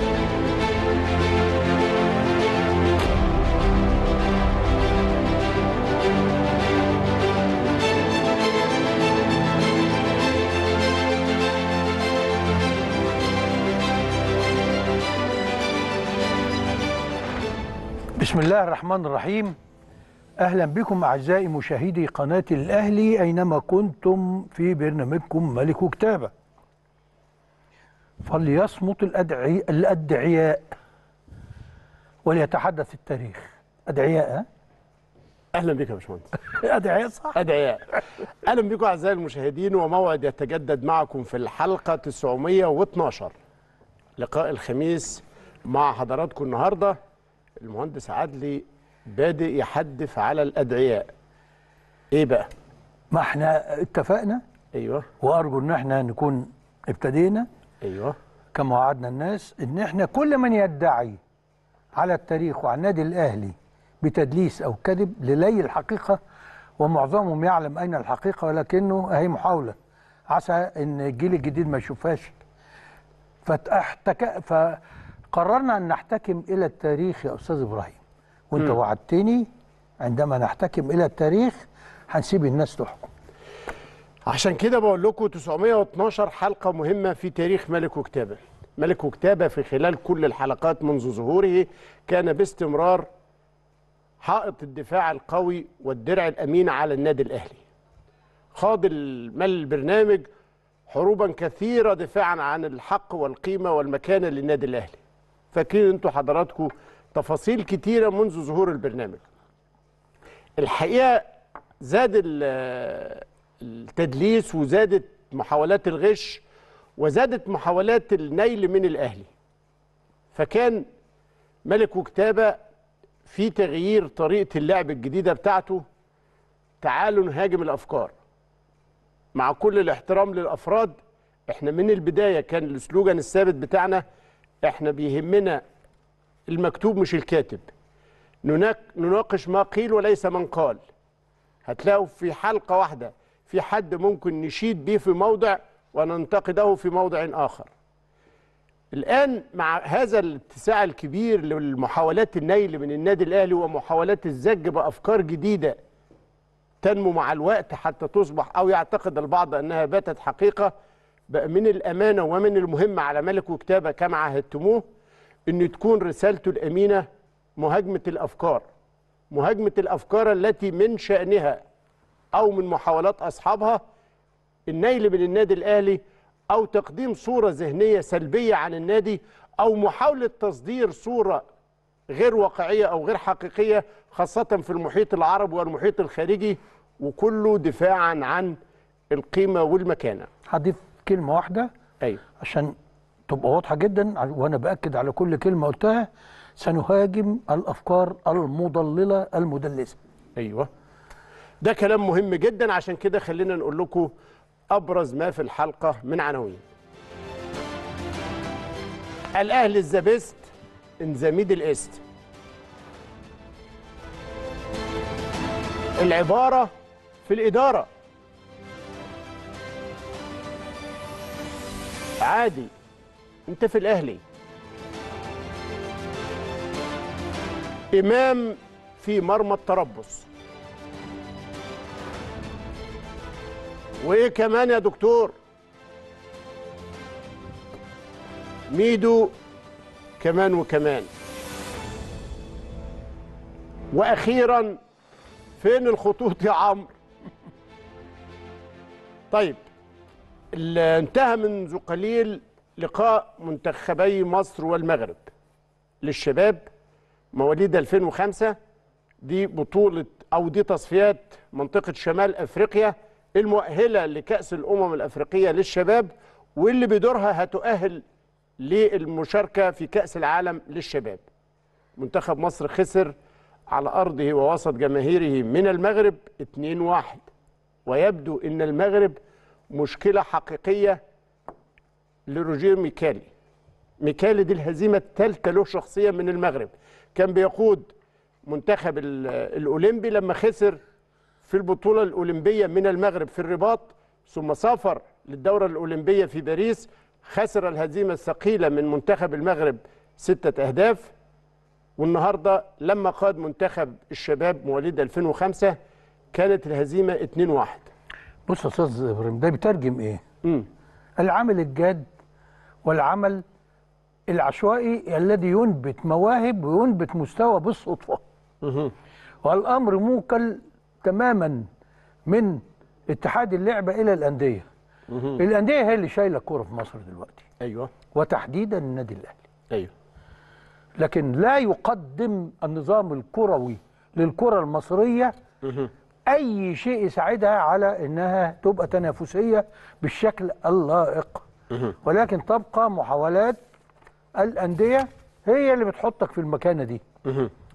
بسم الله الرحمن الرحيم اهلا بكم اعزائي مشاهدي قناه الاهلي اينما كنتم في برنامجكم ملك كتابه فليصمت الأدعي الأدعياء وليتحدث التاريخ أدعياء اهلا بك يا باشمهندس ادعياء صح ادعياء اهلا بكم اعزائي المشاهدين وموعد يتجدد معكم في الحلقه 912 لقاء الخميس مع حضراتكم النهارده المهندس عدلي بادئ يحدف على الادعياء ايه بقى ما احنا اتفقنا ايوه وارجو ان احنا نكون ابتدينا ايوه كما وعدنا الناس ان احنا كل من يدعي على التاريخ وعلى النادي الاهلي بتدليس او كذب للي الحقيقه ومعظمهم يعلم اين الحقيقه ولكنه اهي محاوله عسى ان الجيل الجديد ما يشوفهاش فتحتك فقررنا ان نحتكم الى التاريخ يا استاذ ابراهيم وانت وعدتني عندما نحتكم الى التاريخ هنسيب الناس تحكم عشان كده بقول لكم 912 حلقة مهمة في تاريخ ملك وكتابة ملك وكتابة في خلال كل الحلقات منذ ظهوره كان باستمرار حائط الدفاع القوي والدرع الأمين على النادي الأهلي خاض البرنامج حروبا كثيرة دفاعا عن الحق والقيمة والمكانة للنادي الأهلي فاكرين انتوا حضراتكم تفاصيل كتيرة منذ ظهور البرنامج الحقيقة زاد التدليس وزادت محاولات الغش وزادت محاولات النيل من الأهلي فكان ملك وكتابة في تغيير طريقة اللعب الجديدة بتاعته تعالوا نهاجم الأفكار مع كل الاحترام للأفراد احنا من البداية كان السلوجان الثابت بتاعنا احنا بيهمنا المكتوب مش الكاتب نناقش ما قيل وليس من قال هتلاقوا في حلقة واحدة في حد ممكن نشيد به في موضع وننتقده في موضع آخر الآن مع هذا الاتساع الكبير للمحاولات النيل من النادي الأهلي ومحاولات الزج بأفكار جديدة تنمو مع الوقت حتى تصبح أو يعتقد البعض أنها باتت حقيقة بقى من الأمانة ومن المهم على ملك وكتابة كما عهدتموه أن تكون رسالته الأمينة مهاجمة الأفكار مهاجمة الأفكار التي من شأنها أو من محاولات أصحابها النيل من النادي الأهلي أو تقديم صورة ذهنية سلبية عن النادي أو محاولة تصدير صورة غير واقعية أو غير حقيقية خاصة في المحيط العربي والمحيط الخارجي وكله دفاعا عن القيمة والمكانة هضيف كلمة واحدة أيوة. عشان تبقى واضحة جدا وأنا بأكد على كل كلمة قلتها سنهاجم الأفكار المضللة المدلسة أيوه ده كلام مهم جدا عشان كده خلينا نقول لكم أبرز ما في الحلقة من عناوين الأهل الزبست ان ذا ميدل ايست العبارة في الإدارة عادي انت في الأهلي إمام في مرمى التربص وايه كمان يا دكتور ميدو كمان وكمان واخيرا فين الخطوط يا عمرو طيب انتهى منذ قليل لقاء منتخبي مصر والمغرب للشباب مواليد 2005 دي بطولة أو دي تصفيات منطقة شمال أفريقيا المؤهله لكاس الامم الافريقيه للشباب واللي بدورها هتؤهل للمشاركه في كاس العالم للشباب. منتخب مصر خسر على ارضه ووسط جماهيره من المغرب 2-1 ويبدو ان المغرب مشكله حقيقيه لروجير ميكالي. ميكالي دي الهزيمه الثالثه له شخصيا من المغرب. كان بيقود منتخب الاولمبي لما خسر في البطولة الأولمبية من المغرب في الرباط ثم سافر للدورة الأولمبية في باريس خسر الهزيمة الثقيلة من منتخب المغرب ستة أهداف والنهاردة لما قاد منتخب الشباب مواليد 2005 كانت الهزيمة 2-1 بص يا أستاذ إبراهيم ده بيترجم إيه؟ مم. العمل الجاد والعمل العشوائي الذي ينبت مواهب وينبت مستوى بالصدفة والأمر موكل تماما من اتحاد اللعبه الى الانديه الانديه هي اللي شايله الكوره في مصر دلوقتي ايوه وتحديدا النادي الاهلي ايوه لكن لا يقدم النظام الكروي للكره المصريه اي شيء يساعدها على انها تبقى تنافسيه بالشكل اللائق ولكن تبقى محاولات الانديه هي اللي بتحطك في المكانه دي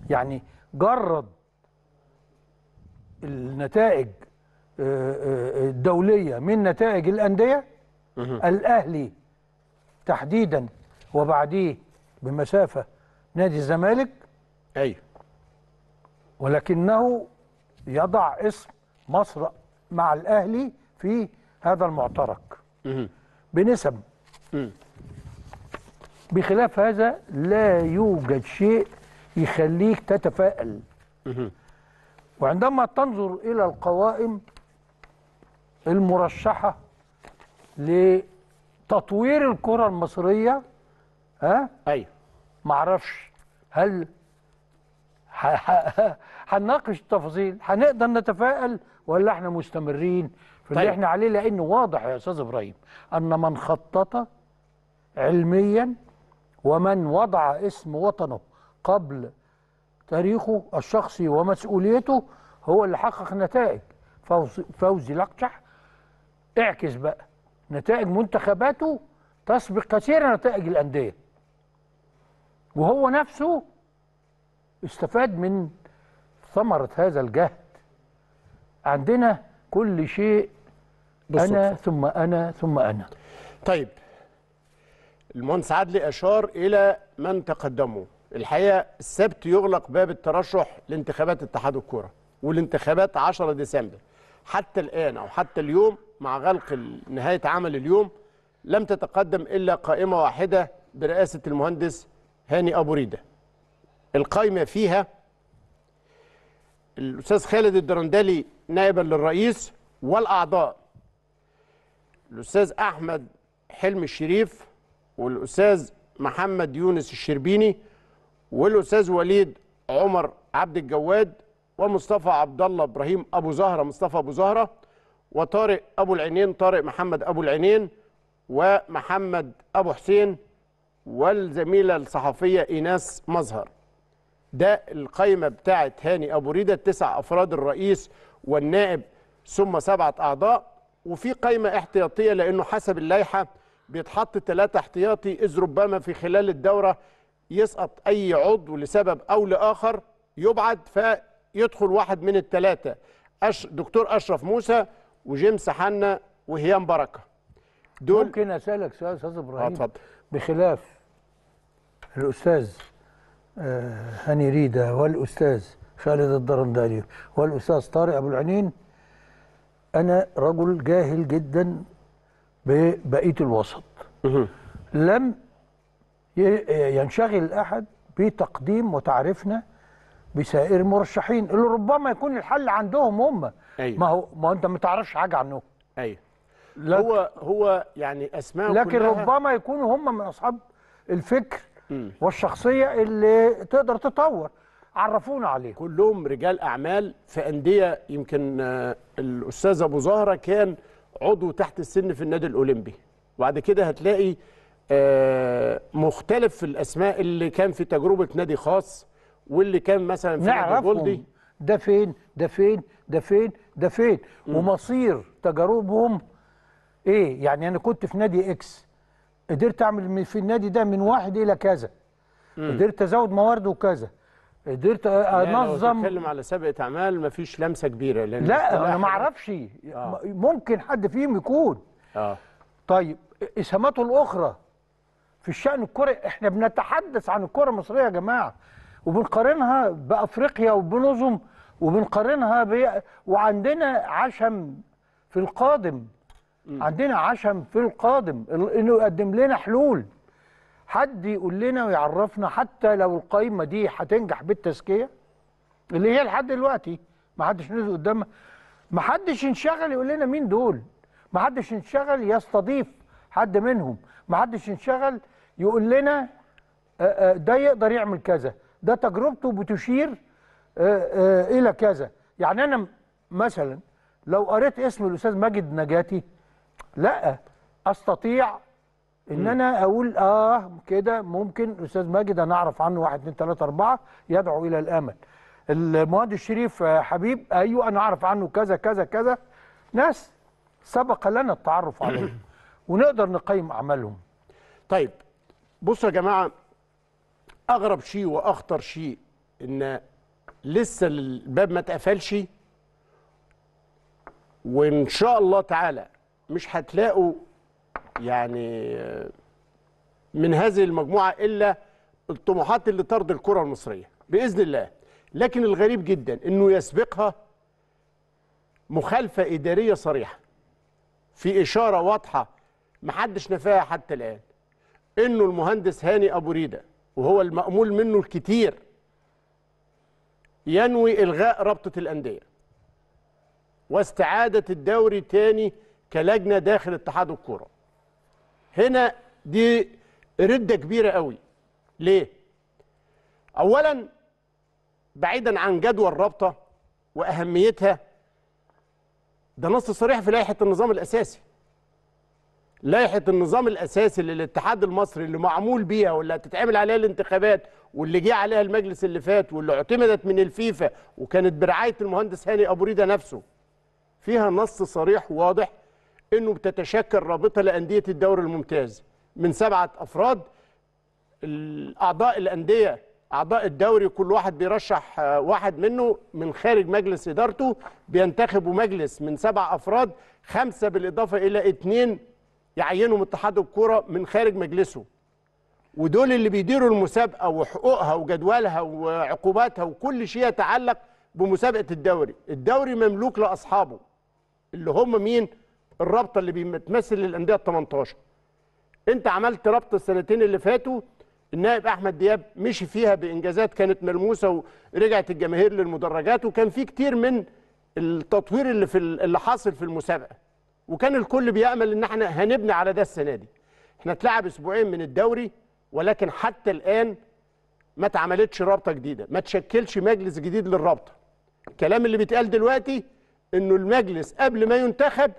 يعني جرد النتائج آه، آه، الدولية من نتائج الأندية الأهلي تحديدا وبعديه بمسافة نادي الزمالك أي ولكنه يضع اسم مصر مع الأهلي في هذا المعترك بنسب بخلاف هذا لا يوجد شيء يخليك تتفائل وعندما تنظر إلى القوائم المرشحة لتطوير الكرة المصرية ها؟ أيوه معرفش هل هنناقش التفاصيل هنقدر نتفائل ولا احنا مستمرين في طيب. اللي احنا عليه لأنه واضح يا أستاذ إبراهيم أن من خطط علميا ومن وضع اسم وطنه قبل تاريخه الشخصي ومسؤوليته هو اللي حقق نتائج فوز فوزي لقشح اعكس بقى نتائج منتخباته تسبق كثيرا نتائج الانديه وهو نفسه استفاد من ثمره هذا الجهد عندنا كل شيء بالصدفة. انا ثم انا ثم انا طيب المهندس عدلي اشار الى من تقدموا الحقيقه السبت يغلق باب الترشح لانتخابات اتحاد الكوره والانتخابات 10 ديسمبر حتى الان او حتى اليوم مع غلق نهايه عمل اليوم لم تتقدم الا قائمه واحده برئاسه المهندس هاني ابو ريده القائمه فيها الاستاذ خالد الدرندلي نائبا للرئيس والاعضاء الاستاذ احمد حلمي الشريف والاستاذ محمد يونس الشربيني والاستاذ وليد عمر عبد الجواد ومصطفى عبد الله ابراهيم ابو زهره مصطفى ابو زهره وطارق ابو العينين طارق محمد ابو العينين ومحمد ابو حسين والزميله الصحفيه ايناس مظهر ده القايمه بتاعه هاني ابو ريده التسع افراد الرئيس والنائب ثم سبعه اعضاء وفي قايمه احتياطيه لانه حسب اللائحه بيتحط ثلاثه احتياطي اذ ربما في خلال الدوره يسقط أي عضو لسبب أو لآخر يبعد فيدخل واحد من الثلاثة أش... دكتور أشرف موسى وجيمس حنا وهيام بركة دول ممكن أسألك سؤال أستاذ إبراهيم اتفضل بخلاف الأستاذ آه، هاني ريدة والأستاذ خالد الدرنداري والأستاذ طارق أبو العنين أنا رجل جاهل جدا ببقية الوسط لم ينشغل أحد بتقديم وتعريفنا بسائر المرشحين اللي ربما يكون الحل عندهم هم أيوة. ما هو ما انت ما تعرفش حاجه عنهم ايوه هو هو يعني اسماء لكن كلها ربما يكونوا هم من اصحاب الفكر م. والشخصيه اللي تقدر تطور عرفونا عليه كلهم رجال اعمال في انديه يمكن آه، الاستاذ ابو زهره كان عضو تحت السن في النادي الاولمبي وبعد كده هتلاقي آه، مختلف في الاسماء اللي كان في تجربه نادي خاص واللي كان مثلا في نادي جولدي ده فين ده فين ده فين ده فين ومصير تجاربهم ايه يعني انا كنت في نادي اكس قدرت اعمل في النادي ده من واحد الى كذا قدرت ازود موارد وكذا قدرت انظم بتكلم على سابقه اعمال مفيش لمسه كبيره لأن لا انا ما اعرفش آه. ممكن حد فيهم يكون اه طيب اسهاماته الاخرى في الشأن الكوري احنا بنتحدث عن الكرة المصرية يا جماعة وبنقارنها بأفريقيا وبنظم وبنقارنها ب... وعندنا عشم في القادم عندنا عشم في القادم انه يقدم لنا حلول حد يقول لنا ويعرفنا حتى لو القايمه دي هتنجح بالتزكيه اللي هي لحد دلوقتي ما حدش نزل قدامها ما حدش ينشغل يقول لنا مين دول ما حدش ينشغل يستضيف حد منهم ما حدش ينشغل يقول لنا آه، آه، ده يقدر يعمل كذا ده تجربته بتشير آه، الى كذا يعني انا مثلا لو قريت اسم الاستاذ ماجد نجاتي لا استطيع ان انا اقول اه كده ممكن الاستاذ ماجد انا اعرف عنه 1 2 3 4 يدعو الى الامل المواد الشريف حبيب ايوه انا اعرف عنه كذا كذا كذا ناس سبق لنا التعرف عليهم ونقدر نقيم اعمالهم طيب بصوا يا جماعه اغرب شيء واخطر شيء ان لسه الباب ما اتقفلش وان شاء الله تعالى مش هتلاقوا يعني من هذه المجموعه الا الطموحات اللي طرد الكره المصريه باذن الله لكن الغريب جدا انه يسبقها مخالفه اداريه صريحه في اشاره واضحه محدش نفاها حتى الان انه المهندس هاني ابو ريده وهو المأمول منه الكتير ينوي الغاء رابطه الانديه واستعاده الدوري تاني كلجنه داخل اتحاد الكوره هنا دي رده كبيره قوي ليه اولا بعيدا عن جدوى الرابطه واهميتها ده نص صريح في لائحه النظام الاساسي لائحه النظام الاساسي للاتحاد المصري اللي معمول بيها واللي هتتعمل عليها الانتخابات واللي جه عليها المجلس اللي فات واللي اعتمدت من الفيفا وكانت برعايه المهندس هاني ابو ريده نفسه فيها نص صريح واضح انه بتتشكل رابطه لانديه الدوري الممتاز من سبعه افراد اعضاء الانديه اعضاء الدوري كل واحد بيرشح آه، واحد منه من خارج مجلس ادارته بينتخبوا مجلس من سبع افراد خمسه بالاضافه الى اثنين يعينهم اتحاد الكوره من خارج مجلسه ودول اللي بيديروا المسابقه وحقوقها وجدولها وعقوباتها وكل شيء يتعلق بمسابقه الدوري الدوري مملوك لاصحابه اللي هم مين الرابطه اللي بتمثل الانديه ال18 انت عملت رابطه السنتين اللي فاتوا النائب احمد دياب مشي فيها بانجازات كانت ملموسه ورجعت الجماهير للمدرجات وكان في كتير من التطوير اللي في اللي حاصل في المسابقه وكان الكل بيامل ان احنا هنبني على ده السنه دي احنا اتلعب اسبوعين من الدوري ولكن حتى الان ما اتعملتش رابطه جديده ما تشكلش مجلس جديد للرابطه الكلام اللي بيتقال دلوقتي انه المجلس قبل ما ينتخب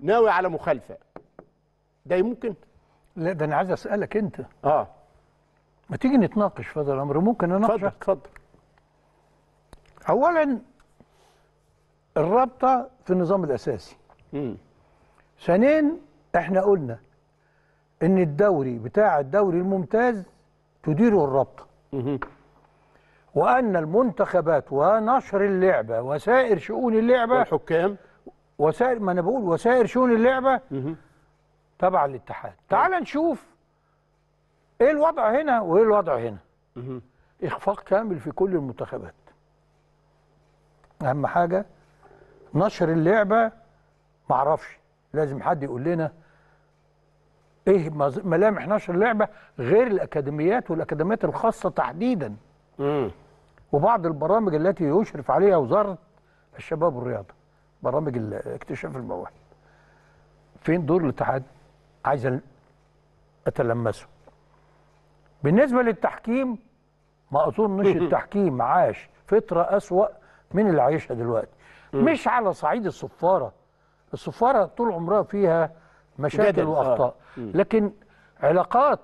ناوي على مخالفه ده ممكن لا ده انا عايز اسالك انت اه ما تيجي نتناقش في هذا الامر ممكن اناقشك اتفضل اتفضل اولا الرابطه في النظام الاساسي امم ثانيا احنا قلنا ان الدوري بتاع الدوري الممتاز تديره الرابطه وان المنتخبات ونشر اللعبه وسائر شؤون اللعبه والحكام وسائر ما انا بقول وسائر شؤون اللعبه تبع الاتحاد طيب. تعال نشوف ايه الوضع هنا وايه الوضع هنا اخفاق كامل في كل المنتخبات اهم حاجه نشر اللعبه معرفش لازم حد يقول لنا ايه ملامح نشر اللعبه غير الاكاديميات والاكاديميات الخاصه تحديدا امم وبعض البرامج التي يشرف عليها وزاره الشباب والرياضه برامج اكتشاف المواهب فين دور الاتحاد عايز اتلمسه بالنسبه للتحكيم ما اظنش التحكيم عاش فتره اسوا من اللي عايشها دلوقتي مش على صعيد الصفاره السفاره طول عمرها فيها مشاكل آه. واخطاء لكن علاقات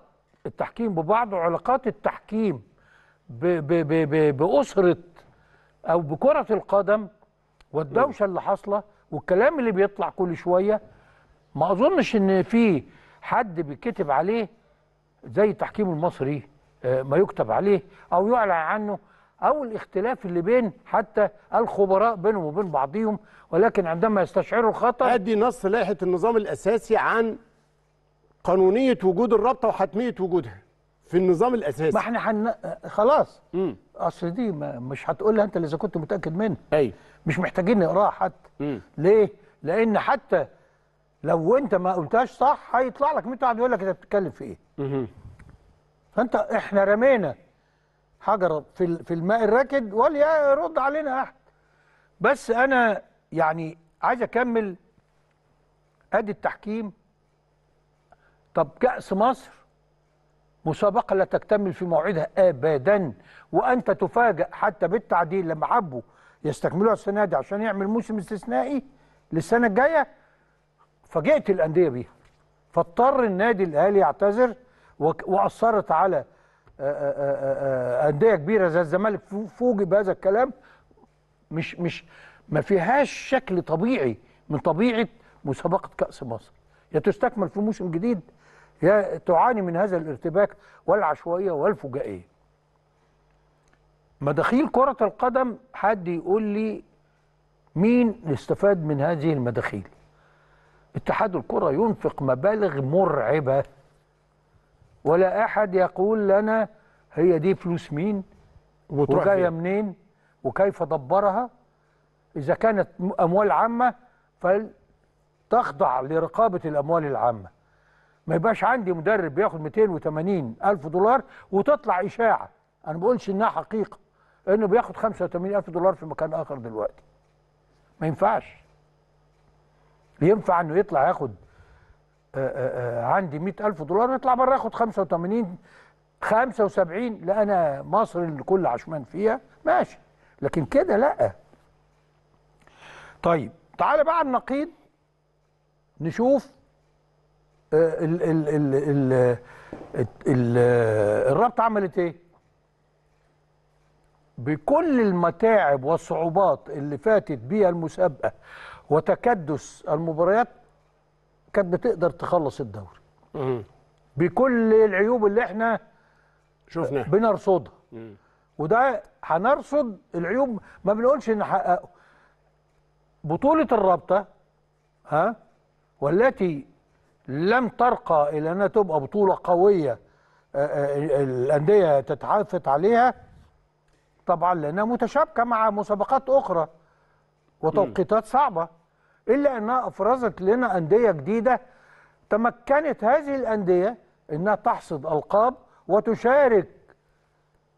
التحكيم ببعض وعلاقات التحكيم باسره او بكره القدم والدوشه اللي حاصله والكلام اللي بيطلع كل شويه ما اظنش ان في حد بيتكتب عليه زي التحكيم المصري آه، ما يكتب عليه او يعلن عنه أو الاختلاف اللي بين حتى الخبراء بينهم وبين بعضهم ولكن عندما يستشعروا الخطر أدي نص لائحة النظام الأساسي عن قانونية وجود الرابطة وحتمية وجودها في النظام الأساسي ما احنا حن... خلاص أصل دي ما مش هتقولها أنت إذا كنت متأكد منها أي مش محتاجين نقراها حتى مم. ليه؟ لأن حتى لو أنت ما قلتهاش صح هيطلع لك مين واحد يقول لك أنت بتتكلم في إيه؟ مم. فأنت احنا رمينا حجر في في الماء الراكد وليرد علينا احد بس انا يعني عايز اكمل ادي التحكيم طب كاس مصر مسابقه لا تكتمل في موعدها ابدا وانت تفاجئ حتى بالتعديل لما حبوا يستكملوها السنه دي عشان يعمل موسم استثنائي للسنه الجايه فاجئت الانديه بيها فاضطر النادي الاهلي يعتذر واثرت على انديه كبيره زي الزمالك فوجئ بهذا الكلام مش مش ما فيهاش شكل طبيعي من طبيعه مسابقه كاس مصر يا تستكمل في موسم جديد يا تعاني من هذا الارتباك والعشوائيه والفجائيه مداخيل كره القدم حد يقول لي مين استفاد من هذه المداخيل اتحاد الكره ينفق مبالغ مرعبه ولا احد يقول لنا هي دي فلوس مين وجايه منين وكيف دبرها اذا كانت اموال عامه فلتخضع لرقابه الاموال العامه ما يبقاش عندي مدرب بياخد 280 الف دولار وتطلع اشاعه انا ما بقولش انها حقيقه انه بياخد 85 الف دولار في مكان اخر دلوقتي ما ينفعش ينفع انه يطلع ياخد آه، آه، آه، عندي 100000 دولار اطلع بره اخد 85 75 لا انا مصر اللي كل عشمان فيها ماشي لكن كده لا طيب تعالى بقى على النقيض نشوف ال ال ال ال ال الرابطه عملت ايه بكل المتاعب والصعوبات اللي فاتت بيها المسابقه وتكدس المباريات كانت بتقدر تخلص الدوري بكل العيوب اللي احنا شفناها بنرصدها وده هنرصد العيوب ما بنقولش ان حققه بطولة الرابطة ها والتي لم ترقى إلى أنها تبقى بطولة قوية آه، آه، الأندية تتعافت عليها طبعا لأنها متشابكة مع مسابقات أخرى وتوقيتات صعبة إلا أنها أفرزت لنا أندية جديدة تمكنت هذه الأندية أنها تحصد ألقاب وتشارك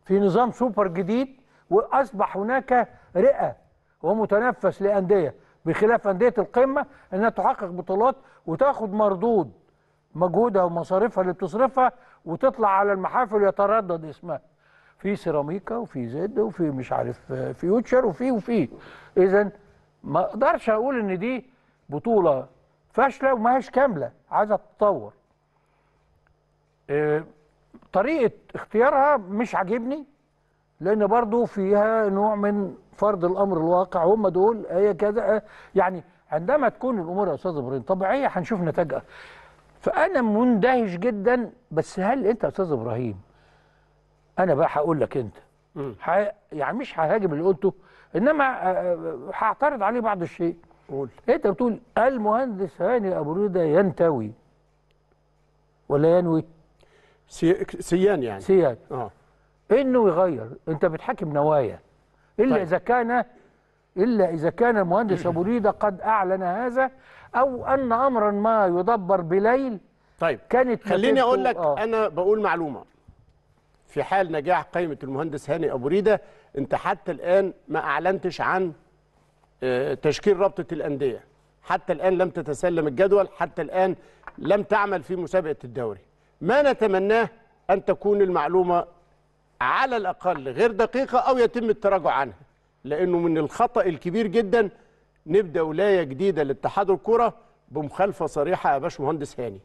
في نظام سوبر جديد وأصبح هناك رئة ومتنفس لأندية بخلاف أندية القمة أنها تحقق بطولات وتاخد مردود مجهودها ومصاريفها اللي بتصرفها وتطلع على المحافل يتردد اسمها في سيراميكا وفي زد وفي مش عارف آه، فيوتشر وفي وفي اذا ما اقدرش اقول ان دي بطوله فاشله وما هيش كامله عايزه تتطور آه، طريقه اختيارها مش عاجبني لان برضو فيها نوع من فرض الامر الواقع هم دول هي كذا آه، يعني عندما تكون الامور يا استاذ ابراهيم طبيعيه هنشوف نتائجها فانا مندهش جدا بس هل انت يا استاذ ابراهيم انا بقى هقول لك انت يعني مش ههاجم اللي قلته انما آه، آه، هعترض عليه بعض الشيء قول انت بتقول المهندس هاني ابو رضا ينتوي ولا ينوي سي... سيان يعني سيان اه انه يغير انت بتحاكم نوايا الا طيب. اذا كان الا اذا كان المهندس ابو ريده قد اعلن هذا او ان امرا ما يدبر بليل طيب كانت خليني اقول لك آه. انا بقول معلومه في حال نجاح قائمه المهندس هاني ابو ريده انت حتى الان ما اعلنتش عن آه، تشكيل رابطه الانديه حتى الان لم تتسلم الجدول حتى الان لم تعمل في مسابقه الدوري ما نتمناه ان تكون المعلومه على الاقل غير دقيقه او يتم التراجع عنها لانه من الخطا الكبير جدا نبدا ولايه جديده لاتحاد الكره بمخالفه صريحه يا باشمهندس هاني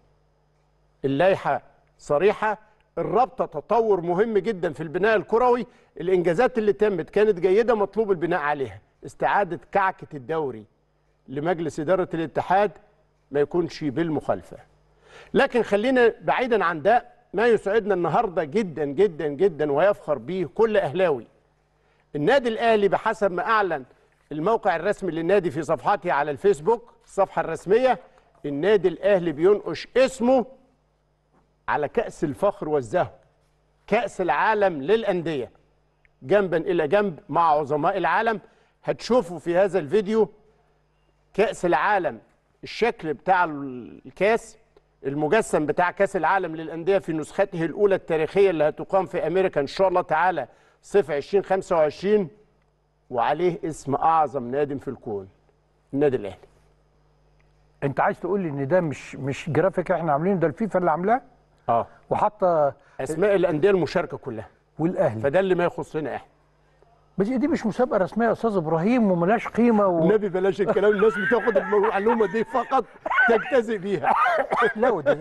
اللائحه صريحه الرابطه تطور مهم جدا في البناء الكروي الانجازات اللي تمت كانت جيده مطلوب البناء عليها استعاده كعكه الدوري لمجلس اداره الاتحاد ما يكونش بالمخالفه لكن خلينا بعيدا عن ده ما يسعدنا النهارده جدا جدا جدا ويفخر به كل اهلاوي النادي الاهلي بحسب ما اعلن الموقع الرسمي للنادي في صفحته على الفيسبوك الصفحه الرسميه النادي الاهلي بينقش اسمه على كأس الفخر والزهو كأس العالم للأندية جنبا إلى جنب مع عظماء العالم هتشوفوا في هذا الفيديو كأس العالم الشكل بتاع الكاس المجسم بتاع كاس العالم للانديه في نسخته الاولى التاريخيه اللي هتقام في امريكا ان شاء الله تعالى صيف 2025 وعليه اسم اعظم نادم في الكون النادي الاهلي انت عايز تقول لي ان ده مش مش جرافيك احنا عاملينه ده الفيفا اللي عاملاه اه وحتى اسماء الانديه المشاركه كلها والاهلي فده اللي ما يخصنا احنا بس دي مش مسابقه رسميه يا استاذ ابراهيم وملاش قيمه و... النبي بلاش الكلام الناس بتاخد المعلومه دي فقط تجتزئ بيها لا وده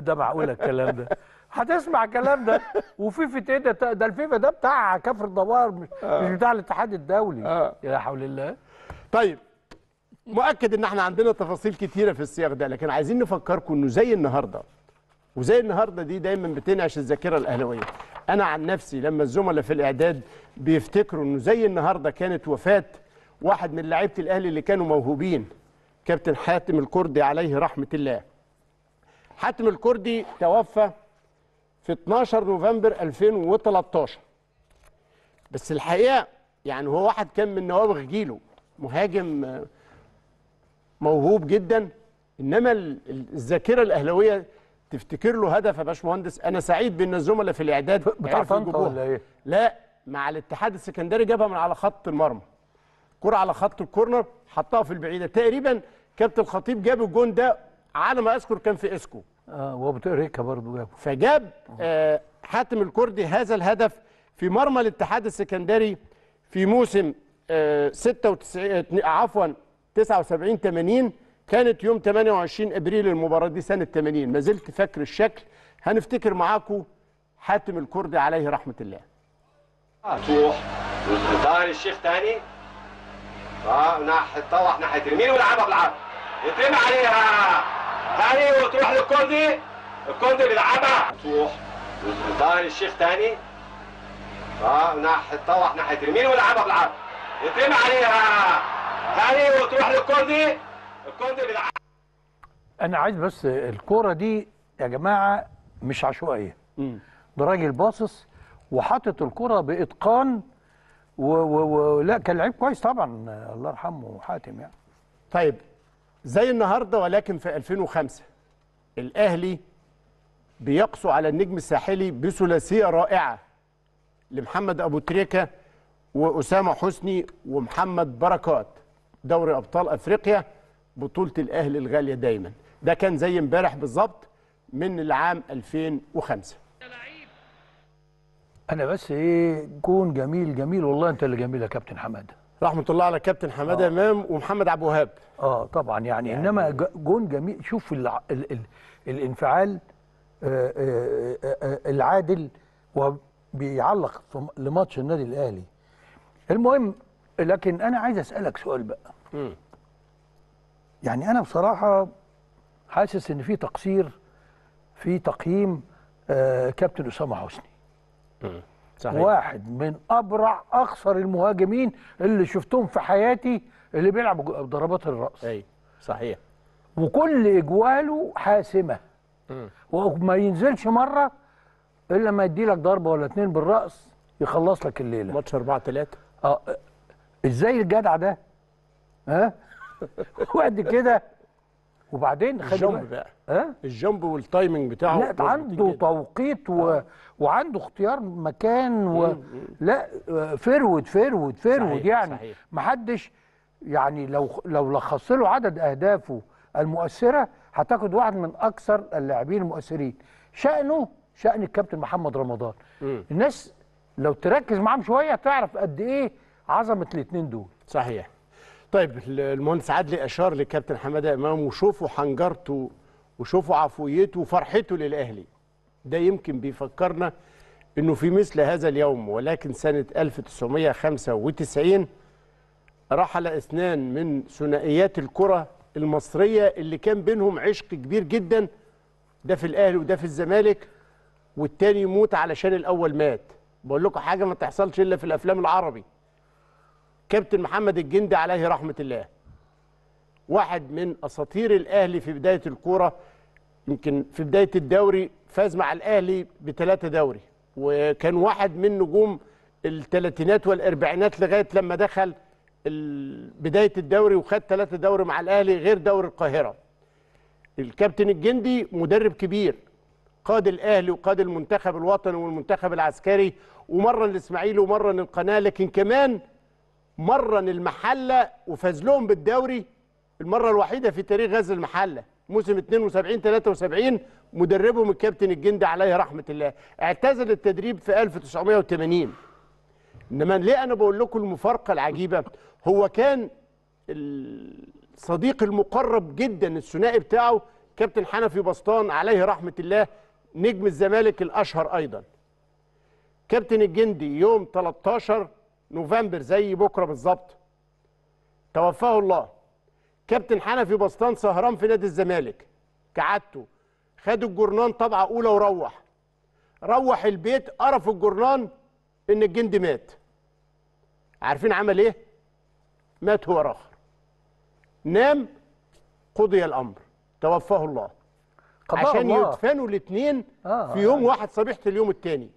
ده معقول الكلام ده هتسمع الكلام ده وفيفا ايه ده ده الفيفا ده بتاع كفر الدوار مش, آه. مش بتاع الاتحاد الدولي آه. لا حول الله طيب مؤكد ان احنا عندنا تفاصيل كتيره في السياق ده لكن عايزين نفكركم انه زي النهارده وزي النهارده دي دايما بتنعش الذاكره الاهلاويه انا عن نفسي لما الزملاء في الاعداد بيفتكروا انه زي النهارده كانت وفاه واحد من لعيبه الاهلي اللي كانوا موهوبين كابتن حاتم الكردي عليه رحمه الله حاتم الكردي توفى في 12 نوفمبر 2013 بس الحقيقه يعني هو واحد كان من نوابغ جيله مهاجم آه، موهوب جدا انما الذاكره الاهلاويه تفتكر له هدف يا باشمهندس انا سعيد بان الزملاء في الاعداد بتاع طنطا ولا ايه لا مع الاتحاد السكندري جابها من على خط المرمى كرة على خط الكورنر حطها في البعيده تقريبا كابتن الخطيب جاب الجون ده على ما اذكر كان في اسكو اه وابو تريكه برضه جابه فجاب آه حاتم الكردي هذا الهدف في مرمى الاتحاد السكندري في موسم آه 96 آه، عفوا 79 80 كانت يوم 28 ابريل المباراه دي سنه 80 ما زلت فاكر الشكل هنفتكر معاكم حاتم الكردي عليه رحمه الله هتروح ظهر الشيخ تاني اه ناحيه تطلع ناحيه اليمين ولعبها بالعرض يترمي عليها تاني وتروح للكردي الكردي بيلعبها تروح ظهر الشيخ تاني اه ناحيه تطلع ناحيه اليمين ولعبها بالعرض يترمي عليها تاني وتروح للكردي قادر انا عايز بس الكوره دي يا جماعه مش عشوائيه ده راجل باصص وحاطط الكره باتقان و و لا كان لعيب كويس طبعا الله يرحمه حاتم يعني طيب زي النهارده ولكن في 2005 الاهلي بيقصوا على النجم الساحلي بثلاثيه رائعه لمحمد ابو تريكه واسامه حسني ومحمد بركات دوري ابطال افريقيا بطوله الاهلي الغاليه دايما ده كان زي امبارح بالظبط من العام 2005 انا بس ايه جون جميل جميل والله انت اللي جميل يا كابتن حماده رحمه الله على كابتن حماده آه. امام ومحمد عبد الوهاب اه طبعا يعني, يعني انما جون جميل شوف الـ الـ الـ الانفعال آآ آه، آآ آه، العادل وبيعلق لماتش النادي الاهلي المهم لكن انا عايز اسالك سؤال بقى م. يعني انا بصراحه حاسس ان في تقصير في تقييم آه كابتن اسامه حسني صحيح. واحد من ابرع اقصر المهاجمين اللي شفتهم في حياتي اللي بيلعب ضربات الراس اي صحيح وكل اجواله حاسمه وما ينزلش مره الا ما يدي لك ضربه ولا اتنين بالراس يخلص لك الليله ماتش 4 3 اه ازاي الجدع ده ها وقد كده وبعدين خلي بقى أه؟ الجنب والتايمنج بتاعه لا عنده توقيت و... آه. وعنده اختيار مكان و... لا آه، فرود فرود فرود صحيح يعني صحيح. محدش يعني لو لو لخص له عدد اهدافه المؤثره هتاخد واحد من اكثر اللاعبين المؤثرين شأنه شأن الكابتن محمد رمضان الناس لو تركز معاهم شويه تعرف قد ايه عظمه الاثنين دول صحيح طيب المهندس عدلي اشار لكابتن حماده امام وشوفوا حنجرته وشوفوا عفويته وفرحته للاهلي ده يمكن بيفكرنا انه في مثل هذا اليوم ولكن سنه 1995 رحل اثنان من ثنائيات الكره المصريه اللي كان بينهم عشق كبير جدا ده في الاهلي وده في الزمالك والتاني يموت علشان الاول مات بقول لكم حاجه ما تحصلش الا في الافلام العربي كابتن محمد الجندي عليه رحمه الله واحد من اساطير الاهلي في بدايه الكوره يمكن في بدايه الدوري فاز مع الاهلي بثلاثه دوري وكان واحد من نجوم الثلاثينات والاربعينات لغايه لما دخل بدايه الدوري وخد ثلاثه دوري مع الاهلي غير دوري القاهره الكابتن الجندي مدرب كبير قاد الاهلي وقاد المنتخب الوطني والمنتخب العسكري ومرن الاسماعيلي ومرن القناه لكن كمان مرن المحله وفاز لهم بالدوري المره الوحيده في تاريخ غزل المحله موسم 72 73 مدربهم الكابتن الجندي عليه رحمه الله اعتزل التدريب في 1980 انما ليه انا بقول لكم المفارقه العجيبه هو كان الصديق المقرب جدا الثنائي بتاعه كابتن حنفي بسطان عليه رحمه الله نجم الزمالك الاشهر ايضا كابتن الجندي يوم 13 نوفمبر زي بكره بالظبط توفاه الله كابتن حنفي بسطان سهران في نادي الزمالك كعادته خد الجرنان طبعه اولى وروح روح البيت قرا في الجرنان ان الجندي مات عارفين عمل ايه مات هو راخر نام قضي الامر توفاه الله عشان الله. يدفنوا الاثنين آه في يوم آه. واحد صبيحه اليوم الثاني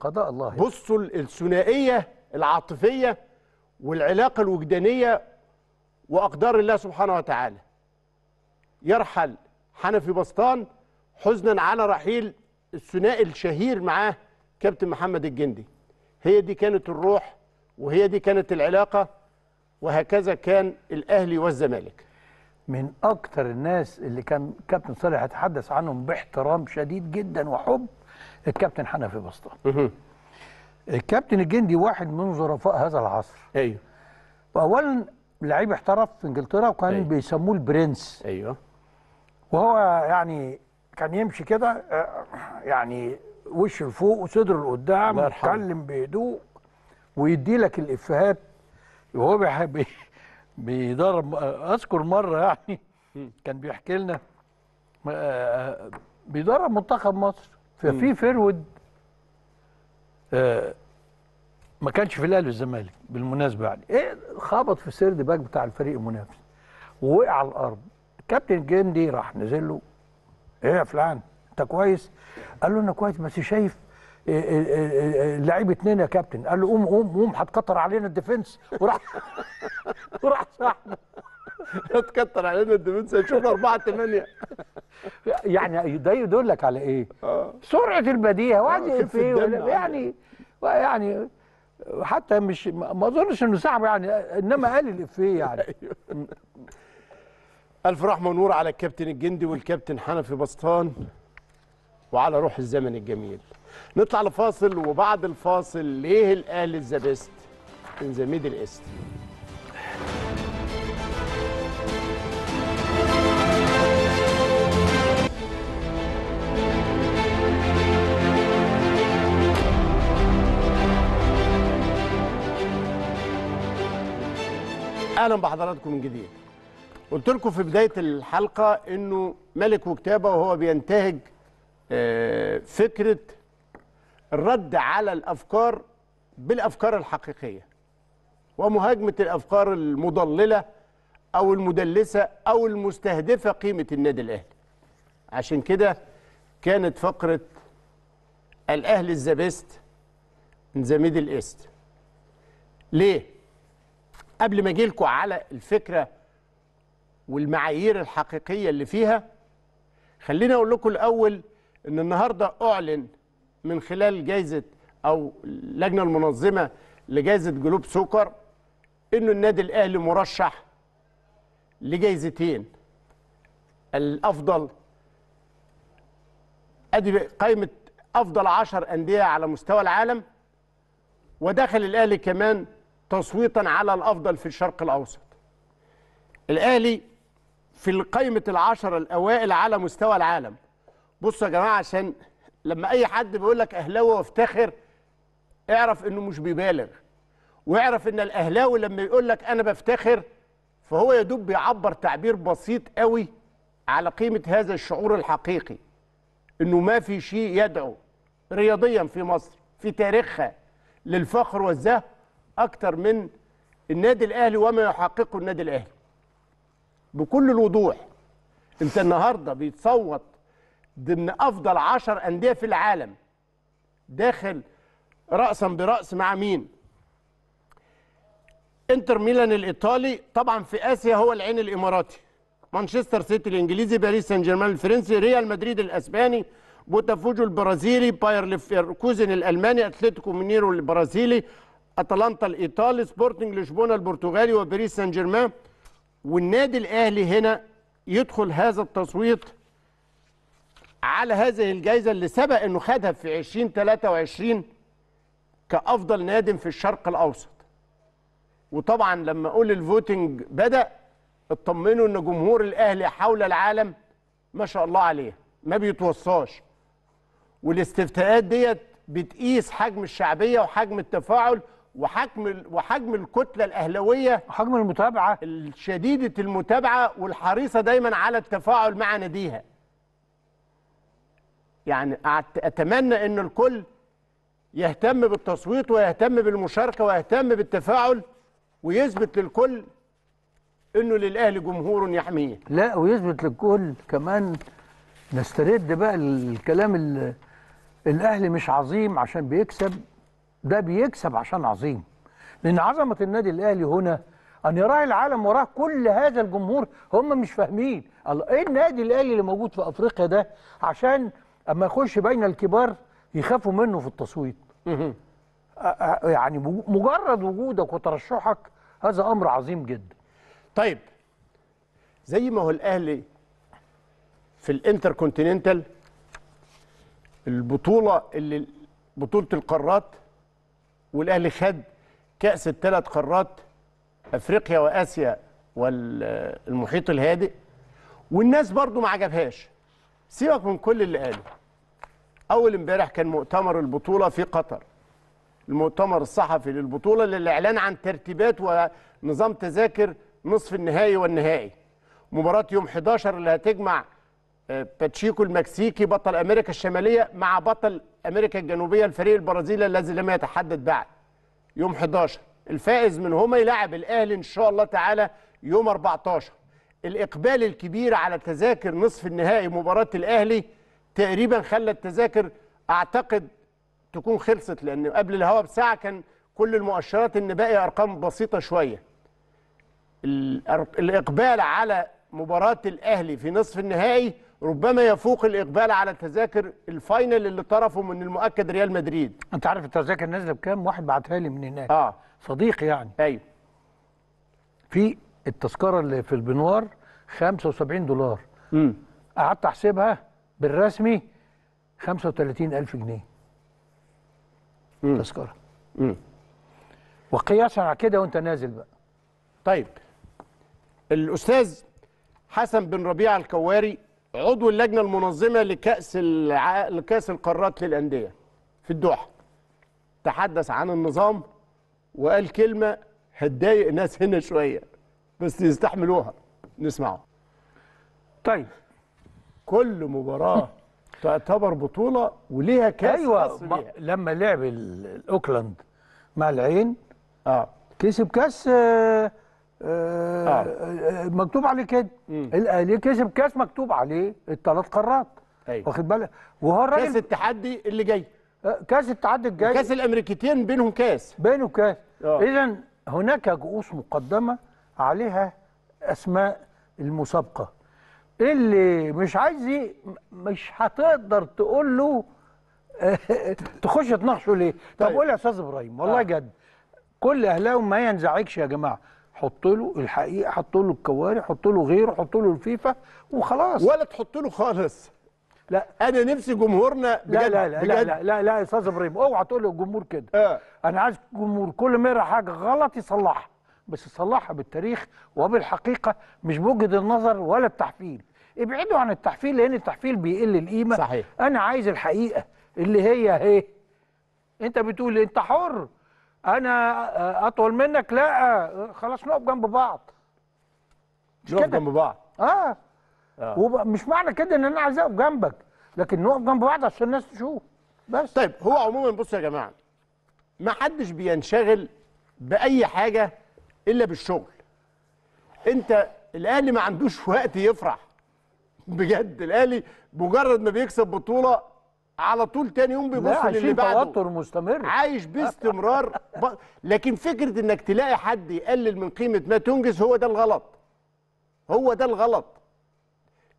قضاء الله بصوا الثنائيه العاطفية والعلاقة الوجدانية وأقدار الله سبحانه وتعالى يرحل حنفي بسطان حزنا على رحيل الثنائي الشهير معاه كابتن محمد الجندي هي دي كانت الروح وهي دي كانت العلاقة وهكذا كان الأهلي والزمالك من أكتر الناس اللي كان كابتن صالح يتحدث عنهم باحترام شديد جدا وحب الكابتن حنفي بسطان الكابتن الجندي واحد من ظرفاء هذا العصر ايوه واولا لعيب احترف في انجلترا وكان أيوه. بيسموه البرنس ايوه وهو يعني كان يمشي كده يعني وشه لفوق وصدره لقدام يتكلم بهدوء ويدي لك الافيهات وهو بيحب بيضرب اذكر مره يعني كان بيحكي لنا آه، آه، بيدرب منتخب مصر ففي فيرود ما كانش في الاهلي والزمالك بالمناسبه يعني ايه خبط في سيرد باك بتاع الفريق المنافس ووقع على الارض كابتن جندي راح نزل له ايه يا فلان انت كويس قال له انا كويس بس شايف اللعيب إيه، إيه، إيه، اتنين يا كابتن قال له قوم قوم قوم هتكتر علينا الديفنس وراح وراح صاحبه تكتر علينا الديفنس شوف 4 8 يعني ده يدلك على ايه؟ آه. سرعه البديهه آه، وادي فيه يعني يعني حتى مش ما اظنش انه صعب يعني انما قال الافيه يعني أيوه. الف رحمه ونور على الكابتن الجندي والكابتن حنفي بسطان وعلى روح الزمن الجميل نطلع لفاصل وبعد الفاصل ليه الاهلي ذا بيست ان ذا ميدل ايست اهلا بحضراتكم من جديد قلت لكم في بدايه الحلقه انه ملك وكتابه وهو بينتهج آه، فكره الرد على الافكار بالافكار الحقيقيه ومهاجمه الافكار المضلله او المدلسه او المستهدفه قيمه النادي الاهلي عشان كده كانت فقره الاهلي ذا بيست ذا ميدل ايست ليه قبل ما اجي لكم على الفكره والمعايير الحقيقيه اللي فيها خليني اقول لكم الاول ان النهارده اعلن من خلال جائزه او اللجنه المنظمه لجائزه جلوب سكر انه النادي الاهلي مرشح لجائزتين الافضل ادي قائمه افضل عشر انديه على مستوى العالم ودخل الاهلي كمان تصويتا على الأفضل في الشرق الأوسط الأهلي في قائمة العشرة الأوائل على مستوى العالم بصوا يا جماعة عشان لما أي حد بيقول لك أهلاوي وافتخر اعرف إنه مش بيبالغ واعرف إن الأهلاوي لما يقول لك أنا بفتخر فهو يا دوب بيعبر تعبير بسيط قوي على قيمة هذا الشعور الحقيقي إنه ما في شيء يدعو رياضيا في مصر في تاريخها للفخر والزهد اكتر من النادي الاهلي وما يحققه النادي الاهلي بكل الوضوح انت النهارده بيتصوت ضمن افضل عشر انديه في العالم داخل راسا براس مع مين انتر ميلان الايطالي طبعا في اسيا هو العين الاماراتي مانشستر سيتي الانجليزي باريس سان جيرمان الفرنسي ريال مدريد الاسباني بوتافوجو البرازيلي باير ليفركوزن الالماني اتلتيكو مينيرو البرازيلي اتلانتا الايطالي سبورتنج لشبونه البرتغالي وباريس سان جيرمان والنادي الاهلي هنا يدخل هذا التصويت على هذه الجائزه اللي سبق انه خدها في 2023 كافضل نادي في الشرق الاوسط وطبعا لما اقول الفوتنج بدا اطمنوا ان جمهور الاهلي حول العالم ما شاء الله عليه ما بيتوصاش والاستفتاءات ديت بتقيس حجم الشعبيه وحجم التفاعل وحجم وحجم الكتله الاهلاويه وحجم المتابعه الشديده المتابعه والحريصه دايما على التفاعل مع ناديها يعني اتمنى ان الكل يهتم بالتصويت ويهتم بالمشاركه ويهتم بالتفاعل ويثبت للكل انه للاهلي جمهور يحميه لا ويثبت للكل كمان نسترد بقى الكلام الاهلي مش عظيم عشان بيكسب ده بيكسب عشان عظيم لأن عظمة النادي الأهلي هنا أن يراعي العالم وراه كل هذا الجمهور هم مش فاهمين إيه النادي الأهلي اللي موجود في أفريقيا ده عشان أما يخش بين الكبار يخافوا منه في التصويت أه، أه، يعني مجرد وجودك وترشحك هذا أمر عظيم جدا طيب زي ما هو الأهلي في الانتركونتيننتال البطولة اللي بطولة القارات والاهلي خد كاس الثلاث قارات افريقيا واسيا والمحيط الهادئ والناس برضو ما عجبهاش سيبك من كل اللي قاله اول امبارح كان مؤتمر البطوله في قطر المؤتمر الصحفي للبطوله للاعلان عن ترتيبات ونظام تذاكر نصف النهائي والنهائي مباراه يوم 11 اللي هتجمع آه، باتشيكو المكسيكي بطل امريكا الشماليه مع بطل امريكا الجنوبيه الفريق البرازيلي الذي لم يتحدد بعد يوم 11 الفائز من هما يلعب الاهلي ان شاء الله تعالى يوم 14 الاقبال الكبير على تذاكر نصف النهائي مباراه الاهلي تقريبا خلى التذاكر اعتقد تكون خلصت لان قبل الهوا بساعه كان كل المؤشرات ان باقي ارقام بسيطه شويه الاقبال على مباراه الاهلي في نصف النهائي ربما يفوق الاقبال على تذاكر الفاينل اللي طرفه من المؤكد ريال مدريد انت عارف التذاكر نازله بكام واحد بعتها لي من هناك اه صديق يعني ايوه في التذكره اللي في البنوار 75 دولار امم قعدت احسبها بالرسمي 35000 جنيه مم. تذكره امم وقياسا على كده وانت نازل بقى طيب الاستاذ حسن بن ربيع الكواري عضو اللجنه المنظمه لكاس الع... لكاس القارات للانديه في الدوحه تحدث عن النظام وقال كلمه هتضايق ناس هنا شويه بس يستحملوها نسمعه طيب كل مباراه تعتبر بطوله وليها كاس ايوه ما... لما لعب الاوكلاند مع العين اه كسب كاس آه آه،, آه. آه. مكتوب عليه كده الاهلي كسب كاس مكتوب عليه الثلاث قارات أيوة. واخد بالك وهو الراجل كاس التحدي اللي جاي آه، كاس التحدي الجاي كاس الامريكيتين بينهم كاس بينهم كاس اذا هناك جؤوس مقدمه عليها اسماء المسابقه اللي مش عايز مش هتقدر تقول له تخش تناقشه ليه طب طيب. قول يا استاذ ابراهيم والله آه. جد كل اهلاوي ما ينزعجش يا جماعه حط له الحقيقه حط له الكواري حط له غيره حط له الفيفا وخلاص ولا تحط له خالص لا انا نفسي جمهورنا بجد لا لا لا بجد لا لا لا, لا يا استاذ ابراهيم اوعى تقول للجمهور كده آه. انا عايز الجمهور كل ما يرى حاجه غلط يصلحها بس يصلحها بالتاريخ وبالحقيقه مش بوجهه النظر ولا التحفيل ابعدوا عن التحفيل لان التحفيل بيقل القيمه صحيح انا عايز الحقيقه اللي هي اهي انت بتقول انت حر انا آه، اطول منك لا آه، خلاص نقف جنب بعض مش نقف جنب بعض اه, آه. ومش معنى كده ان انا عايز اقف جنبك لكن نقف جنب بعض عشان الناس تشوف بس طيب هو عموما بصوا يا جماعه ما حدش بينشغل باي حاجه الا بالشغل انت الاهلي ما عندوش وقت يفرح بجد الاهلي مجرد ما بيكسب بطوله على طول تاني يوم بيبص للي بعده توتر مستمر عايش باستمرار ب... لكن فكره انك تلاقي حد يقلل من قيمه ما تنجز هو ده الغلط هو ده الغلط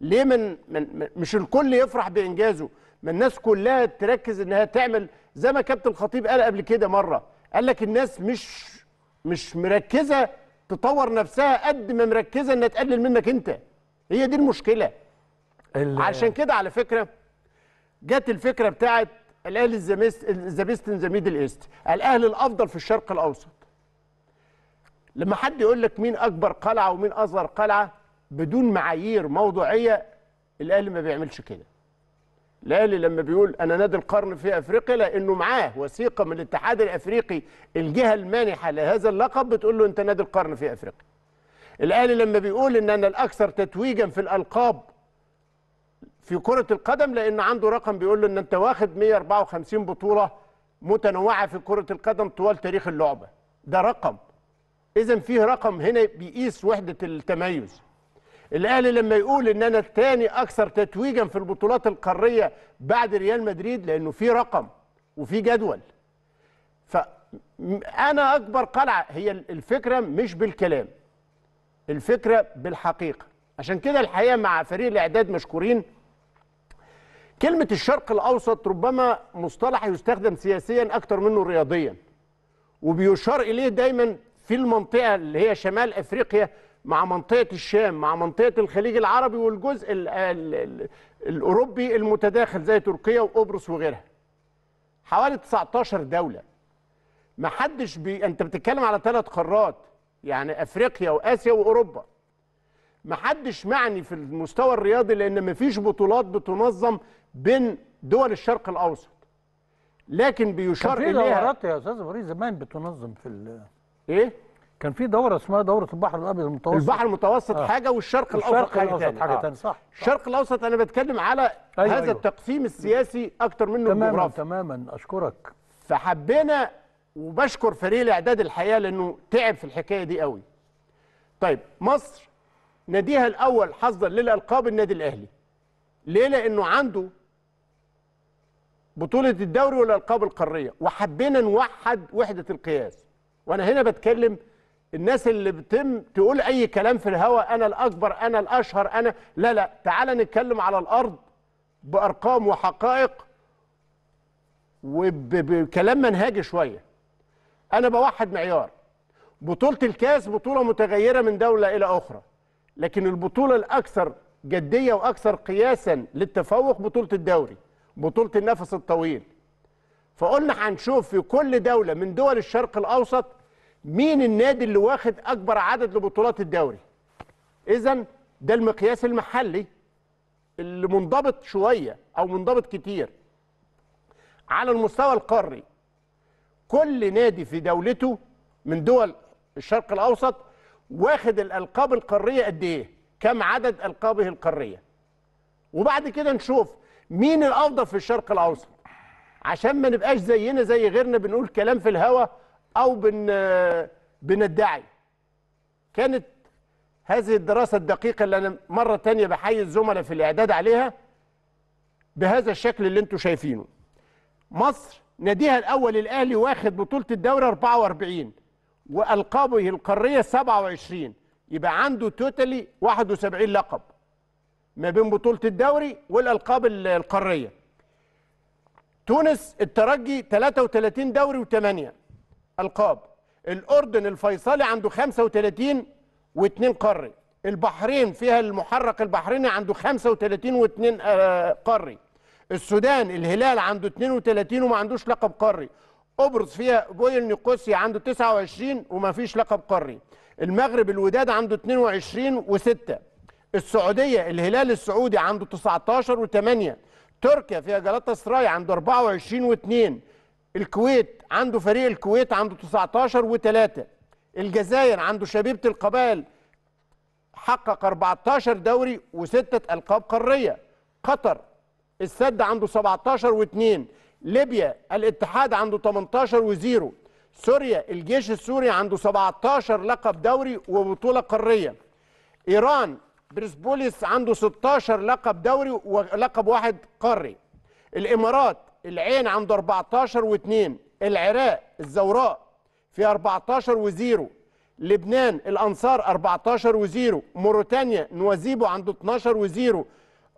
ليه من, من مش الكل يفرح بانجازه ما الناس كلها تركز انها تعمل زي ما كابتن الخطيب قال قبل كده مره قال لك الناس مش مش مركزه تطور نفسها قد ما مركزه انها تقلل منك انت هي دي المشكله عشان كده على فكره جت الفكره بتاعت الاهلي ذا بيست ان ذا ميدل ايست الاهلي الافضل في الشرق الاوسط لما حد يقول لك مين اكبر قلعه ومين اصغر قلعه بدون معايير موضوعيه الاهلي ما بيعملش كده الاهلي لما بيقول انا نادي القرن في افريقيا لانه معاه وثيقه من الاتحاد الافريقي الجهه المانحه لهذا اللقب بتقول له انت نادي القرن في افريقيا الاهلي لما بيقول ان انا الاكثر تتويجا في الالقاب في كرة القدم لأن عنده رقم بيقول له إن أنت واخد 154 بطولة متنوعة في كرة القدم طوال تاريخ اللعبة ده رقم إذا فيه رقم هنا بيقيس وحدة التميز الأهلي لما يقول إن أنا الثاني أكثر تتويجا في البطولات القارية بعد ريال مدريد لأنه في رقم وفي جدول فأنا أكبر قلعة هي الفكرة مش بالكلام الفكرة بالحقيقة عشان كده الحقيقة مع فريق الإعداد مشكورين كلمة الشرق الأوسط ربما مصطلح يستخدم سياسيا أكثر منه رياضيا وبيشار إليه دايما في المنطقة اللي هي شمال أفريقيا مع منطقة الشام مع منطقة الخليج العربي والجزء الـ الـ الـ الأوروبي المتداخل زي تركيا وقبرص وغيرها حوالي 19 دولة ما حدش بي... أنت بتتكلم على ثلاث قارات يعني أفريقيا وآسيا وأوروبا ما حدش معني في المستوى الرياضي لأن ما فيش بطولات بتنظم بين دول الشرق الاوسط لكن بيشار اليها كان في دورات يا استاذ فريد زمان بتنظم في ال... ايه كان في دوره اسمها دوره البحر الابيض المتوسط البحر المتوسط آه. حاجه والشرق الاوسط حاجه ثانيه حاجه آه. تاني صح الشرق الاوسط انا بتكلم على أيوة هذا أيوة. التقسيم السياسي اكتر منه تماما الجغرافي تماما اشكرك فحبينا وبشكر فريق الاعداد الحقيقه لانه تعب في الحكايه دي قوي طيب مصر ناديها الاول حظا للالقاب النادي الاهلي ليه لانه عنده بطولة الدوري والالقاب القارية وحبينا نوحد وحدة القياس وأنا هنا بتكلم الناس اللي بتم تقول أي كلام في الهواء أنا الأكبر أنا الأشهر أنا لا لا تعال نتكلم على الأرض بأرقام وحقائق وبكلام منهجي شوية أنا بوحد معيار بطولة الكاس بطولة متغيرة من دولة إلى أخرى لكن البطولة الأكثر جدية وأكثر قياسا للتفوق بطولة الدوري بطولة النفس الطويل فقلنا هنشوف في كل دولة من دول الشرق الأوسط مين النادي اللي واخد أكبر عدد لبطولات الدوري إذا ده المقياس المحلي اللي منضبط شوية أو منضبط كتير على المستوى القاري كل نادي في دولته من دول الشرق الأوسط واخد الألقاب القارية قد إيه كم عدد ألقابه القارية وبعد كده نشوف مين الافضل في الشرق الاوسط عشان ما نبقاش زينا زي غيرنا بنقول كلام في الهوا او بن بندعي كانت هذه الدراسه الدقيقه اللي انا مره تانية بحيي الزملاء في الاعداد عليها بهذا الشكل اللي انتم شايفينه مصر ناديها الاول الاهلي واخد بطوله الدوري 44 والقابه القاريه 27 يبقى عنده توتالي 71 لقب ما بين بطولة الدوري والألقاب القارية تونس الترجي 33 دوري و8 ألقاب الأردن الفيصلي عنده 35 و2 قاري البحرين فيها المحرق البحريني عنده 35 و2 آه، قاري السودان الهلال عنده 32 وما عندوش لقب قاري قبرص فيها بويل نيقوسيا عنده 29 وما فيش لقب قاري المغرب الوداد عنده 22 و6 السعوديه الهلال السعودي عنده 19 و8 تركيا فيها جلاتا سراي عنده 24 و2 الكويت عنده فريق الكويت عنده 19 و3 الجزائر عنده شبيبه القبائل حقق 14 دوري وستة ألقاب قارية قطر السد عنده 17 و2 ليبيا الاتحاد عنده 18 و0 سوريا الجيش السوري عنده 17 لقب دوري وبطولة قارية إيران بريس بوليس عنده 16 لقب دوري ولقب واحد قاري الامارات العين عنده 14 و2 العراق الزوراء في 14 وزيرو لبنان الانصار 14 وزيرو موريتانيا نوازيبو عنده 12 وزيرو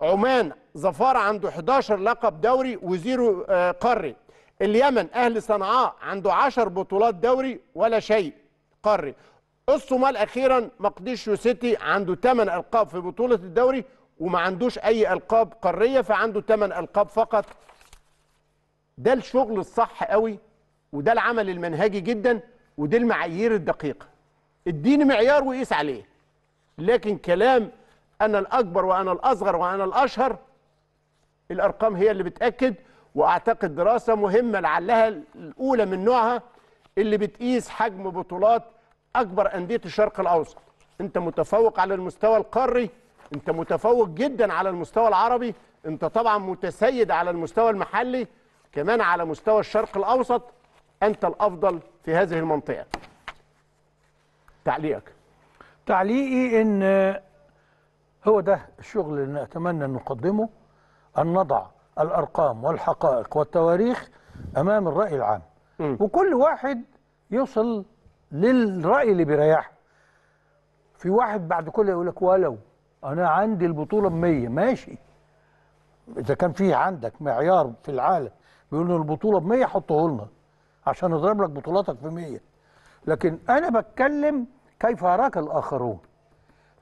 عمان زفارة عنده 11 لقب دوري وزيرو آه، قاري اليمن اهل صنعاء عنده 10 بطولات دوري ولا شيء قاري الصومال اخيرا مقديشو سيتي عنده 8 القاب في بطوله الدوري وما عندوش اي القاب قاريه فعنده 8 القاب فقط ده الشغل الصح قوي وده العمل المنهجي جدا ودي المعايير الدقيقه اديني معيار وقيس عليه لكن كلام انا الاكبر وانا الاصغر وانا الاشهر الارقام هي اللي بتاكد واعتقد دراسه مهمه لعلها الاولى من نوعها اللي بتقيس حجم بطولات اكبر انديه الشرق الاوسط انت متفوق على المستوى القاري انت متفوق جدا على المستوى العربي انت طبعا متسيد على المستوى المحلي كمان على مستوى الشرق الاوسط انت الافضل في هذه المنطقه تعليقك تعليقي ان هو ده الشغل اللي نتمنى ان نقدمه ان نضع الارقام والحقائق والتواريخ امام الراي العام م. وكل واحد يوصل للرأي اللي بيريحه في واحد بعد كل يقول لك ولو أنا عندي البطولة ب 100 ماشي إذا كان في عندك معيار في العالم بيقول له البطولة ب 100 حطه لنا عشان نضرب لك بطولاتك في 100 لكن أنا بتكلم كيف يراك الآخرون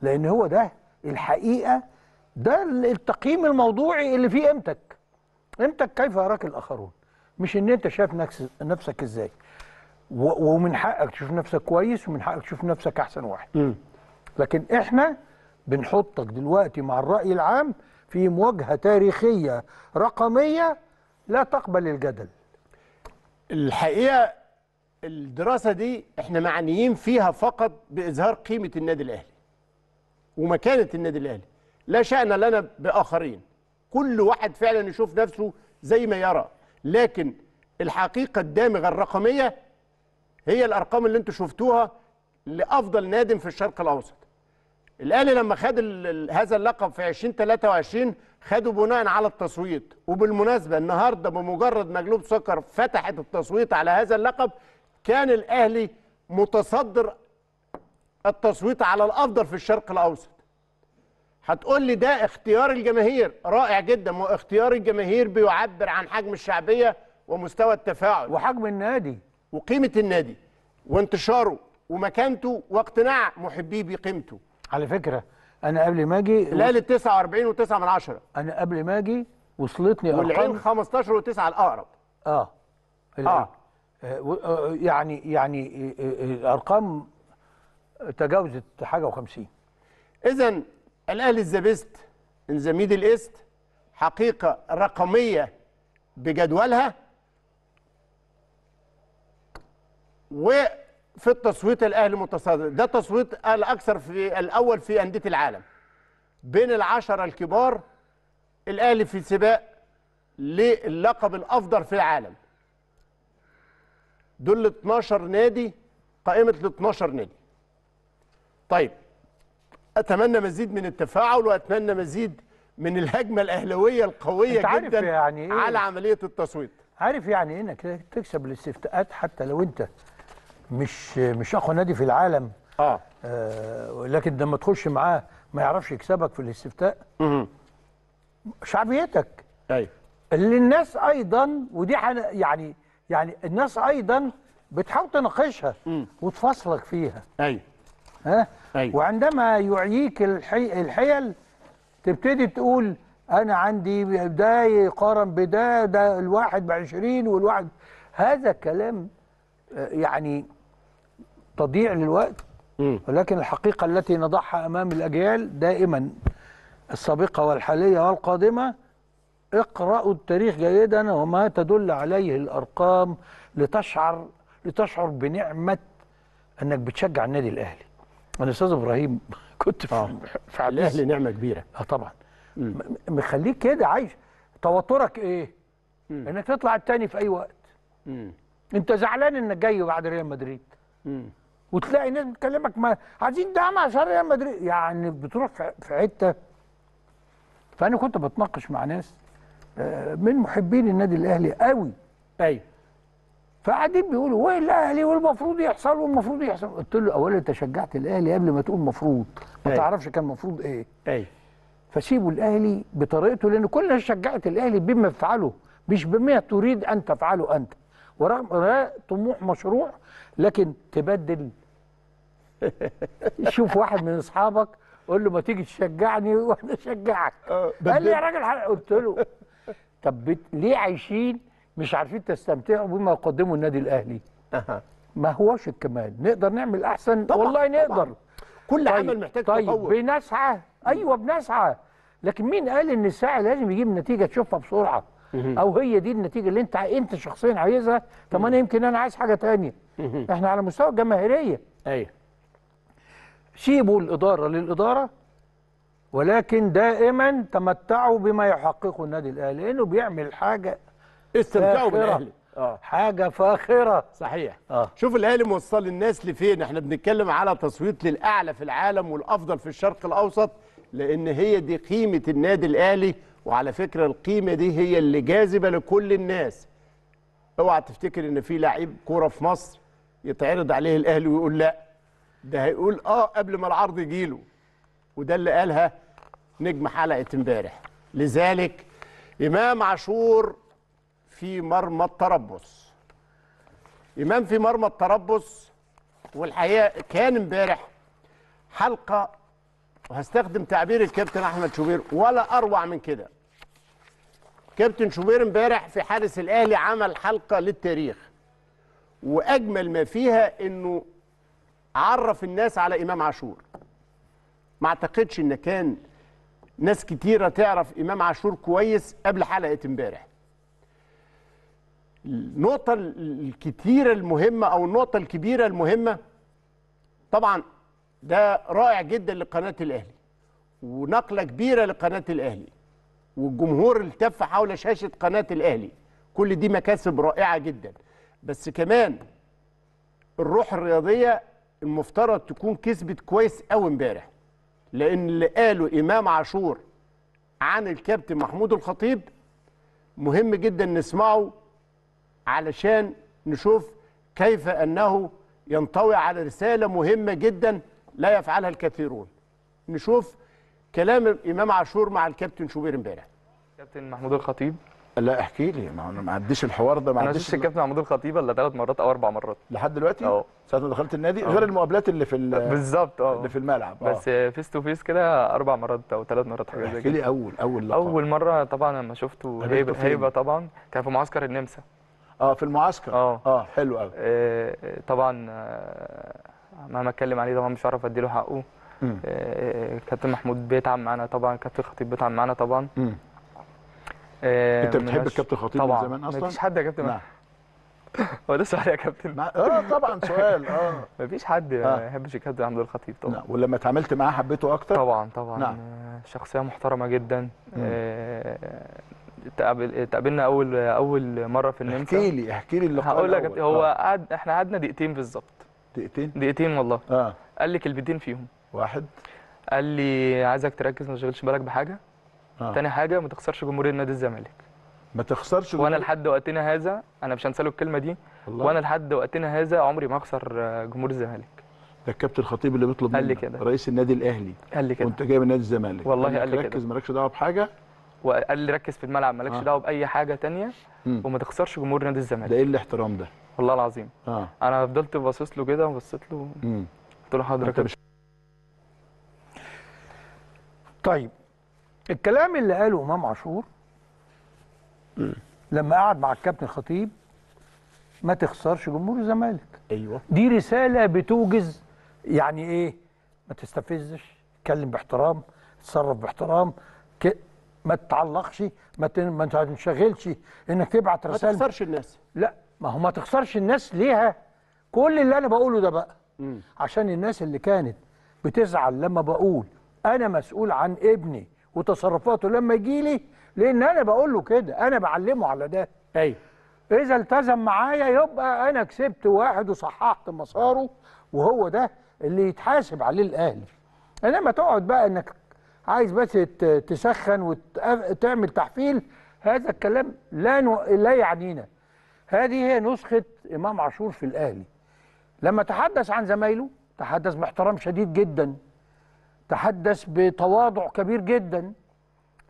لأن هو ده الحقيقة ده التقييم الموضوعي اللي فيه قيمتك قيمتك كيف يراك الآخرون مش ان انت شايف نفسك ازاي ومن حقك تشوف نفسك كويس ومن حقك تشوف نفسك احسن واحد م. لكن احنا بنحطك دلوقتي مع الراي العام في مواجهه تاريخيه رقميه لا تقبل الجدل الحقيقه الدراسه دي احنا معنيين فيها فقط باظهار قيمه النادي الاهلي ومكانه النادي الاهلي لا شان لنا باخرين كل واحد فعلا يشوف نفسه زي ما يرى لكن الحقيقه الدامغه الرقميه هي الارقام اللي انتم شفتوها لافضل نادم في الشرق الاوسط الاهلي لما خد هذا اللقب في 2023 خده بناء على التصويت وبالمناسبه النهارده بمجرد مجلوب سكر فتحت التصويت على هذا اللقب كان الاهلي متصدر التصويت على الافضل في الشرق الاوسط هتقول لي ده اختيار الجماهير رائع جدا واختيار الجماهير بيعبر عن حجم الشعبيه ومستوى التفاعل وحجم النادي وقيمه النادي وانتشاره ومكانته واقتناع محبيه بقيمته على فكره انا قبل ما اجي الاهلي 49 و9 من 10 انا قبل ما اجي وصلتني ارقام والعين 15 و9 الاقرب اه آه. آه،, اه يعني يعني آه، الارقام تجاوزت حاجه و50 اذا الاهلي الزبيست ان ذا ميدل ايست حقيقه رقميه بجدولها وفي التصويت الاهلي متصدر ده تصويت الاكثر في الاول في انديه العالم بين العشره الكبار الاهلي في سباق للقب الافضل في العالم دول 12 نادي قائمه ال 12 نادي طيب اتمنى مزيد من التفاعل واتمنى مزيد من الهجمه الاهلاويه القويه عارف جدا يعني إيه؟ على عمليه التصويت عارف يعني إيه انك تكسب الاستفتاءات حتى لو انت مش مش اقوى نادي في العالم اه, آه لكن لما تخش معاه ما يعرفش يكسبك في الاستفتاء شعبيتك ايوه اللي الناس ايضا ودي يعني يعني الناس ايضا بتحاول تناقشها وتفصلك فيها ايوه ها أيوة. وعندما يعييك الحي... الحيل تبتدي تقول انا عندي ده يقارن بده ده الواحد ب 20 والواحد هذا كلام يعني تضيع للوقت ولكن الحقيقة التي نضعها أمام الأجيال دائما السابقة والحالية والقادمة اقرأوا التاريخ جيدا وما تدل عليه الأرقام لتشعر لتشعر بنعمة أنك بتشجع النادي الأهلي أنا أستاذ إبراهيم كنت في, آه. في الأهلي نعمة كبيرة اه طبعا مخليك كده عايش توترك إيه؟ مم. إنك تطلع التاني في أي وقت مم. انت زعلان انك جاي بعد ريال مدريد مم. وتلاقي ناس بتكلمك ما عايزين دعم عشان ريال مدريد يعني بتروح في حته فانا كنت بتناقش مع ناس آه، من محبين النادي الاهلي قوي ايوه فقاعدين بيقولوا وين الاهلي والمفروض يحصل والمفروض يحصل قلت له اولا انت شجعت الاهلي قبل ما تقول مفروض ما أي. أيوه. تعرفش كان المفروض ايه ايوه فسيبوا الاهلي بطريقته لان كل الناس شجعت الاهلي بما يفعله مش بما تريد ان تفعله انت ورغم طموح مشروع لكن تبدل شوف واحد من اصحابك قول له ما تيجي تشجعني وانا اشجعك آه، قال لي يا راجل قلت له طب ليه عايشين مش عارفين تستمتعوا بما يقدمه النادي الاهلي ما هوش الكمال نقدر نعمل احسن طبعًا والله نقدر طبعًا. كل طيب عمل محتاج طيب، تطور طيب بنسعى ايوه بنسعى لكن مين قال ان السعي لازم يجيب نتيجه تشوفها بسرعه او هي دي النتيجه اللي انت انت شخصيا عايزها طب انا يمكن انا عايز حاجه ثانيه احنا على مستوى الجماهيريه ايوه سيبوا الاداره للاداره ولكن دائما تمتعوا بما يحققه النادي الاهلي لانه بيعمل حاجه استمتعوا بالاهلي آه. حاجه فاخره صحيح آه. شوف الاهلي موصل الناس لفين احنا بنتكلم على تصويت للاعلى في العالم والافضل في الشرق الاوسط لان هي دي قيمه النادي الاهلي وعلى فكره القيمه دي هي اللي جاذبه لكل الناس اوعى تفتكر ان في لعيب كوره في مصر يتعرض عليه الاهلي ويقول لا ده هيقول اه قبل ما العرض يجيله وده اللي قالها نجم حلقه امبارح لذلك امام عاشور في مرمى التربص امام في مرمى التربص والحقيقه كان امبارح حلقه وهستخدم تعبير الكابتن احمد شوبير ولا اروع من كده كابتن شوبير امبارح في حارس الاهلي عمل حلقه للتاريخ واجمل ما فيها انه عرف الناس على امام عاشور ما اعتقدش ان كان ناس كتيره تعرف امام عاشور كويس قبل حلقه امبارح النقطه الكتيره المهمه او النقطه الكبيره المهمه طبعا ده رائع جدا لقناه الاهلي ونقله كبيره لقناه الاهلي والجمهور التف حول شاشه قناه الاهلي كل دي مكاسب رائعه جدا بس كمان الروح الرياضيه المفترض تكون كسبت كويس قوي امبارح لان اللي قاله امام عاشور عن الكابتن محمود الخطيب مهم جدا نسمعه علشان نشوف كيف انه ينطوي على رساله مهمه جدا لا يفعلها الكثيرون نشوف كلام امام عاشور مع الكابتن شوبير امبارح كابتن محمود الخطيب لا احكي لي ما انا ما عديش الحوار ده ما عنديش انا شفت الكابتن محمود الخطيب الا ثلاث مرات او اربع مرات لحد دلوقتي اه ساعه ما دخلت النادي أوه. غير المقابلات اللي في بالظبط اه اللي في الملعب أوه. بس فيس تو فيس كده اربع مرات او ثلاث مرات حاجه زي كده احكي لي اول اول لقاء اول مره طبعا لما شفته هيبه هيبه طبعا كان في معسكر النمسا اه في المعسكر اه اه حلو قوي آه طبعا آه مهما اتكلم عليه طبعا مش هعرف اديله حقه آه، كابتن محمود بيتعب معانا طبعا كابتن خطيب بيتعب معانا طبعا آه، انت بتحب الكابتن خطيب من زمان اصلا؟ مفيش حد يا كابتن نعم. هو ده سؤال يا كابتن اه طبعا سؤال اه مفيش حد ما آه. يحبش الكابتن عبد الخطيب طبعا نعم. ولما اتعاملت معاه حبيته اكتر طبعا طبعا نعم. شخصيه محترمه جدا تقابلنا اول اول مره في النمسا احكي لي احكي لي اللقاء هقول لك هو قعد احنا قعدنا دقيقتين بالظبط دقيقتين دقيقتين والله اه قال لي كلمتين فيهم واحد قال لي عايزك تركز ما تشغلش بالك بحاجه آه. تاني حاجه ما تخسرش جمهور نادي الزمالك ما تخسرش جمهور... وانا لحد وقتنا هذا انا مش هنساله الكلمه دي الله. وانا لحد وقتنا هذا عمري ما اخسر آه، جمهور الزمالك ده الكابتن الخطيب اللي بيطلب قال لي كده رئيس النادي الاهلي قال لي كده وانت جاي من نادي الزمالك والله قال لي كده ركز مالكش دعوه بحاجه وقال لي ركز في الملعب مالكش آه. دعوه باي حاجه ثانيه وما تخسرش جمهور نادي الزمالك ده ايه الاحترام ده والله العظيم آه. انا فضلت باصص له كده وبصيت له قلت له حضرتك طيب الكلام اللي قاله امام عاشور لما قعد مع الكابتن خطيب ما تخسرش جمهور الزمالك ايوه دي رساله بتوجز يعني ايه ما تستفزش اتكلم باحترام اتصرف باحترام ك... ما تتعلقش ما, ت... ما تنشغلش انك تبعت رسائل ما تخسرش الناس لا ما هو ما تخسرش الناس ليها كل اللي انا بقوله ده بقى مم. عشان الناس اللي كانت بتزعل لما بقول انا مسؤول عن ابني وتصرفاته لما يجي لي لان انا بقول له كده انا بعلمه على ده ايوه اذا التزم معايا يبقى انا كسبت واحد وصححت مساره وهو ده اللي يتحاسب عليه الاهلي انما تقعد بقى انك عايز بس تسخن وتعمل تحفيل هذا الكلام لا لا يعنينا هذه هي نسخه امام عاشور في الاهلي لما تحدث عن زمايله تحدث باحترام شديد جدا تحدث بتواضع كبير جدا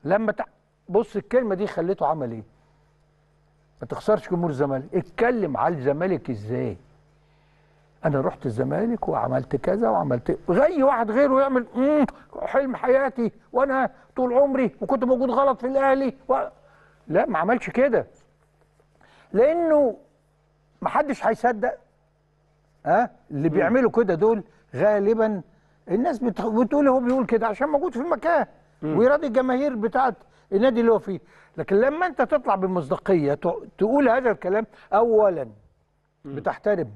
لما ت... بص الكلمه دي خليته عمل ايه ما تخسرش جمهور الزمالك اتكلم على الزمالك ازاي انا رحت الزمالك وعملت كذا وعملت إيه؟ غي واحد غيره يعمل حلم حياتي وانا طول عمري وكنت موجود غلط في الاهلي و... لا ما عملش كده لانه ما حدش هيصدق ها أه؟ اللي بيعملوا كده دول غالبا الناس بتقول هو بيقول كده عشان موجود في المكان ويراضي الجماهير بتاعه النادي اللي هو فيه لكن لما انت تطلع بمصداقيه تقول هذا الكلام اولا بتحترم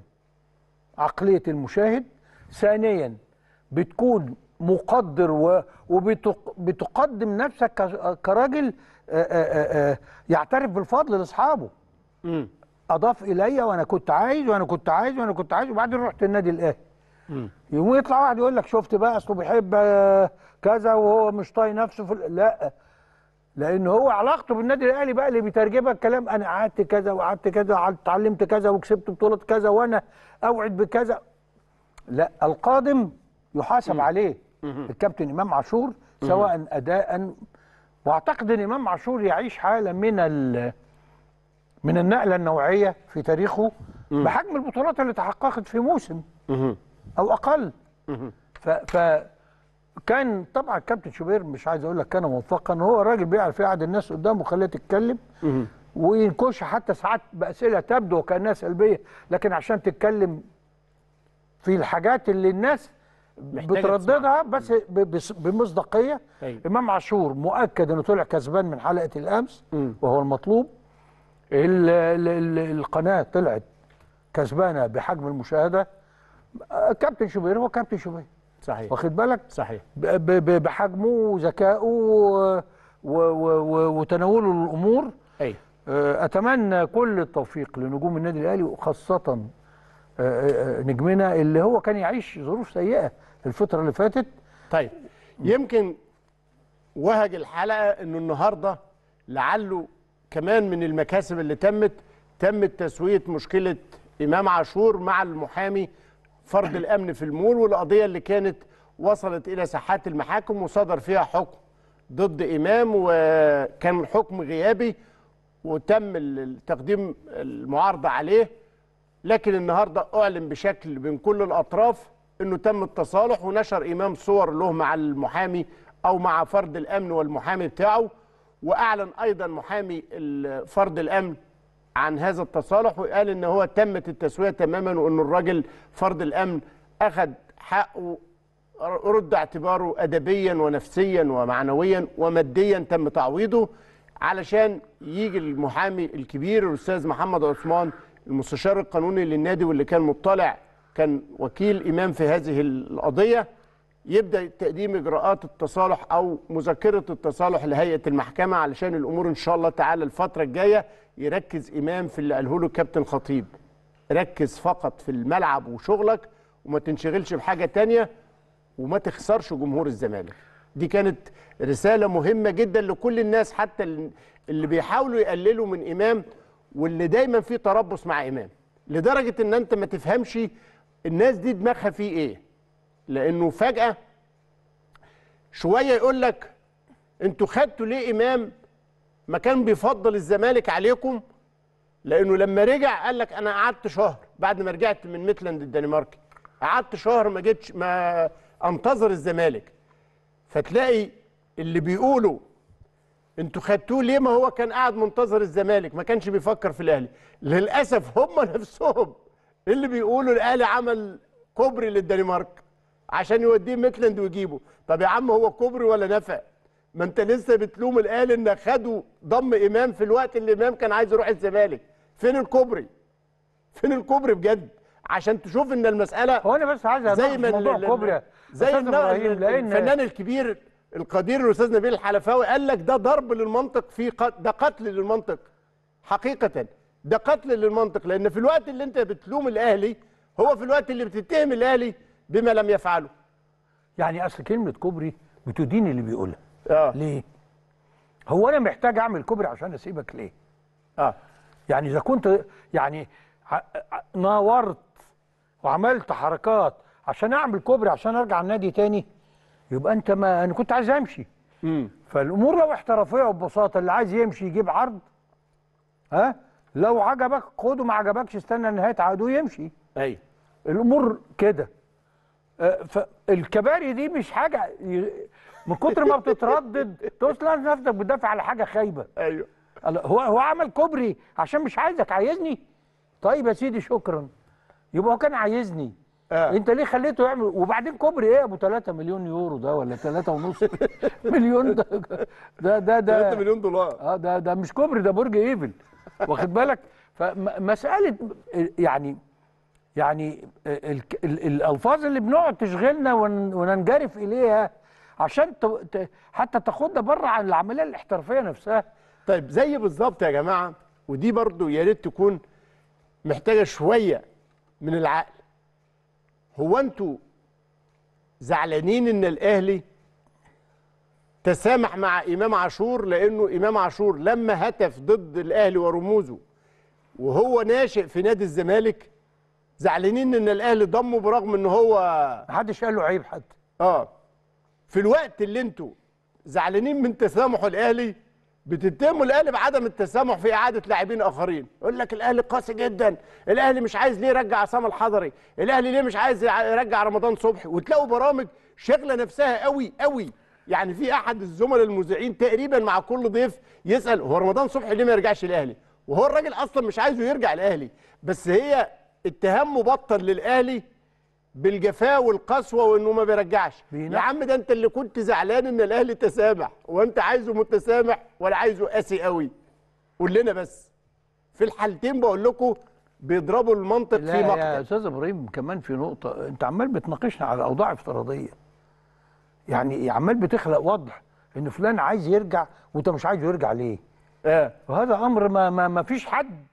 عقليه المشاهد ثانيا بتكون مقدر وبتقدم نفسك كراجل آه، آه، آه، يعترف بالفضل لاصحابه اضاف الي وانا كنت عايز وانا كنت عايز وانا كنت عايز وبعدين رحت النادي الاهلي يقوم يطلع واحد يقول لك شفت بقى اصله بيحب آه، كذا وهو مش طايق نفسه في لا لان هو علاقته بالنادي الاهلي بقى اللي بيترجمها الكلام انا قعدت كذا وقعدت كذا اتعلمت كذا وكسبت بطوله كذا وانا اوعد بكذا لا القادم يحاسب مم. عليه الكابتن امام عاشور سواء اداء واعتقد ان امام عاشور يعيش حاله من من النقله النوعيه في تاريخه بحجم البطولات اللي تحققت في موسم او اقل فكان طبعا كابتن شوبير مش عايز اقول لك كان موفقا هو راجل بيعرف يقعد الناس قدامه وخليها تتكلم وينكش حتى ساعات باسئله تبدو وكانها سلبيه لكن عشان تتكلم في الحاجات اللي الناس بترددها بس بمصداقيه أيوة. امام عاشور مؤكد انه طلع كسبان من حلقه الامس م. وهو المطلوب الـ الـ القناه طلعت كسبانه بحجم المشاهده كابتن شوبير هو كابتن شوبير صحيح واخد بالك صحيح بحجمه وذكائه وتناوله للامور ايوه اتمنى كل التوفيق لنجوم النادي الاهلي وخاصه آه، آه، نجمنا اللي هو كان يعيش ظروف سيئه الفتره اللي فاتت طيب يمكن وهج الحلقه انه النهارده لعله كمان من المكاسب اللي تمت تمت تسويه مشكله امام عاشور مع المحامي فرض الامن في المول والقضيه اللي كانت وصلت الى ساحات المحاكم وصدر فيها حكم ضد امام وكان حكم غيابي وتم تقديم المعارضه عليه لكن النهارده اعلن بشكل بين كل الاطراف انه تم التصالح ونشر امام صور له مع المحامي او مع فرد الامن والمحامي بتاعه واعلن ايضا محامي فرد الامن عن هذا التصالح وقال ان هو تمت التسويه تماما وان الراجل فرد الامن اخذ حقه رد اعتباره ادبيا ونفسيا ومعنويا وماديا تم تعويضه علشان يجي المحامي الكبير الاستاذ محمد عثمان المستشار القانوني للنادي واللي كان مطلع كان وكيل امام في هذه القضيه يبدا تقديم اجراءات التصالح او مذكره التصالح لهيئه المحكمه علشان الامور ان شاء الله تعالى الفتره الجايه يركز امام في اللي قاله له الكابتن خطيب ركز فقط في الملعب وشغلك وما تنشغلش بحاجه تانية وما تخسرش جمهور الزمالك دي كانت رساله مهمه جدا لكل الناس حتى اللي بيحاولوا يقللوا من امام واللي دايما في تربص مع امام لدرجه ان انت ما تفهمش الناس دي دماغها فيه ايه لانه فجاه شويه يقول لك انتوا خدتوا ليه امام ما كان بيفضل الزمالك عليكم لانه لما رجع قال لك انا قعدت شهر بعد ما رجعت من ميتلاند الدنماركي قعدت شهر ما جيتش ما انتظر الزمالك فتلاقي اللي بيقولوا انتوا خدتوه ليه ما هو كان قاعد منتظر الزمالك ما كانش بيفكر في الاهلي للاسف هم نفسهم اللي بيقولوا الاهلي عمل كوبري للدنمارك عشان يوديه ميتلاند ويجيبه طب يا عم هو كوبري ولا نفع ما انت لسه بتلوم الاهلي ان خدوا ضم امام في الوقت اللي امام كان عايز يروح الزمالك فين الكوبري فين الكوبري بجد عشان تشوف ان المساله هو انا بس عايز زي ما موضوع كوبري زي الفنان الكبير القدير الاستاذ نبيل الحلفاوي قال لك ده ضرب للمنطق في قتل ده قتل للمنطق حقيقه ده قتل للمنطق لان في الوقت اللي انت بتلوم الاهلي هو في الوقت اللي بتتهم الاهلي بما لم يفعله يعني اصل كلمه كوبري بتدين اللي بيقولها اه ليه؟ هو انا محتاج اعمل كوبري عشان اسيبك ليه؟ اه يعني اذا كنت يعني ناورت وعملت حركات عشان اعمل كوبري عشان ارجع النادي تاني يبقى انت ما انا كنت عايز امشي مم. فالامور لو احترافيه وببساطه اللي عايز يمشي يجيب عرض ها لو عجبك خده ما عجبكش استنى نهايه عقده يمشي ايوه الامور كده آه، فالكباري دي مش حاجه من كتر ما بتتردد توصل نفسك بتدافع على حاجه خايبه ايوه هو هو عمل كوبري عشان مش عايزك عايزني طيب يا سيدي شكرا يبقى هو كان عايزني آه. انت ليه خليته يعمل وبعدين كوبري ايه ابو 3 مليون يورو ده ولا 3 ونص مليون ده ده ده, ده 3 مليون دولار اه ده ده مش كوبري ده برج ايفل واخد بالك فمساله يعني يعني آه، الالفاظ اللي بنقعد تشغلنا وننجرف اليها عشان حتى تاخدنا بره عن العمليه الاحترافيه نفسها طيب زي بالظبط يا جماعه ودي برضو يا ريت تكون محتاجه شويه من العقل هو انتوا زعلانين ان الاهلي تسامح مع امام عاشور لانه امام عاشور لما هتف ضد الاهلي ورموزه وهو ناشئ في نادي الزمالك زعلانين ان الاهلي ضمه برغم ان هو محدش قال له عيب حد اه في الوقت اللي انتوا زعلانين من تسامح الاهلي بتتهموا الاهلي بعدم التسامح في اعاده لاعبين اخرين يقول لك الاهلي قاسي جدا الاهلي مش عايز ليه يرجع عصام الحضري الاهلي ليه مش عايز يرجع رمضان صبحي وتلاقوا برامج شاغله نفسها قوي قوي يعني في احد الزملاء المذيعين تقريبا مع كل ضيف يسال هو رمضان صبحي ليه ما يرجعش الاهلي وهو الراجل اصلا مش عايزه يرجع الاهلي بس هي اتهام مبطل للاهلي بالجفاء والقسوه وانه ما بيرجعش يا عم ده انت اللي كنت زعلان ان الاهلي تسامح وانت عايزه متسامح ولا عايزه قاسي قوي قول لنا بس في الحالتين بقول لكم بيضربوا المنطق في مقتل يا استاذ ابراهيم كمان في نقطه انت عمال بتناقشنا على اوضاع افتراضيه يعني إيه؟ عمال بتخلق وضع ان فلان عايز يرجع وانت مش عايزه يرجع ليه اه وهذا امر ما ما, ما فيش حد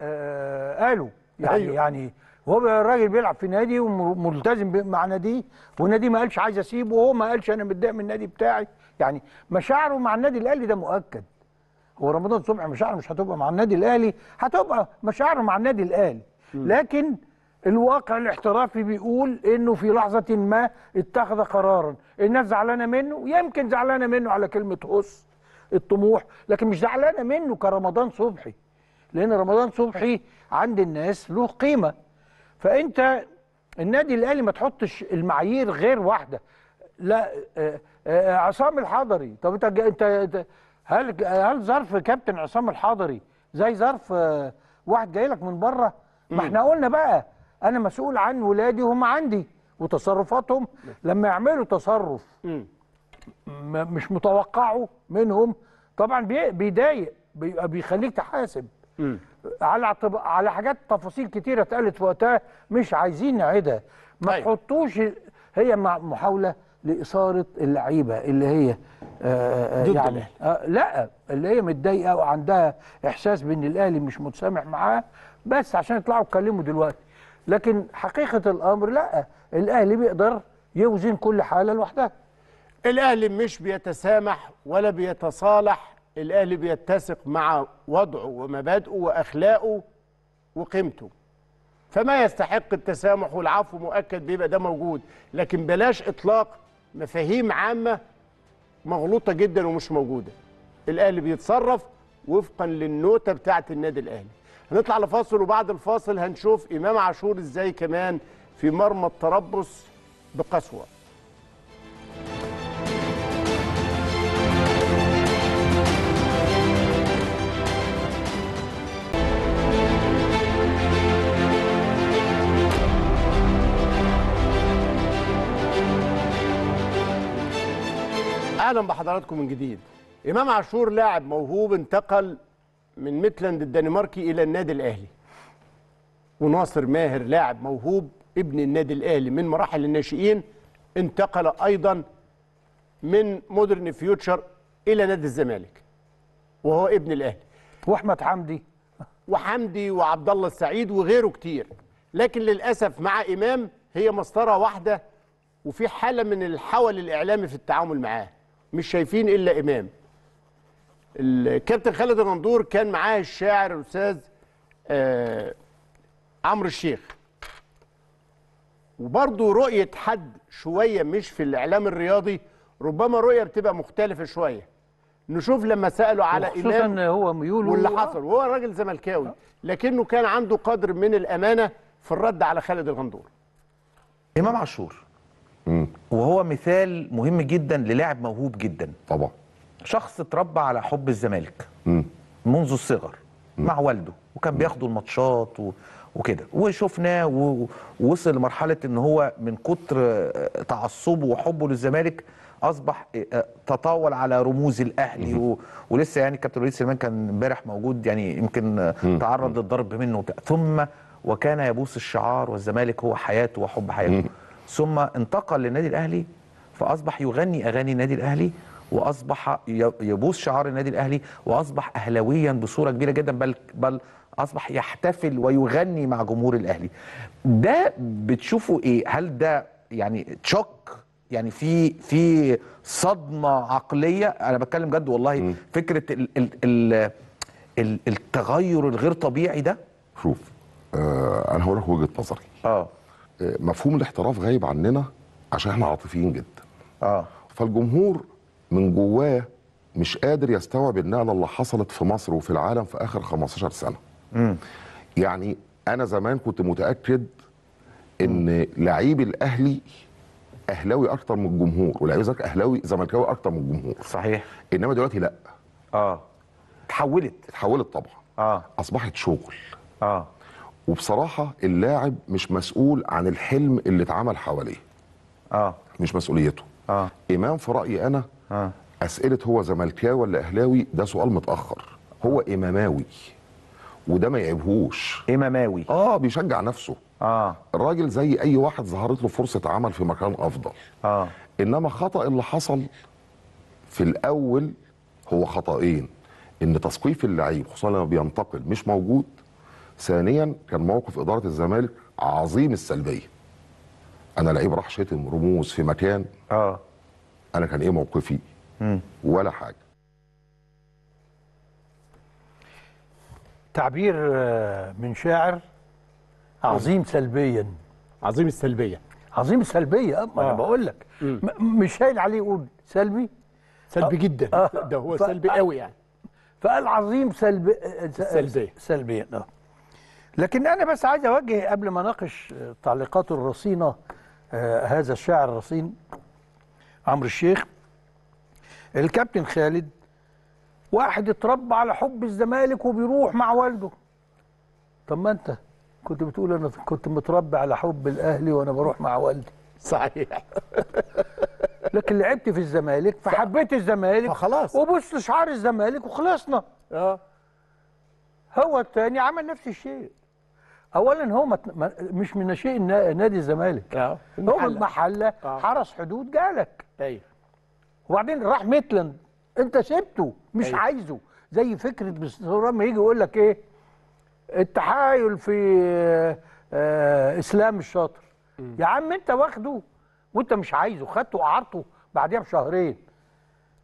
آه قاله يعني أيوه. يعني هو الراجل بيلعب في نادي وملتزم مع ناديه والنادي ما قالش عايز اسيبه وهو ما قالش انا متضايق من النادي بتاعي يعني مشاعره مع النادي الاهلي ده مؤكد هو رمضان صبحي مشاعره مش هتبقى مع النادي الاهلي هتبقى مشاعره مع النادي الاهلي لكن الواقع الاحترافي بيقول انه في لحظه ما اتخذ قرارا الناس زعلانه منه يمكن زعلانه منه على كلمه هوس الطموح لكن مش زعلانه منه كرمضان صبحي لان رمضان صبحي عند الناس له قيمه فانت النادي الاهلي ما تحطش المعايير غير واحده لا آه، آه، آه، عصام الحضري طب انت انت هل هل ظرف كابتن عصام الحضري زي ظرف واحد جاي لك من بره ما احنا قلنا بقى انا مسؤول عن ولادي وهم عندي وتصرفاتهم لما يعملوا تصرف مش متوقعه منهم طبعا بيضايق بيخليك تحاسب على على حاجات تفاصيل كتيره اتقالت في وقتها مش عايزين نعيدها ما أيوة. تحطوش هي محاوله لاثاره اللعيبه اللي هي آه، آه، ضد يعني آه، لا اللي هي متضايقه وعندها احساس بان الاهلي مش متسامح معاه بس عشان يطلعوا يتكلموا دلوقتي لكن حقيقه الامر لا الاهلي بيقدر يوزن كل حاله لوحدها الاهلي مش بيتسامح ولا بيتصالح الاهلي بيتسق مع وضعه ومبادئه واخلاقه وقيمته فما يستحق التسامح والعفو مؤكد بيبقى ده موجود لكن بلاش اطلاق مفاهيم عامه مغلوطه جدا ومش موجوده الاهلي بيتصرف وفقا للنوته بتاعه النادي الاهلي هنطلع لفاصل وبعد الفاصل هنشوف امام عاشور ازاي كمان في مرمى التربص بقسوه اهلا بحضراتكم من جديد امام عاشور لاعب موهوب انتقل من ميتلاند الدنماركي الى النادي الاهلي وناصر ماهر لاعب موهوب ابن النادي الاهلي من مراحل الناشئين انتقل ايضا من مودرن فيوتشر الى نادي الزمالك وهو ابن الاهلي واحمد حمدي وحمدي وعبد الله السعيد وغيره كتير لكن للاسف مع امام هي مسطره واحده وفي حاله من الحول الاعلامي في التعامل معاه مش شايفين الا امام الكابتن خالد المندور كان معاه الشاعر الاستاذ آه عمرو الشيخ وبرضه رؤيه حد شويه مش في الاعلام الرياضي ربما رؤيه بتبقى مختلفه شويه نشوف لما سالوا على امام هو ميوله واللي حصل وهو راجل زملكاوي لكنه كان عنده قدر من الامانه في الرد على خالد الغندور امام عاشور وهو مثال مهم جدا للاعب موهوب جدا طبعا شخص اتربى على حب الزمالك منذ الصغر مع والده وكان بياخدوا الماتشات و... وكده وشفناه ووصل لمرحله ان هو من كتر آه، تعصبه وحبه للزمالك اصبح آه، تطاول على رموز الاهلي و... ولسه يعني كابتن وليد سليمان كان امبارح موجود يعني يمكن آه، تعرض للضرب منه ثم وكان يبوس الشعار والزمالك هو حياته وحب حياته ثم انتقل للنادي الاهلي فاصبح يغني اغاني النادي الاهلي واصبح يبوس شعار النادي الاهلي واصبح اهلاويا بصوره كبيره جدا بل بل اصبح يحتفل ويغني مع جمهور الاهلي ده بتشوفوا ايه هل ده يعني تشوك يعني في في صدمه عقليه انا بتكلم جد والله م. فكره الـ الـ الـ التغير الغير طبيعي ده شوف آه انا هقول لك وجهه نظري اه مفهوم الاحتراف غايب عننا عشان احنا عاطفيين جدا اه فالجمهور من جواه مش قادر يستوعب النقله اللي حصلت في مصر وفي العالم في اخر 15 سنه م. يعني انا زمان كنت متاكد ان لعيب الاهلي اهلاوي اكتر من الجمهور ولعيب الزمالك اهلاوي زملكاوي اكتر من الجمهور صحيح انما دلوقتي لا اه تحولت تحولت طبعا اه اصبحت شغل اه وبصراحه اللاعب مش مسؤول عن الحلم اللي اتعمل حواليه اه مش مسؤوليته اه امام في رايي انا اه اسئله هو زملكاوي ولا اهلاوي ده سؤال متاخر هو آه. اماماوي وده ما يعيبهوش اماماوي اه بيشجع نفسه اه الراجل زي اي واحد ظهرت له فرصه عمل في مكان افضل اه انما خطا اللي حصل في الاول هو خطأين ان تثقيف اللعيب خصوصا لما بينتقل مش موجود ثانيا كان موقف اداره الزمالك عظيم السلبيه انا لعيب راح شتم رموز في مكان اه انا كان ايه موقفي مم. ولا حاجه تعبير آه، من شاعر عظيم سلبيا عظيم السلبيه عظيم السلبيه ما انا آه. بقول لك مش شايل عليه يقول سلبي سلبي أه. جدا آه. ده هو ف... سلبي آه. قوي يعني فقال عظيم سلبي سلبيا سلبيا اه لكن أنا بس عايز أوجه قبل ما أناقش تعليقاته الرصينة آه، هذا الشاعر الرصين عمرو الشيخ الكابتن خالد واحد اتربى على حب الزمالك وبيروح مع والده طب ما انت كنت بتقول انا كنت متربي على حب الاهلي وانا بروح مع والدي صحيح لكن لعبت في الزمالك فحبيت الزمالك فخلاص وبص لشعار الزمالك وخلصنا اه هو التاني عمل نفس الشيء اولا هو مت... مش من شيء نادي الزمالك آه، هو من محله آه. حرس حدود جالك ايوه وبعدين راح ميتلاند انت سبته مش أيوه. عايزه زي فكره بسرام يجي يقول لك ايه التحايل في آه, آه، اسلام الشاطر م. يا عم انت واخده وانت مش عايزه خدته وقعرته بعديها بشهرين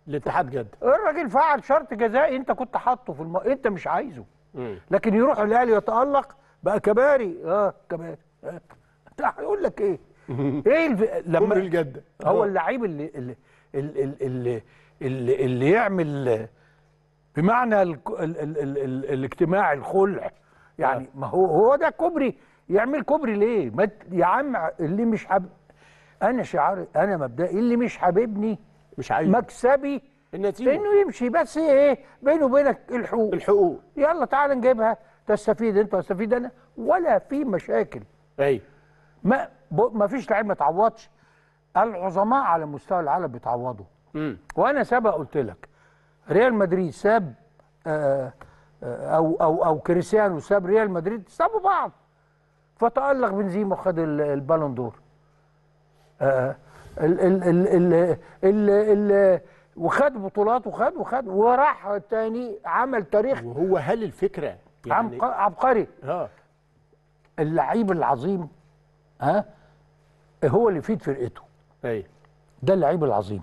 الاتحاد جد الراجل فعل شرط جزائي انت كنت حاطه في الم... انت مش عايزه م. لكن يروح الاهلي يتالق بقى كباري اه كباري آه. يقول لك ايه ايه الف... لما الجده هو آه. اللعيب اللي اللي اللي, اللي, اللي, اللي يعمل بمعنى ال ال ال ال ال الاجتماع الخلع يعني آه. ما هو هو ده كوبري يعمل كوبري ليه ما يا عم اللي مش حب انا شعاري انا مبدئي اللي مش حاببني مش عايز مكسبي النتيجه انه يمشي بس ايه بينه وبينك الحقوق الحقوق يلا تعال نجيبها تستفيد انت واستفيد انا ولا في مشاكل ايوه ما ما فيش لعيب ما تعوضش العظماء على مستوى العالم بيتعوضوا وانا سبق قلت لك ريال مدريد ساب آه، آه، او او او كريستيانو ساب ريال مدريد سابوا بعض فتألق بنزيما وخد البالون دور آه، ال ال ال ال ال ال وخد بطولات وخد وخد وراح تاني عمل تاريخ وهو هل الفكره يعني عبقري اه اللعيب العظيم ها هو اللي يفيد فرقته ايوه ده اللعيب العظيم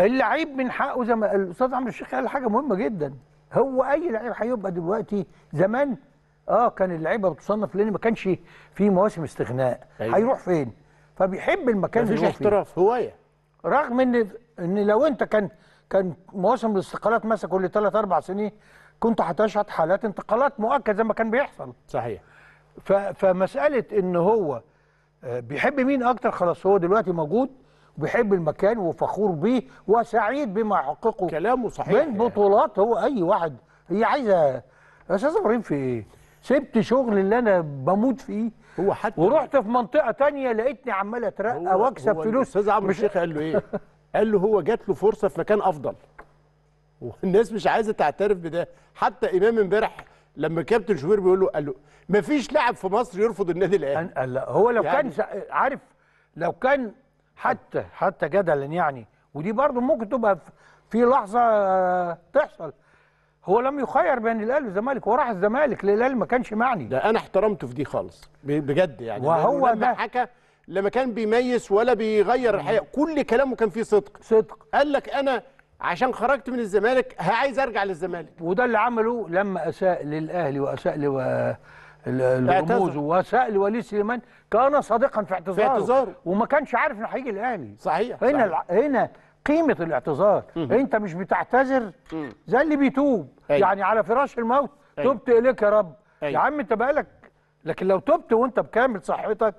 اللعيب من حقه زي ما الاستاذ عمرو الشيخ قال حاجه مهمه جدا هو اي لعيب هيبقى دلوقتي زمان اه كان اللعيبه بتصنف لان ما كانش في مواسم استغناء أيوة. هيروح فين فبيحب المكان اللي مفيش احتراف هوايه رغم ان ان لو انت كان كان مواسم الاستقالات مثلا كل 3 4 سنين كنت هتشهد حالات انتقالات مؤكد زي ما كان بيحصل صحيح ف... فمساله ان هو آه، بيحب مين اكتر خلاص هو دلوقتي موجود وبيحب المكان وفخور بيه وسعيد بما حققه كلامه صحيح من يعني. بطولات هو اي واحد هي عايزه استاذ ابراهيم في ايه؟ سبت شغل اللي انا بموت فيه هو حتى ورحت في منطقه تانية لقيتني عمال اترقى واكسب فلوس استاذ عمرو الشيخ قال له ايه؟ قال له هو جات له فرصه في مكان افضل والناس مش عايزه تعترف بده حتى امام امبارح لما كابتن شوير بيقول له قال له ما فيش لاعب في مصر يرفض النادي الاهلي هو لو يعني كان عارف لو كان حتى حتى جدلا يعني ودي برضه ممكن تبقى في لحظه تحصل هو لم يخير بين الاهلي والزمالك هو راح الزمالك الاهلي ما كانش معني ده انا احترمته في دي خالص بجد يعني وهو لما حكى لما كان بيميز ولا بيغير الحقيقه كل كلامه كان فيه صدق صدق قال لك انا عشان خرجت من الزمالك عايز ارجع للزمالك وده اللي عمله لما اساء للاهلي واساء لو... الرموز وسائل سليمان كان صادقا في اعتذاره, في اعتذاره. وما كانش عارف انه هيجي الاهلي صحيح هنا صحيح. هنا قيمه الاعتذار مم. انت مش بتعتذر زي اللي بيتوب أي. أيوه. يعني على فراش الموت أي. أيوه. تبت اليك يا رب أي. أيوه. يا عم انت بقالك لكن لو تبت وانت بكامل صحتك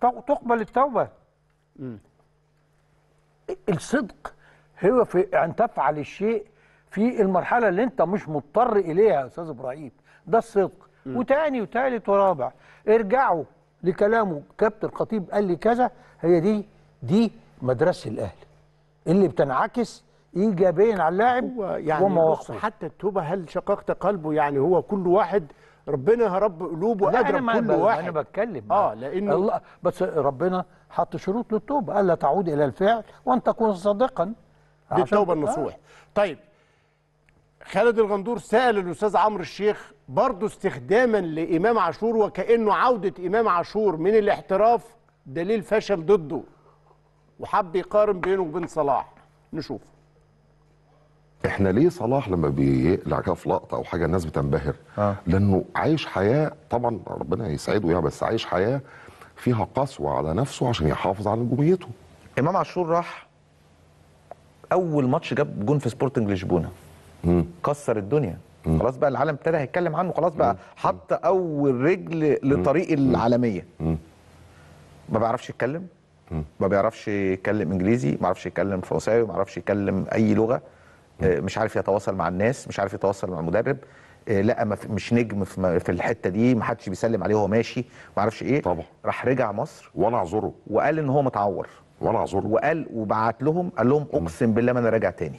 تقبل التوبه مم. الصدق هو في ان تفعل الشيء في المرحله اللي انت مش مضطر اليها يا استاذ ابراهيم ده الصدق م. وتاني وتالت ورابع ارجعوا لكلامه كابتن خطيب قال لي كذا هي دي دي مدرسه الاهلي اللي بتنعكس ايجابيا على اللاعب يعني ومواقفه حتى التوبه هل شققت قلبه يعني هو كل واحد ربنا رب قلوبه اجرب كل واحد انا بتكلم اه لانه الله بس ربنا حط شروط للتوبه الا تعود الى الفعل وان تكون صادقا دي التوبه النصوح طيب خالد الغندور سال الاستاذ عمرو الشيخ برضه استخداما لامام عاشور وكانه عوده امام عاشور من الاحتراف دليل فشل ضده وحب يقارن بينه وبين صلاح نشوف احنا ليه صلاح لما بيقلع كده في لقطه او حاجه الناس بتنبهر آه. لانه عايش حياه طبعا ربنا يسعده يعني بس عايش حياه فيها قسوه على نفسه عشان يحافظ على نجوميته امام عاشور راح اول ماتش جاب جون في سبورتنج لشبونه كسر الدنيا مم. خلاص بقى العالم ابتدى هيتكلم عنه خلاص بقى حط اول رجل لطريق مم. العالميه مم. ما بيعرفش يتكلم ما بيعرفش يتكلم انجليزي ما بيعرفش يتكلم فرنساوي ما بيعرفش يتكلم اي لغه آه، مش عارف يتواصل مع الناس مش عارف يتواصل مع المدرب آه، لا مش نجم في الحته دي ما حدش بيسلم عليه وهو ماشي ما اعرفش ايه طبعا راح رجع مصر وانا اعذره وقال ان هو متعور ولا اعذره وقال وبعت لهم قال لهم اقسم بالله ما انا راجع تاني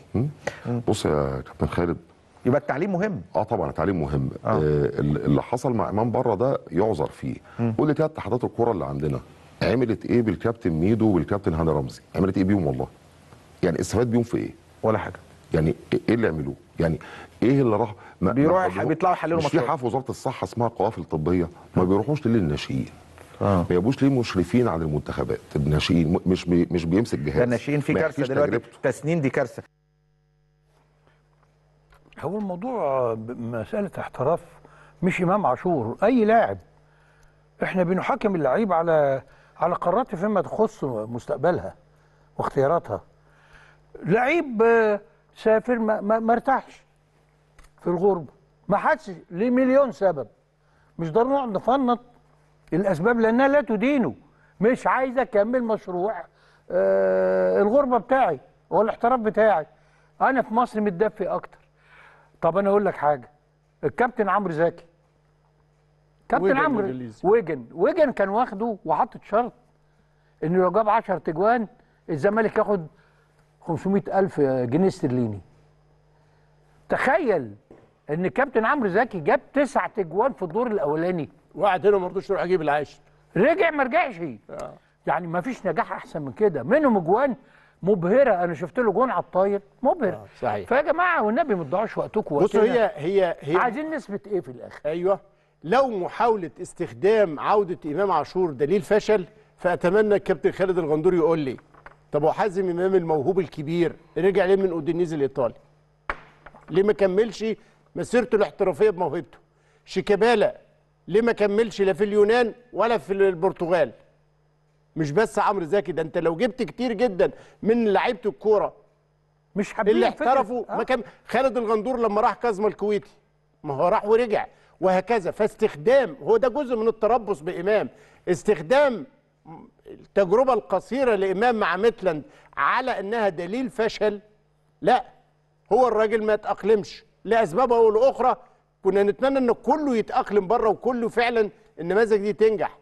بص يا كابتن خالد يبقى التعليم مهم اه طبعا التعليم مهم آه. آه اللي حصل مع امام بره ده يعذر فيه قول لي كده اتحادات الكوره اللي عندنا عملت ايه بالكابتن ميدو والكابتن هاني رمزي عملت ايه بيهم والله يعني استفاد بيهم في ايه ولا حاجه يعني ايه, إيه اللي عملوه يعني ايه اللي راح بيروحوا بيطلعوا يحللوا مش في حاجه في وزاره الصحه اسمها قوافل طبيه ما بيروحوش للناشئين آه. ما يبقوش ليه مشرفين على المنتخبات الناشئين مش بي مش بيمسك جهاز الناشئين في كارثه دلوقتي تسنين دي كارثه هو الموضوع مساله احتراف مش امام عاشور اي لاعب احنا بنحاكم اللعيب على على قراراته فيما تخص مستقبلها واختياراتها لعيب سافر ما, ما, ما ارتاحش في الغربه ما حدش لمليون سبب مش ضروري نقعد نفنط الأسباب لأنها لا تدينه مش عايز أكمل مشروع آه الغربة بتاعي والاحتراف بتاعي أنا في مصر متدفي أكتر طب أنا أقول لك حاجة الكابتن عمرو زكي كابتن عمرو ويجن ويجن كان واخده وحاطط شرط انه لو جاب 10 تجوان الزمالك ياخد 500000 جنيه استرليني تخيل ان كابتن عمرو زكي جاب 9 تجوان في الدور الاولاني واحد هنا ما رضوش يروح اجيب العاشر رجع ما رجعش آه. يعني ما فيش نجاح احسن من كده منهم اجوان مبهره انا شفت له جون على الطاير مبهر آه صحيح فيا جماعه والنبي ما تضيعوش وقتكم بصوا هي هي هي عايزين نسبه ايه في الاخر ايوه لو محاوله استخدام عوده امام عاشور دليل فشل فاتمنى الكابتن خالد الغندور يقول لي طب وحازم امام الموهوب الكبير رجع ليه من اودينيز الايطالي ليه ما كملش مسيرته الاحترافيه بموهبته شيكابالا ليه ما كملش لا في اليونان ولا في البرتغال مش بس عمرو زكي ده انت لو جبت كتير جدا من لعيبه الكوره مش حابين اللي احترفوا آه. ما كان خالد الغندور لما راح كازما الكويتي ما هو راح ورجع وهكذا فاستخدام هو ده جزء من التربص بامام استخدام التجربه القصيره لامام مع ميتلاند على انها دليل فشل لا هو الراجل ما تأقلمش لاسبابه ولاخرى كنا نتمنى ان كله يتاقلم بره وكله فعلا النماذج دي تنجح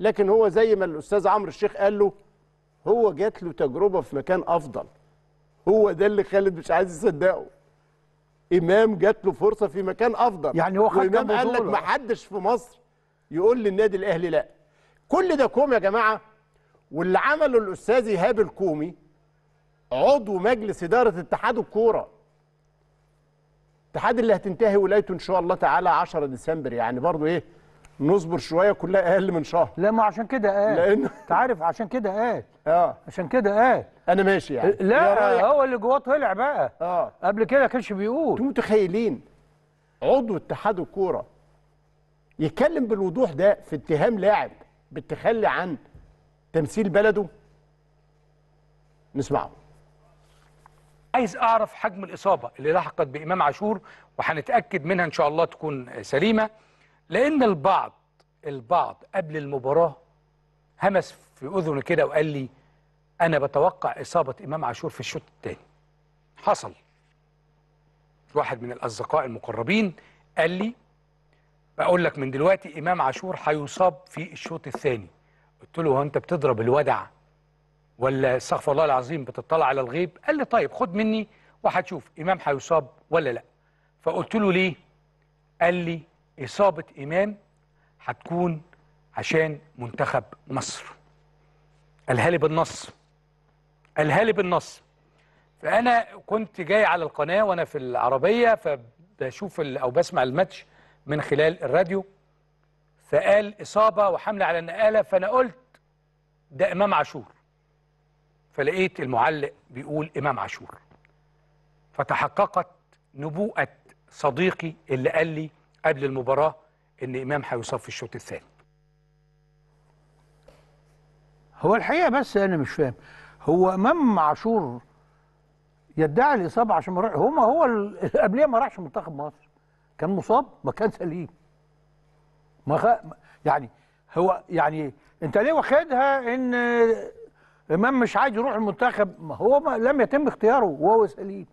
لكن هو زي ما الاستاذ عمرو الشيخ قال له هو جات له تجربه في مكان افضل هو ده اللي خالد مش عايز يصدقه امام جات له فرصه في مكان افضل يعني هو وامام قال لك ما حدش في مصر يقول للنادي الاهلي لا كل ده كوم يا جماعه واللي عمله الاستاذ ايهاب الكومي عضو مجلس اداره اتحاد الكوره الاتحاد اللي هتنتهي ولايته ان شاء الله تعالى 10 ديسمبر يعني برضو ايه نصبر شويه كلها اقل من شهر لا ما عشان كده قال لان انت عارف عشان كده قال اه عشان كده قال انا ماشي يعني لا هو اللي جواه طلع بقى اه قبل كده ما كانش بيقول انتوا متخيلين عضو اتحاد الكوره يتكلم بالوضوح ده في اتهام لاعب بالتخلي عن تمثيل بلده نسمعه عايز اعرف حجم الاصابه اللي لحقت بامام عاشور وهنتاكد منها ان شاء الله تكون سليمه لان البعض البعض قبل المباراه همس في اذنه كده وقال لي انا بتوقع اصابه امام عاشور في الشوط الثاني حصل واحد من الاصدقاء المقربين قال لي بقول لك من دلوقتي امام عاشور هيصاب في الشوط الثاني قلت له هو انت بتضرب الودع ولا استغفر الله العظيم بتطلع على الغيب قال لي طيب خد مني وهتشوف إمام هيصاب ولا لا فقلت له ليه قال لي إصابة إمام هتكون عشان منتخب مصر قالها لي بالنص قالها لي بالنص فأنا كنت جاي على القناة وأنا في العربية فبشوف أو بسمع الماتش من خلال الراديو فقال إصابة وحملة على النقالة فأنا قلت ده إمام عاشور فلقيت المعلق بيقول إمام عاشور فتحققت نبوءة صديقي اللي قال لي قبل المباراة إن إمام هيصاب في الشوط الثاني هو الحقيقة بس أنا مش فاهم هو إمام عاشور يدعي الإصابة عشان ما هو ما هو قبليه ما راحش منتخب مصر كان مصاب ما كان سليم ما خ... يعني هو يعني انت ليه واخدها ان امام مش عايز يروح المنتخب هو ما لم يتم اختياره وهو سليم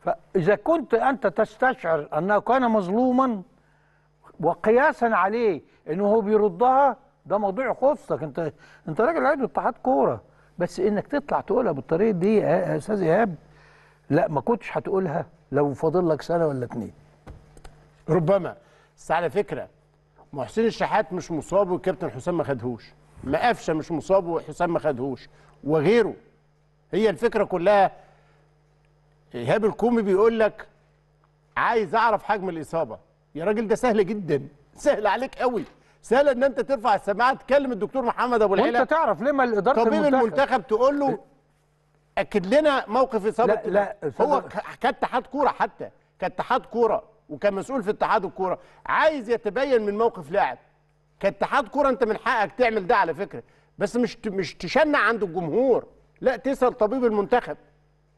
فاذا كنت انت تستشعر انه كان مظلوما وقياسا عليه انه هو بيردها ده موضوع يخصك انت انت راجل عايز اتحاد كوره بس انك تطلع تقولها بالطريقه دي يا استاذ ايهاب لا ما كنتش هتقولها لو فاضل لك سنه ولا اتنين ربما بس على فكره محسن الشحات مش مصاب والكابتن حسام ما خدهوش ما قفشه مش مصاب وحسام ما خدهوش وغيره هي الفكره كلها ايهاب الكومي بيقول لك عايز اعرف حجم الاصابه يا راجل ده سهل جدا سهل عليك قوي سهل ان انت ترفع السماعه تكلم الدكتور محمد ابو العيله وانت تعرف ليه ما الاداره طبيب المنتخب, المنتخب تقول له اكد لنا موقف اصابه لا, لا هو كاتحاد كوره حتى كاتحاد كوره وكمسؤول في اتحاد الكوره عايز يتبين من موقف لاعب كاتحاد كوره انت من حقك تعمل ده على فكره بس مش مش تشنع عند الجمهور لا تسال طبيب المنتخب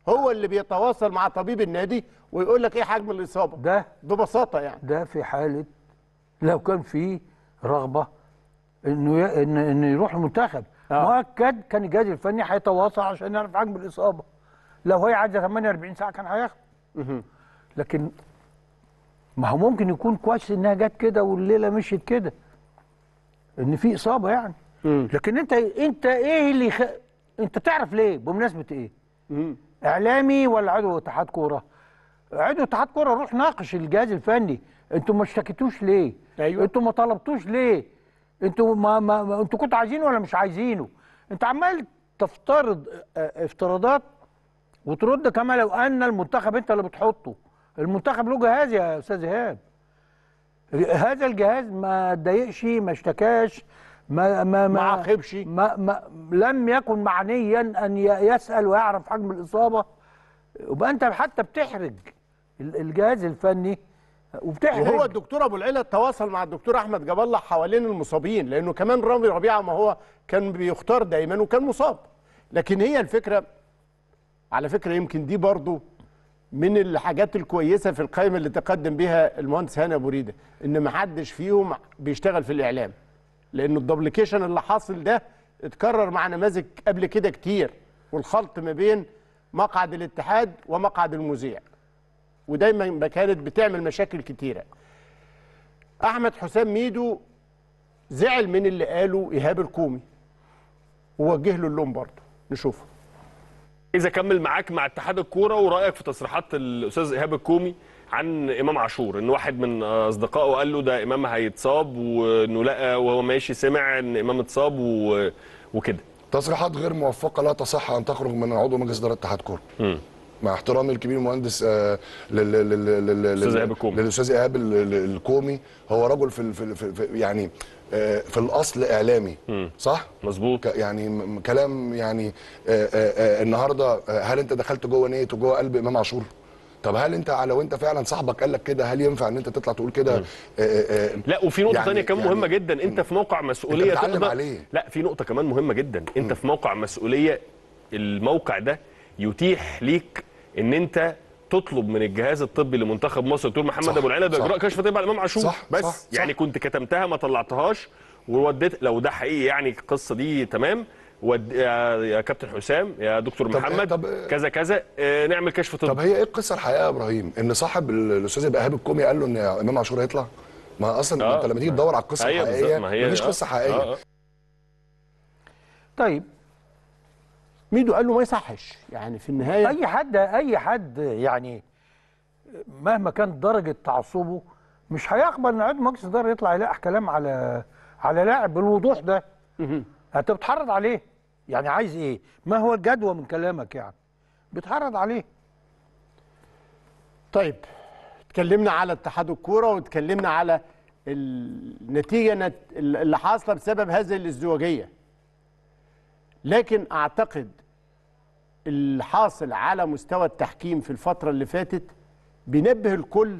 هو اللي بيتواصل مع طبيب النادي ويقول لك ايه حجم الاصابه ده ببساطه يعني ده في حاله لو كان في رغبه انه ي... إن... انه يروح المنتخب آه. مؤكد كان الجهاز الفني هيتواصل عشان يعرف حجم الاصابه لو هي عايزه 48 ساعه كان هياخد لكن ما هو ممكن يكون كويس انها جت كده والليله مشيت كده ان في اصابه يعني مم. لكن انت انت ايه اللي خ... انت تعرف ليه بمناسبه ايه مم. اعلامي ولا عضو اتحاد كوره عضو اتحاد كوره روح ناقش الجهاز الفني انتوا ما اشتكيتوش ليه أيوة. انتوا ما طلبتوش ليه انتوا ما, ما انتوا كنتوا عايزينه ولا مش عايزينه انت عمال تفترض آه، آه، افتراضات وترد كما لو ان المنتخب انت اللي بتحطه المنتخب له جهاز يا استاذ ايهاب هذا الجهاز ما اتضايقش ما اشتكاش ما ما ما ما, ما, ما لم يكن معنيا ان يسال ويعرف حجم الاصابه يبقى انت حتى بتحرج الجهاز الفني وبتحرج وهو الدكتور ابو العلا تواصل مع الدكتور احمد جاب الله حوالين المصابين لانه كمان رامي ربيعه ما هو كان بيختار دايما وكان مصاب لكن هي الفكره على فكره يمكن دي برضه من الحاجات الكويسه في القائمه اللي تقدم بها المهندس هاني ابو ريده ان ما حدش فيهم بيشتغل في الاعلام لأن الدوبليكيشن اللي حاصل ده اتكرر مع نماذج قبل كده كتير والخلط ما بين مقعد الاتحاد ومقعد المذيع ودايما كانت بتعمل مشاكل كتيره احمد حسام ميدو زعل من اللي قاله ايهاب الكومي ووجه له اللوم برضه نشوفه عايز اكمل معاك مع اتحاد الكوره ورايك في تصريحات الاستاذ ايهاب الكومي عن امام عاشور ان واحد من اصدقائه قال له ده امام هيتصاب وانه لا وهو ماشي سمع ان امام اتصاب و... وكده تصريحات غير موفقه لا تصح ان تخرج من عضو مجلس اداره اتحاد كوره مع احترامي الكبير المهندس آه، للاستاذ ايهاب الكومي للاستاذ ايهاب الكومي هو رجل في, في, في يعني آه، في الاصل اعلامي صح مظبوط يعني كلام يعني آه، آه، النهارده هل انت دخلت جوه نيه وجوه قلب امام عاشور طب هل انت لو انت فعلا صاحبك قال لك كده هل ينفع ان انت تطلع تقول كده لا وفي نقطه يعني ثانيه كمان يعني مهمه جدا انت في موقع مسؤوليه انت تقدر عليه. لا في نقطه كمان مهمه جدا انت في موقع مسؤوليه الموقع ده يتيح ليك ان انت تطلب من الجهاز الطبي لمنتخب مصر دكتور محمد ابو العلا اجراء كشف طبي على امام عاشور صح بس صح يعني صح كنت كتمتها ما طلعتهاش ووديت لو ده حقيقي يعني القصه دي تمام ود... يا كابتن حسام يا دكتور طب محمد طب كذا كذا آه، نعمل كشف طبي طب هي ايه القصه الحقيقيه يا ابراهيم ان صاحب الاستاذ ايهاب الكومي قال له ان امام عاشور هيطلع ما اصلا آه. انت لما تيجي تدور على القصه أيوه، الحقيقيه مفيش قصه آه. حقيقيه آه. آه. طيب ميدو قال له ما يصحش يعني في النهايه اي حد اي حد يعني مهما كانت درجه تعصبه مش هيقبل ان عضو مجلس الاداره يطلع يلاقح كلام على على لاعب بالوضوح ده انت بتحرض عليه يعني عايز ايه ما هو الجدوى من كلامك يعني بتحرض عليه طيب اتكلمنا على اتحاد الكوره واتكلمنا على النتيجه اللي حاصله بسبب هذه الازدواجيه لكن أعتقد الحاصل على مستوى التحكيم في الفترة اللي فاتت بينبه الكل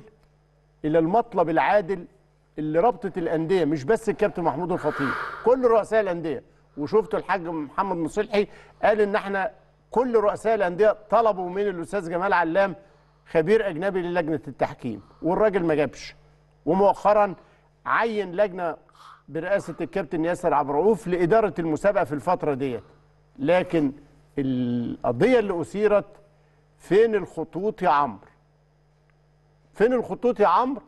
إلى المطلب العادل اللي رابطه الانديه مش بس الكابتن محمود الخطيب كل رؤساء الانديه وشفتوا الحاج محمد مصلحي قال ان احنا كل رؤساء الانديه طلبوا من الاستاذ جمال علام خبير اجنبي للجنه التحكيم والراجل ما جابش ومؤخرا عين لجنه برئاسه الكابتن ياسر عبد الرؤوف لاداره المسابقه في الفتره ديت لكن القضيه اللي اثيرت فين الخطوط يا عمرو فين الخطوط يا عمرو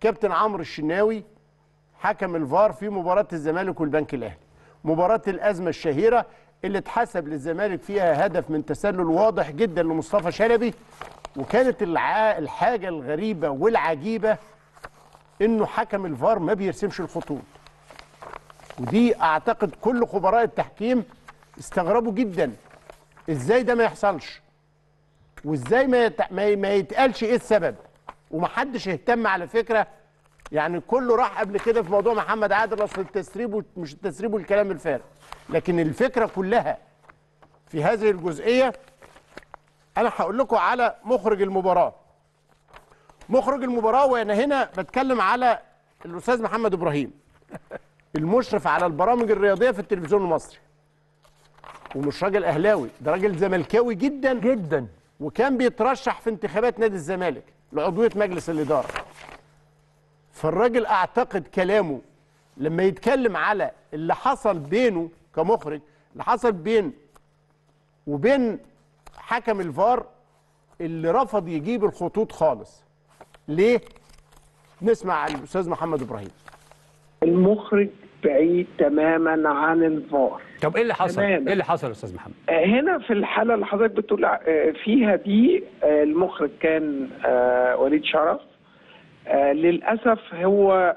كابتن عمرو الشناوي حكم الفار في مباراه الزمالك والبنك الاهلي مباراه الازمه الشهيره اللي اتحسب للزمالك فيها هدف من تسلل واضح جدا لمصطفى شلبي وكانت الحاجه الغريبه والعجيبه انه حكم الفار ما بيرسمش الخطوط ودي اعتقد كل خبراء التحكيم استغربوا جدا ازاي ده ما يحصلش وازاي ما ما يتقالش ايه السبب ومحدش اهتم على فكره يعني كله راح قبل كده في موضوع محمد عادل اصل التسريب مش التسريب والكلام الفارغ لكن الفكره كلها في هذه الجزئيه انا هقول لكم على مخرج المباراه مخرج المباراه وانا هنا بتكلم على الاستاذ محمد ابراهيم المشرف على البرامج الرياضيه في التلفزيون المصري ومش راجل اهلاوي ده راجل زملكاوي جدا جدا وكان بيترشح في انتخابات نادي الزمالك لعضويه مجلس الاداره فالراجل اعتقد كلامه لما يتكلم على اللي حصل بينه كمخرج اللي حصل بين وبين حكم الفار اللي رفض يجيب الخطوط خالص ليه نسمع الاستاذ محمد ابراهيم المخرج بعيد تماما عن الفار طب ايه اللي حصل؟ تماماً. ايه اللي حصل يا استاذ محمد؟ آه، هنا في الحاله اللي حضرتك بتقول آه، فيها دي آه، المخرج كان وليد شرف للاسف هو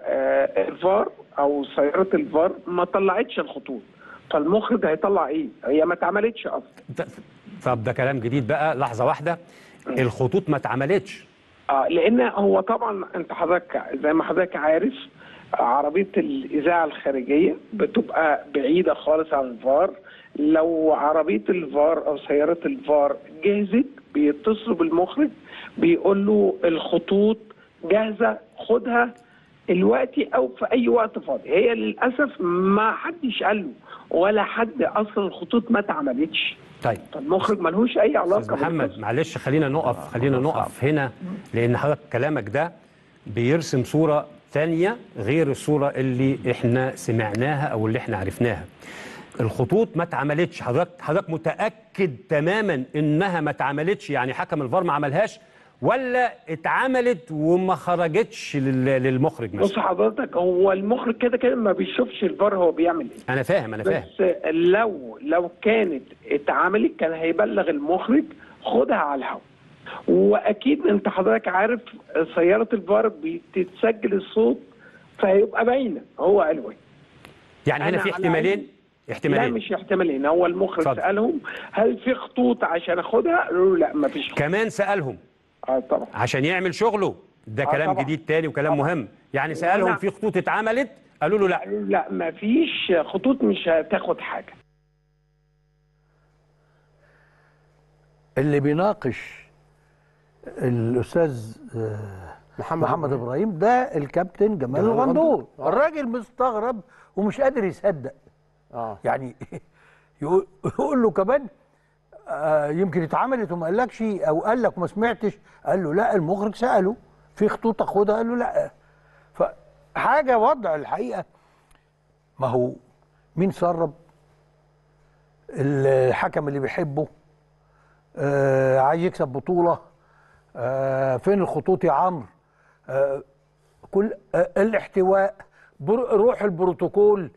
الفار او سياره الفار ما طلعتش الخطوط فالمخرج هيطلع ايه؟ هي ما اتعملتش اصلا طب ده كلام جديد بقى لحظه واحده الخطوط ما اتعملتش اه لان هو طبعا انت حضرتك زي ما حضرتك عارف عربيه الاذاعه الخارجيه بتبقى بعيده خالص عن الفار لو عربيه الفار او سياره الفار جهزت بيتصلوا بالمخرج بيقول له الخطوط جاهزه خدها دلوقتي او في اي وقت فاضي هي للاسف ما حدش قال له ولا حد اصلا الخطوط ما اتعملتش طيب فالمخرج ملهوش اي علاقه محمد معلش خلينا نقف خلينا آه، نقف هنا لان حضرتك كلامك ده بيرسم صوره ثانية غير الصورة اللي احنا سمعناها أو اللي احنا عرفناها الخطوط ما اتعملتش حضرتك حضرتك متأكد تماما إنها ما اتعملتش يعني حكم الفار ما عملهاش ولا اتعملت وما خرجتش للمخرج مثلا بص حضرتك هو المخرج كده كده ما بيشوفش الفار هو بيعمل ايه انا فاهم انا فاهم بس لو لو كانت اتعملت كان هيبلغ المخرج خدها على الهواء واكيد انت حضرتك عارف سياره الفار بتتسجل الصوت فهيبقى باينه هو قالوا إيه. يعني هنا في احتمالين احتمالين لا مش احتمالين هو المخرج صدق. سالهم هل في خطوط عشان اخدها قالوا لا ما فيش كمان سالهم اه طبعا عشان يعمل شغله ده آه كلام طبعا. جديد تاني وكلام طبعا. مهم يعني سالهم في خطوط اتعملت قالوا له لا لا ما فيش خطوط مش هتاخد حاجه اللي بيناقش الاستاذ آه، محمد, محمد ابراهيم ده الكابتن جمال الغندور آه. الراجل مستغرب ومش قادر يصدق آه. يعني يقول له كمان آه يمكن اتعملت وما قالكش او قال لك ما سمعتش قال له لا المخرج ساله في خطوط اخدها قال له لا فحاجه وضع الحقيقه ما هو مين سرب الحكم اللي بيحبه آه عايز يكسب بطوله آه فين الخطوط يا عمرو آه كل آه الاحتواء روح البروتوكول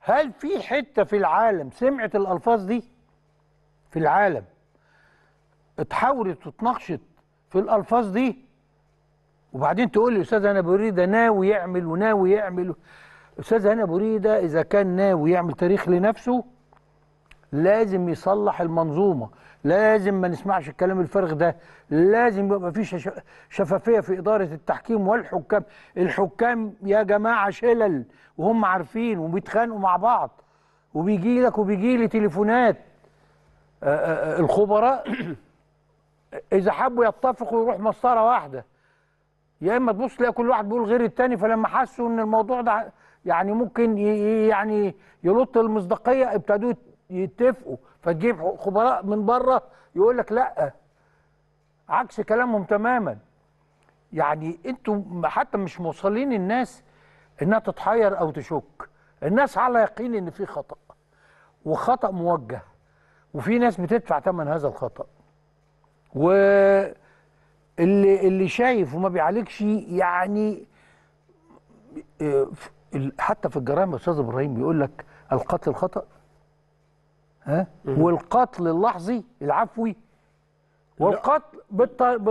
هل في حته في العالم سمعت الالفاظ دي في العالم اتحاورت واتناقشت في الالفاظ دي وبعدين تقول لي استاذ هنا بريده ناوي يعمل وناوي يعمل استاذ هنا بريده اذا كان ناوي يعمل تاريخ لنفسه لازم يصلح المنظومه لازم ما نسمعش الكلام الفارغ ده لازم يبقى في شفافيه في اداره التحكيم والحكام الحكام يا جماعه شلل وهم عارفين وبيتخانقوا مع بعض وبيجي لك وبيجي لي تليفونات الخبراء اذا حبوا يتفقوا يروح مسطره واحده يا اما تبص تلاقي كل واحد بيقول غير التاني فلما حسوا ان الموضوع ده يعني ممكن يعني يلط المصداقيه ابتدوا يتفقوا فتجيب خبراء من بره يقول لك لا عكس كلامهم تماما يعني انتوا حتى مش موصلين الناس انها تتحير او تشك الناس على يقين ان في خطا وخطا موجه وفي ناس بتدفع ثمن هذا الخطا و اللي اللي شايف وما بيعالجش يعني آه، حتى في الجرائم يا استاذ ابراهيم بيقول لك القتل خطأ ها والقتل اللحظي العفوي والقتل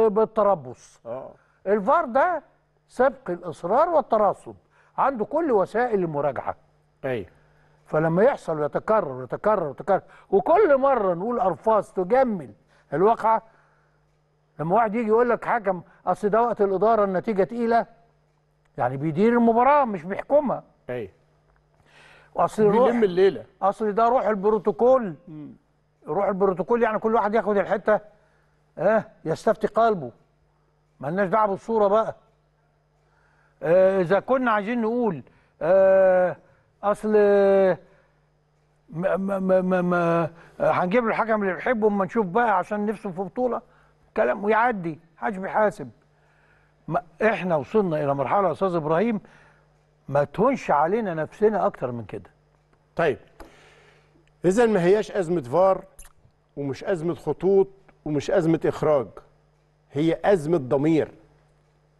بالتربص آه. الفار ده سبق الاصرار والتراصد عنده كل وسائل المراجعه ايوه فلما يحصل ويتكرر ويتكرر ويتكرر وكل مره نقول الفاظ تجمل الواقعه لما واحد يجي يقول لك حكم اصل ده وقت الاداره النتيجه تقيله يعني بيدير المباراه مش بيحكمها ايوه اصل روح بيلم الليله اصل ده روح البروتوكول روح البروتوكول يعني كل واحد ياخد الحته ها آه يستفتي قلبه مالناش دعوه بالصوره بقى آه اذا كنا عايزين نقول آه اصل ما ما ما ما هنجيب له الحكم اللي بيحبه اما نشوف بقى عشان نفسه في بطوله كلام ويعدي حاج بيحاسب احنا وصلنا الى مرحله يا استاذ ابراهيم ما تهونش علينا نفسنا اكتر من كده طيب اذا ما هياش ازمه فار ومش ازمه خطوط ومش ازمه اخراج هي ازمه ضمير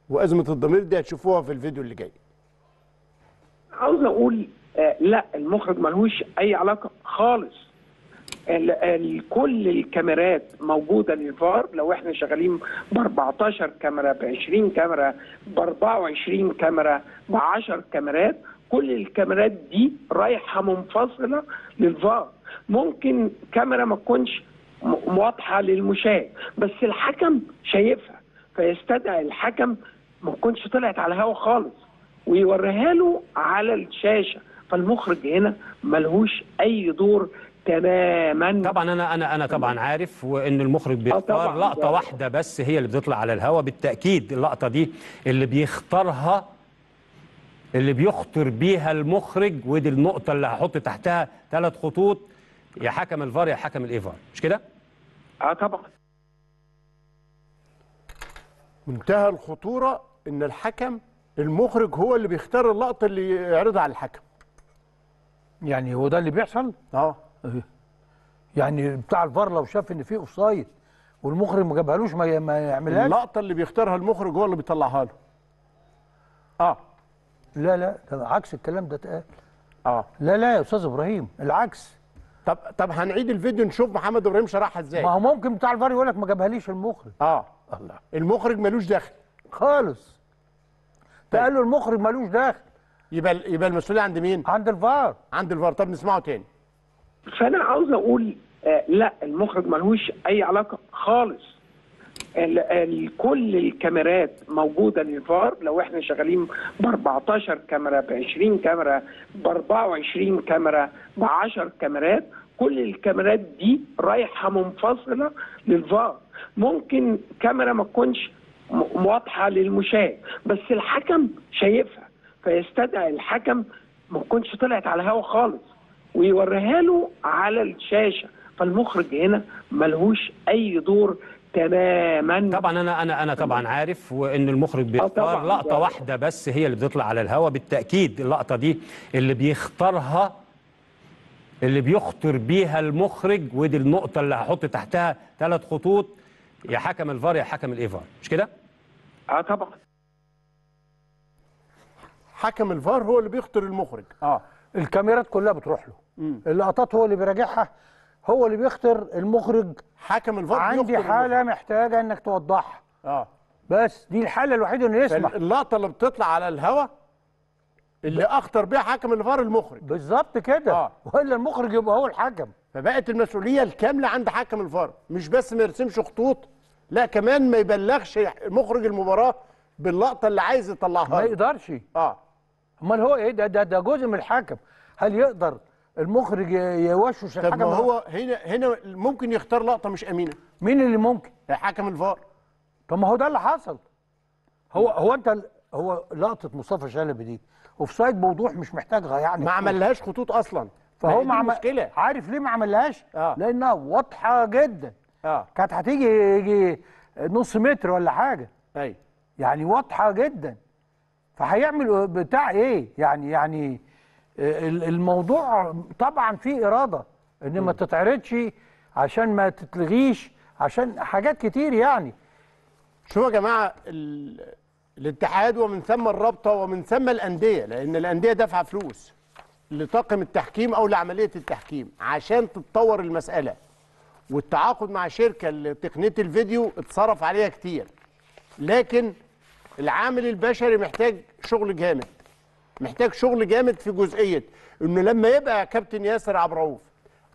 وازمه الضمير دي هتشوفوها في الفيديو اللي جاي عاوز اقول آه لا المخرج ملوش اي علاقه خالص كل الكاميرات موجوده للفار لو احنا شغالين ب 14 كاميرا ب 20 كاميرا ب 24 كاميرا ب 10 كاميرات كل الكاميرات دي رايحه منفصله للفار ممكن كاميرا ما تكونش واضحه للمشاهد بس الحكم شايفها فيستدعي الحكم ما تكونش طلعت على الهواء خالص ويوريها له على الشاشه فالمخرج هنا ملهوش اي دور تماما طبعا انا انا انا طبعا عارف وان المخرج آه، بيختار لقطه واحده بس هي اللي بتطلع على الهواء بالتاكيد اللقطه دي اللي بيختارها اللي بيخطر بيها المخرج ودي النقطه اللي هحط تحتها ثلاث خطوط يا حكم الفار يا حكم الايفار مش كده اه طبعا منتهى الخطوره ان الحكم المخرج هو اللي بيختار اللقطه اللي يعرضها على الحكم يعني هو ده اللي بيحصل اه يعني بتاع الفار لو شاف ان في اوفسايد والمخرج ما جابهالوش ما يعملهاش اللقطه اللي بيختارها المخرج هو اللي بيطلعها له اه لا لا ده عكس الكلام ده اتقال اه لا لا يا استاذ ابراهيم العكس طب طب هنعيد الفيديو نشوف محمد ابراهيم شرحها ازاي ما هو ممكن بتاع الفار يقول لك ما جابهاليش المخرج اه الله المخرج ملوش دخل خالص طيب. قال له المخرج ملوش دخل يبقى يبقى المسؤوليه عند مين عند الفار عند الفار طب نسمعه تاني فانا عاوز اقول آه، لا المخرج ملهوش اي علاقه خالص كل الكاميرات موجوده للفار لو احنا شغالين ب 14 كاميرا ب 20 كاميرا ب 24 كاميرا ب 10 كاميرات كل الكاميرات دي رايحه منفصله للفار ممكن كاميرا ما تكونش واضحه للمشاهد بس الحكم شايفها فيستدعي الحكم ما تكونش طلعت على الهواء خالص ويوريها له على الشاشه فالمخرج هنا ملهوش اي دور تماما طبعا انا انا انا طبعا عارف وان المخرج آه، بيختار لقطه واحده بس هي اللي بتطلع على الهواء بالتاكيد اللقطه دي اللي بيختارها اللي بيخطر بيها المخرج ودي النقطه اللي هحط تحتها ثلاث خطوط يا حكم الفار يا حكم الايفار مش كده اه طبعا حكم الفار هو اللي بيخطر المخرج اه الكاميرات كلها بتروح له اللقطات هو اللي بيراجعها هو اللي بيختر المخرج حكم الفار عندي حاله محتاجه انك توضحها اه بس دي الحاله الوحيده اللي يسمح اللقطه اللي بتطلع على الهوا اللي اخطر بيها حكم الفار المخرج بالظبط كده آه. والا المخرج يبقى هو الحكم فبقت المسؤوليه الكامله عند حكم الفار مش بس ما يرسمش خطوط لا كمان ما يبلغش مخرج المباراه باللقطه اللي عايز يطلعها ما يقدرش اه امال هو ايه ده ده, ده جزء من الحكم هل يقدر المخرج يوشوش طب ما هو هنا هنا ممكن يختار لقطه مش امينه مين اللي ممكن حكم الفار طب ما هو ده اللي حصل هو هو انت هو لقطه مصطفى شلبي دي اوف سايد بوضوح مش محتاجها يعني ما عملهاش خطوط اصلا فهو ما مشكله عارف ليه ما عملهاش آه. لانها واضحه جدا اه كانت هتيجي يجي نص متر ولا حاجه ايوه يعني واضحه جدا فهيعمل بتاع ايه يعني يعني الموضوع طبعا فيه اراده ان ما تتعرضش عشان ما تتلغيش عشان حاجات كتير يعني شوفوا يا جماعه الاتحاد ومن ثم الرابطه ومن ثم الانديه لان الانديه دافعه فلوس لطاقم التحكيم او لعمليه التحكيم عشان تتطور المساله والتعاقد مع شركه لتقنيه الفيديو اتصرف عليها كتير لكن العامل البشري محتاج شغل جامد محتاج شغل جامد في جزئيه انه لما يبقى كابتن ياسر عبد الرؤوف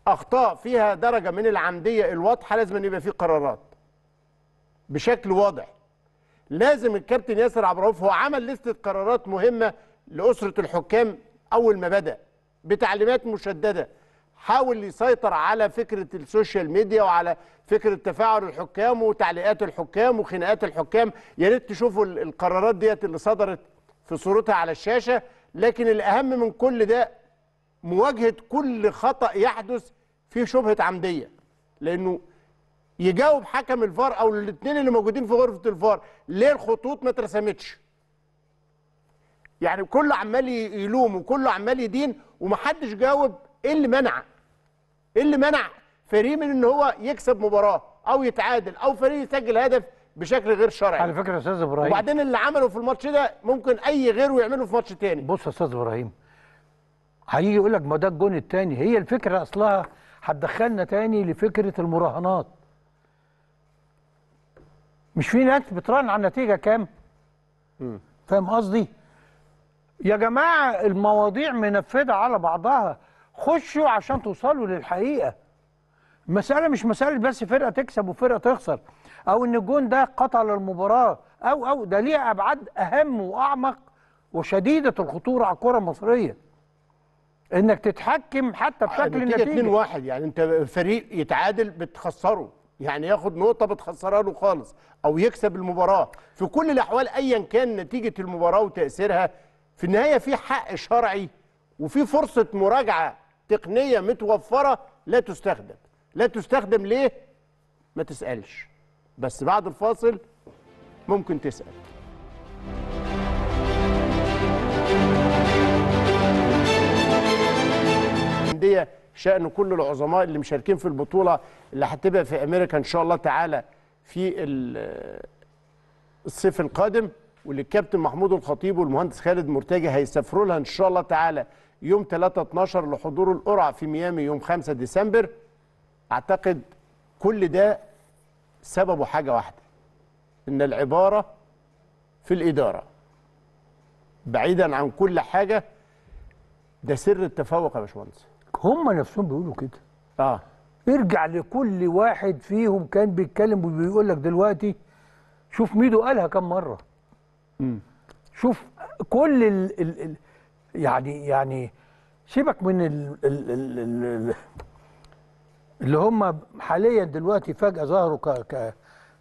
اخطاء فيها درجه من العمديه الواضحه لازم يبقى في قرارات بشكل واضح لازم الكابتن ياسر عبد الرؤوف هو عمل لسته قرارات مهمه لاسره الحكام اول ما بدا بتعليمات مشدده حاول يسيطر على فكره السوشيال ميديا وعلى فكره تفاعل الحكام وتعليقات الحكام وخناقات الحكام يا ريت تشوفوا القرارات ديت اللي صدرت في صورتها على الشاشه لكن الأهم من كل ده مواجهة كل خطأ يحدث في شبهة عمدية لأنه يجاوب حكم الفار أو الاثنين اللي موجودين في غرفة الفار ليه الخطوط ما ترسمتش يعني كله عمال يلوم وكله عمال يدين ومحدش جاوب ايه اللي منع ايه اللي منع فريق من ان هو يكسب مباراه او يتعادل او فريق يسجل هدف بشكل غير شرعي على فكره يا استاذ ابراهيم وبعدين اللي عمله في الماتش ده ممكن اي غيره يعمله في ماتش تاني بص يا استاذ ابراهيم هيجي يقول لك ما ده الجون التاني هي الفكره اصلها هتدخلنا تاني لفكره المراهنات مش في ناس بتراهن على النتيجه كام فاهم قصدي يا جماعه المواضيع منفذه على بعضها خشوا عشان توصلوا للحقيقه مسألة مش مسألة بس فرقة تكسب وفرقة تخسر او ان الجون ده قتل المباراه او او ده ليه ابعاد اهم واعمق وشديده الخطوره على الكره المصريه انك تتحكم حتى آه، بشكل النتيجه النتيجه 2 1 يعني انت فريق يتعادل بتخسره يعني ياخد نقطه بتخسرها له خالص او يكسب المباراه في كل الاحوال ايا كان نتيجه المباراه وتاثيرها في النهايه في حق شرعي وفي فرصه مراجعه تقنيه متوفره لا تستخدم لا تستخدم ليه ما تسالش بس بعد الفاصل ممكن تسأل الأندية شأن كل العظماء اللي مشاركين في البطولة اللي هتبقى في أمريكا إن شاء الله تعالى في الصيف القادم واللي الكابتن محمود الخطيب والمهندس خالد مرتجي هيسافروا لها إن شاء الله تعالى يوم 3 12 لحضور القرعة في ميامي يوم 5 ديسمبر أعتقد كل ده سببه حاجه واحده ان العباره في الاداره بعيدا عن كل حاجه ده سر التفوق يا باشمهندس هم نفسهم بيقولوا كده اه ارجع لكل واحد فيهم كان بيتكلم وبيقول لك دلوقتي شوف ميدو قالها كم مره امم شوف كل ال ال ال يعني يعني سيبك من ال ال ال ال اللي هم حاليا دلوقتي فجأة ظهروا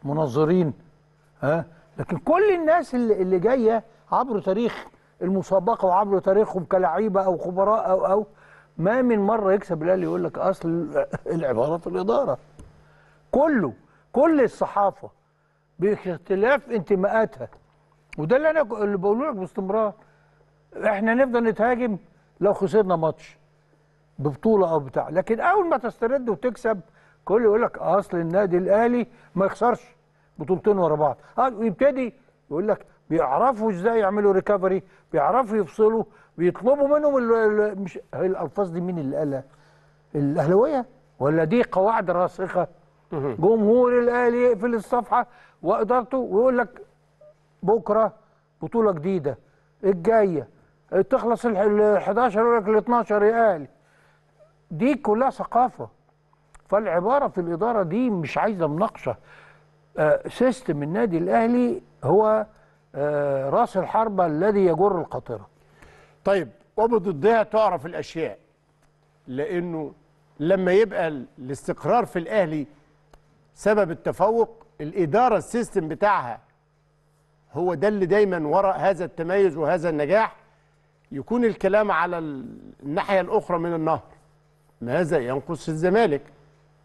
كمنظرين ها لكن كل الناس اللي, اللي جاية عبر تاريخ المسابقة وعبر تاريخهم كلعيبة أو خبراء أو أو ما من مرة يكسب الأهلي يقول لك أصل العبارة في الإدارة كله كل الصحافة باختلاف انتماءاتها وده اللي أنا اللي بقوله لك باستمرار احنا نفضل نتهاجم لو خسرنا ماتش ببطوله او بتاع لكن اول ما تسترد وتكسب كل يقول لك اصل النادي الاهلي ما يخسرش بطولتين ورا بعض ويبتدي آه، يقول لك بيعرفوا ازاي يعملوا ريكفري بيعرفوا يفصلوا بيطلبوا منهم مش هي الالفاظ دي مين اللي قالها الاهلاويه ولا دي قواعد راسخه جمهور الاهلي يقفل الصفحه وادارته ويقول لك بكره بطوله جديده الجايه تخلص ال 11 يقول لك ال 12 يا اهلي دي كلها ثقافه فالعباره في الاداره دي مش عايزه مناقشه سيستم آه، النادي الاهلي هو آه، راس الحربه الذي يجر القاطره طيب وبضدها تعرف الاشياء لانه لما يبقى الاستقرار في الاهلي سبب التفوق الاداره السيستم بتاعها هو ده اللي دايما وراء هذا التميز وهذا النجاح يكون الكلام على الناحيه الاخرى من النهر ماذا ينقص الزمالك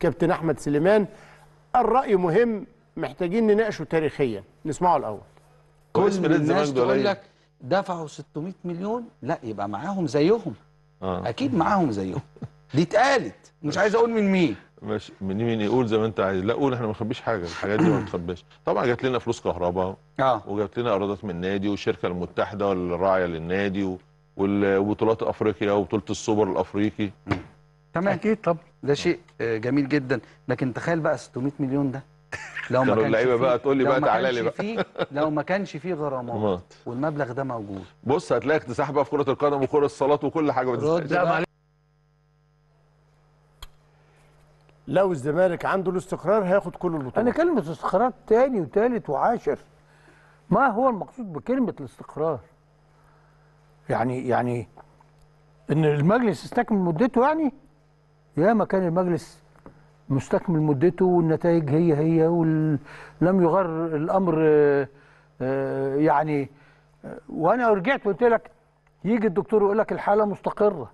كابتن أحمد سليمان الرأي مهم محتاجين نناقشه تاريخيا نسمعه الأول كل الناس تقول لك دفعوا 600 مليون لا يبقى معاهم زيهم آه. أكيد معاهم زيهم دي اتقالت مش عايز أقول من مين ماشي من مين يقول زي ما انت عايز لا قول احنا ما نخبيش حاجه الحاجات دي ما بنخبيش طبعا جات لنا فلوس كهرباء اه وجات لنا ايرادات من النادي والشركه المتحده الراعيه للنادي وبطولات افريقيا وبطوله السوبر الافريقي تمام اكيد طب ده شيء آه، جميل جدا لكن تخيل بقى 600 مليون ده لو ما كانش اللعيبه بقى تقول لي بقى تعالى لي بقى لو ما كانش فيه غرامات والمبلغ ده موجود بص هتلاقي اكتساح بقى في كره القدم وكره الصالات وكل حاجه لا لو الزمالك عنده الاستقرار هياخد كل البطولات انا كلمه استقرار تاني وتالت وعاشر ما هو المقصود بكلمه الاستقرار يعني يعني ان المجلس استكمل مدته يعني ياما كان المجلس مستكمل مدته والنتائج هي هي ولم يغر الامر آه، آه، يعني آه، وانا رجعت وقلت لك يجي الدكتور يقول لك الحاله مستقره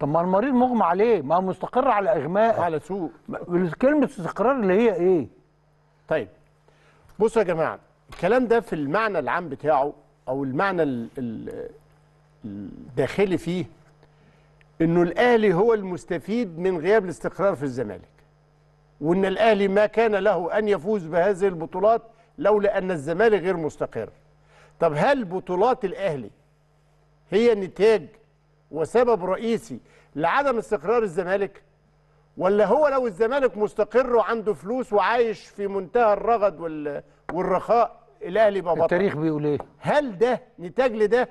طب ما المريض مغمى عليه ما هو مستقر على اغماء على سوء كلمه استقرار اللي هي ايه طيب بصوا يا جماعه الكلام ده في المعنى العام بتاعه او المعنى الداخلي فيه انه الاهلي هو المستفيد من غياب الاستقرار في الزمالك وان الاهلي ما كان له ان يفوز بهذه البطولات لولا ان الزمالك غير مستقر طب هل بطولات الاهلي هي نتاج وسبب رئيسي لعدم استقرار الزمالك ولا هو لو الزمالك مستقر وعنده فلوس وعايش في منتهى الرغد والرخاء الاهلي يبقى بطل التاريخ بيقول ايه هل ده نتاج لده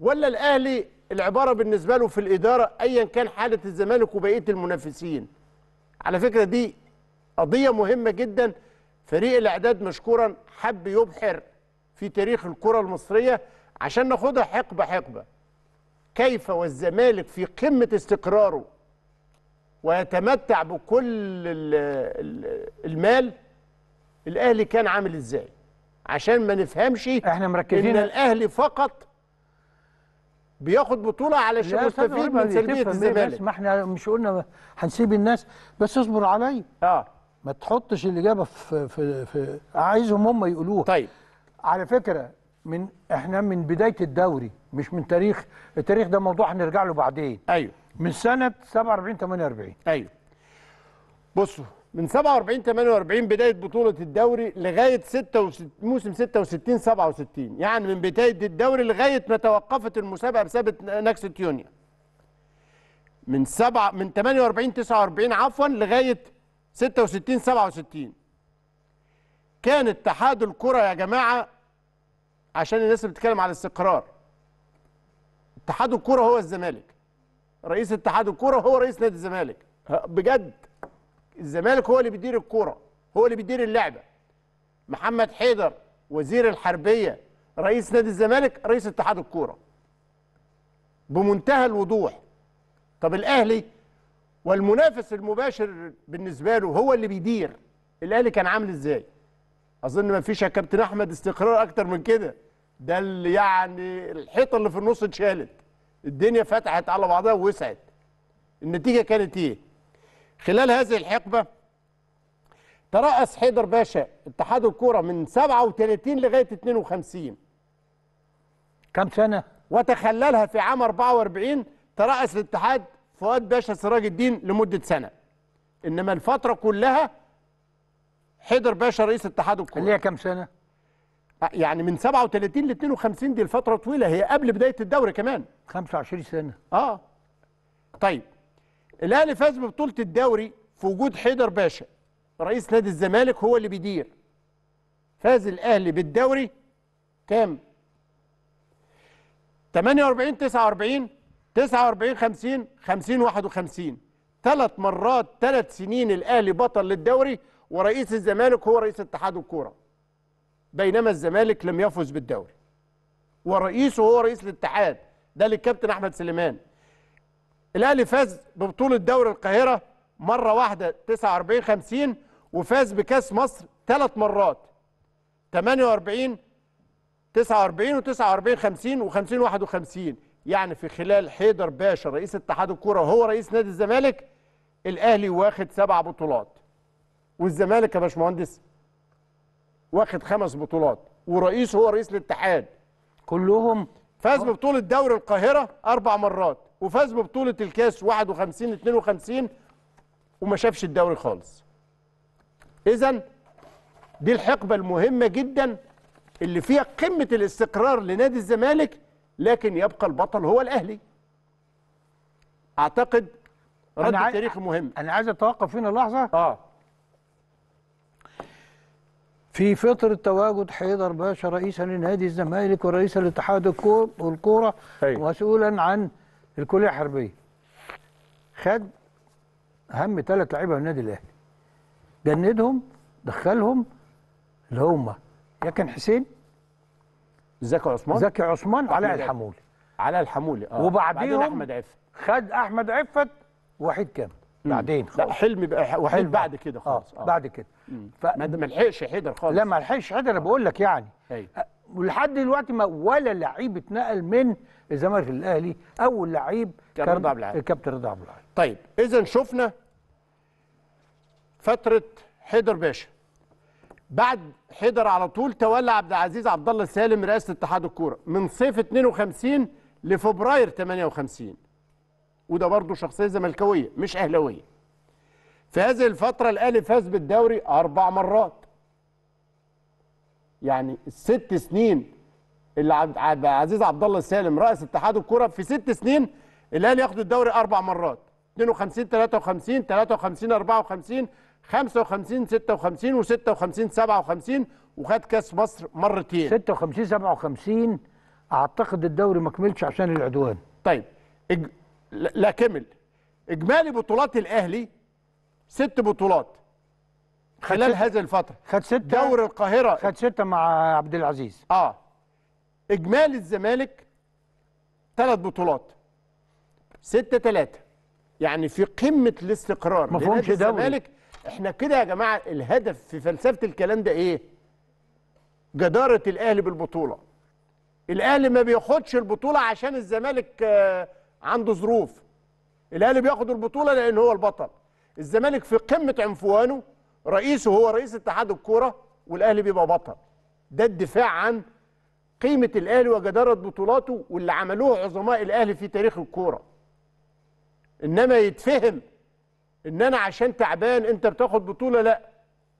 ولا الاهلي العباره بالنسبه له في الاداره ايا كان حاله الزمالك وبقيه المنافسين على فكره دي قضيه مهمه جدا فريق الاعداد مشكورا حب يبحر في تاريخ الكره المصريه عشان ناخدها حقبه حقبه كيف والزمالك في قمه استقراره ويتمتع بكل المال الاهلي كان عامل ازاي عشان ما نفهمش احنا مركزين ان الاهلي فقط بياخد بطوله علشان يستفيد من سلبيه الزمالك ما احنا مش قلنا هنسيب الناس بس اصبر عليا اه ما تحطش الاجابه في في, في عايزهم هم يقولوها طيب على فكره من احنا من بدايه الدوري مش من تاريخ التاريخ ده موضوع هنرجع له بعدين ايوه من سنه 47 48 ايوه بصوا من 47 48 بدايه بطوله الدوري لغايه 66 موسم 66 67 يعني من بدايه الدوري لغايه ما توقفت المسابقه بسبب نكسه يونيو من سبعة من 48 49 عفوا لغايه 66 67 كان اتحاد الكره يا جماعه عشان الناس بتتكلم على الاستقرار اتحاد الكره هو الزمالك رئيس اتحاد الكره هو رئيس نادي الزمالك بجد الزمالك هو اللي بيدير الكوره هو اللي بيدير اللعبه محمد حيدر وزير الحربيه رئيس نادي الزمالك رئيس اتحاد الكوره بمنتهى الوضوح طب الاهلي والمنافس المباشر بالنسبه له هو اللي بيدير الاهلي كان عامل ازاي اظن ما فيش يا كابتن احمد استقرار اكتر من كده ده اللي يعني الحيطه اللي في النص اتشالت الدنيا فتحت على بعضها ووسعت النتيجه كانت ايه خلال هذه الحقبة ترأس حيدر باشا اتحاد الكورة من 37 لغاية 52 كم سنة؟ وتخللها في عام 44 ترأس الاتحاد فؤاد باشا سراج الدين لمدة سنة إنما الفترة كلها حيدر باشا رئيس اتحاد الكورة اللي هي كم سنة؟ يعني من 37 ل 52 دي الفترة طويلة هي قبل بداية الدوري كمان 25 سنة اه طيب الاهلي فاز ببطوله الدوري في وجود حيدر باشا رئيس نادي الزمالك هو اللي بيدير فاز الاهلي بالدوري كام 48 49 49 50 50 51 ثلاث مرات ثلاث سنين الاهلي بطل للدوري ورئيس الزمالك هو رئيس اتحاد الكوره بينما الزمالك لم يفز بالدوري ورئيسه هو رئيس الاتحاد ده للكابتن احمد سليمان الاهلي فاز ببطوله دوري القاهره مره واحده 49 50 وفاز بكاس مصر ثلاث مرات 48 49 و49 50 و50 51 يعني في خلال حيدر باشا رئيس اتحاد الكوره وهو رئيس نادي الزمالك الاهلي واخد سبع بطولات والزمالك يا باشمهندس واخد خمس بطولات ورئيس هو رئيس الاتحاد كلهم فاز ببطوله دوري القاهره اربع مرات وفاز ببطوله الكاس 51 52 وما شافش الدوري خالص اذا دي الحقبه المهمه جدا اللي فيها قمه الاستقرار لنادي الزمالك لكن يبقى البطل هو الاهلي اعتقد رد عاي... تاريخي مهم انا عايز اتوقف هنا لحظه اه في فترة تواجد حيدر باشا رئيسا لنادي الزمالك ورئيسا لاتحاد الكورة والكورة أيوه. عن الكليه الحربيه خد اهم ثلاث لعيبه من النادي الاهلي جندهم دخلهم اللي هم ياكن حسين زكي عثمان زكي عثمان علاء الحمولي علاء الحمولي اه وبعديهم احمد عفت خد احمد عفت وحيد كامل بعدين خالص. لا حلمي بقى وحيد حلم بعد كده خالص آه. آه. بعد كده ف... ما لحقش حيدر خالص لا ما لحقش حيدر انا آه. بقول لك يعني هي. ولحد دلوقتي ما ولا لعيب اتنقل من الزمالك الاهلي اول لعيب كان رضا عبد العال كابتن رضا عبد العال طيب اذا شفنا فتره حيدر باشا بعد حيدر على طول تولى عبد العزيز عبد الله سالم رئاسه اتحاد الكوره من صيف 52 لفبراير 58 وده برضه شخصيه زملكاويه مش اهلاويه في هذه الفتره الاهلي فاز بالدوري اربع مرات يعني الست سنين اللي عزيز عبد الله السالم رئيس اتحاد الكره في ست سنين الاهلي ياخد الدوري اربع مرات 52 53 53 54 55 56 و 56 57 وخد كاس مصر مرتين 56 57 اعتقد الدوري ما كملش عشان العدوان طيب إج... لا كمل اجمالي بطولات الاهلي ست بطولات خلال هذه الفتره خد ستة دوري القاهره خد ستة مع عبد العزيز اه اجمالي الزمالك ثلاث بطولات ستة ثلاثة يعني في قمه الاستقرار مفهومش دوري الزمالك احنا كده يا جماعه الهدف في فلسفه الكلام ده ايه جداره الاهلي بالبطوله الاهلي ما بياخدش البطوله عشان الزمالك آه، عنده ظروف الاهلي بياخد البطوله لان هو البطل الزمالك في قمه عنفوانه رئيسه هو رئيس اتحاد الكوره والاهلي بيبقى بطل ده الدفاع عن قيمه الاهلي وجداره بطولاته واللي عملوه عظماء الاهلي في تاريخ الكوره انما يتفهم ان انا عشان تعبان انت بتاخد بطوله لا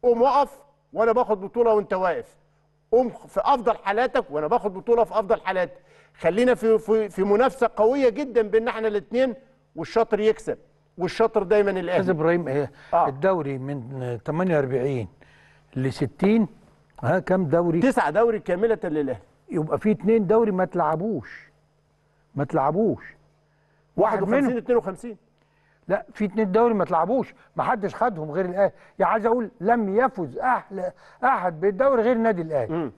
قوم وقف وانا باخد بطوله وانت واقف قوم في افضل حالاتك وانا باخد بطوله في افضل حالاتي خلينا في في, في منافسه قويه جدا بين احنا الاثنين والشاطر يكسب والشاطر دايما الاهلي استاذ ابراهيم إيه، آه. الدوري من 48 ل 60 ها كام دوري؟ تسعة دوري كاملة للاهلي يبقى في اثنين دوري ما تلعبوش ما تلعبوش 51 52 لا في اثنين دوري ما تلعبوش ما حدش خدهم غير الاهلي يعني عايز اقول لم يفز احلى احد بالدوري غير النادي الاهلي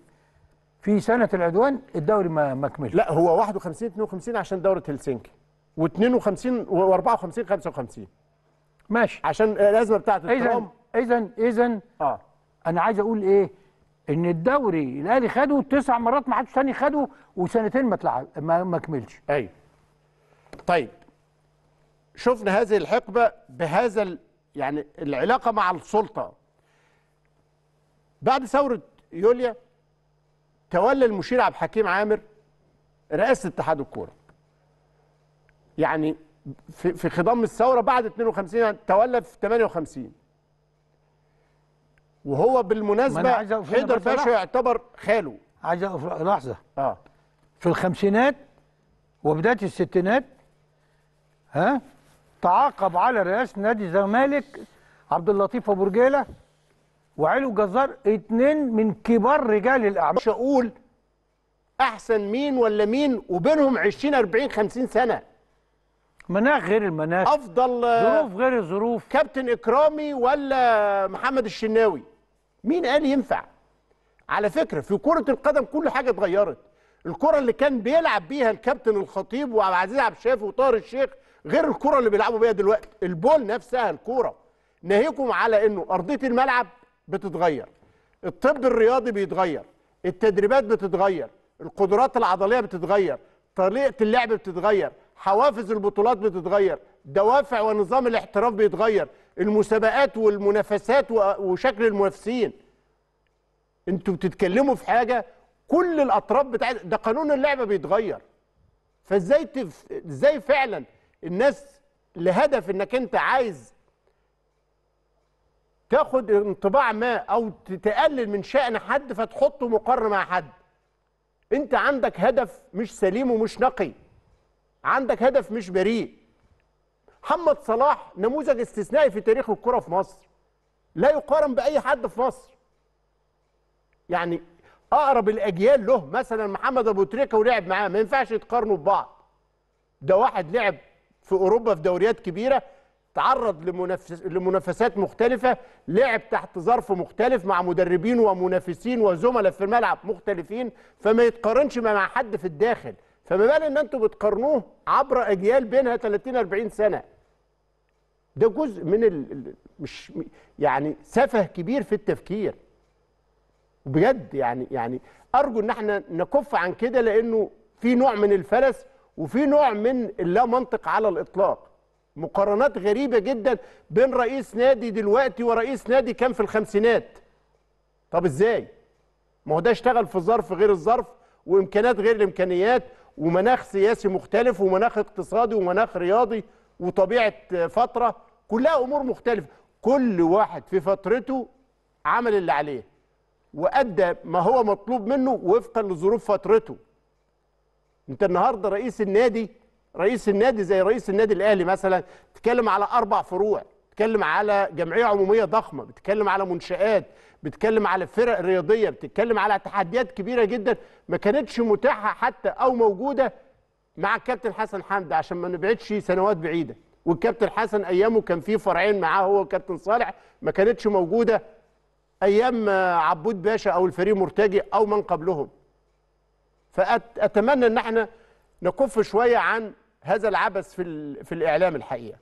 في سنه العدوان الدوري ما ما كملش لا هو 51 52 عشان دوره هلسنكي و52 و54 55 ماشي عشان الازمه بتاعت الترام اذا اذا اه انا عايز اقول ايه ان الدوري الاهلي خده تسع مرات ما حدش تاني خده وسنتين ما اتلعب ما, ما كملش ايوه طيب شفنا هذه الحقبه بهذا ال... يعني العلاقه مع السلطه بعد ثوره يوليا تولى المشير عبد الحكيم عامر رئاسه اتحاد الكوره يعني في خضم الثوره بعد 52 تولى في 58 وهو بالمناسبه حيدر باشا يعتبر خاله عايز لحظه اه في الخمسينات وبدايه الستينات ها تعاقب على رئاسه نادي الزمالك عبد اللطيف ابو رجاله وعلو جزار اتنين من كبار رجال الاعمال مش اقول احسن مين ولا مين وبينهم 20 40 50 سنه مناخ غير المناخ افضل آه، ظروف غير الظروف كابتن اكرامي ولا محمد الشناوي مين قال ينفع على فكره في كره القدم كل حاجه اتغيرت الكره اللي كان بيلعب بيها الكابتن الخطيب وعبد العزيز عبد الشافي وطاهر الشيخ غير الكره اللي بيلعبوا بيها دلوقتي البول نفسها الكوره ناهيكم على انه ارضيه الملعب بتتغير الطب الرياضي بيتغير التدريبات بتتغير القدرات العضليه بتتغير طريقه اللعب بتتغير حوافز البطولات بتتغير دوافع ونظام الاحتراف بيتغير المسابقات والمنافسات وشكل المنافسين انتوا بتتكلموا في حاجه كل الاطراف بتاع ده قانون اللعبه بيتغير فازاي تف... ازاي فعلا الناس لهدف انك انت عايز تاخد انطباع ما او تقلل من شأن حد فتحطه مقارنه مع حد انت عندك هدف مش سليم ومش نقي عندك هدف مش بريء محمد صلاح نموذج استثنائي في تاريخ الكره في مصر لا يقارن باي حد في مصر يعني اقرب الاجيال له مثلا محمد ابو تريكه ولعب معاه ما ينفعش يتقارنوا ببعض ده واحد لعب في اوروبا في دوريات كبيره تعرض لمنافس لمنافسات مختلفه لعب تحت ظرف مختلف مع مدربين ومنافسين وزملاء في الملعب مختلفين فما يتقارنش مع حد في الداخل فما ان انتوا بتقارنوه عبر اجيال بينها 30 40 سنه ده جزء من ال... مش يعني سفه كبير في التفكير بجد يعني يعني ارجو ان احنا نكف عن كده لانه في نوع من الفلس وفي نوع من اللا منطق على الاطلاق مقارنات غريبه جدا بين رئيس نادي دلوقتي ورئيس نادي كان في الخمسينات طب ازاي ما هو ده اشتغل في ظرف غير الظرف وامكانيات غير الامكانيات ومناخ سياسي مختلف ومناخ اقتصادي ومناخ رياضي وطبيعه فتره كلها امور مختلفه كل واحد في فترته عمل اللي عليه وادى ما هو مطلوب منه وفقا لظروف فترته انت النهارده رئيس النادي رئيس النادي زي رئيس النادي الاهلي مثلا تكلم على اربع فروع تكلم على جمعيه عموميه ضخمه بتتكلم على منشات بتتكلم على فرق رياضيه بتتكلم على تحديات كبيره جدا ما كانتش متاحه حتى او موجوده مع الكابتن حسن حمدي عشان ما نبعدش سنوات بعيده والكابتن حسن ايامه كان في فرعين معاه هو والكابتن صالح ما كانتش موجوده ايام عبود باشا او الفريق مرتجي او من قبلهم فاتمنى ان احنا نكف شويه عن هذا العبث في في الاعلام الحقيقه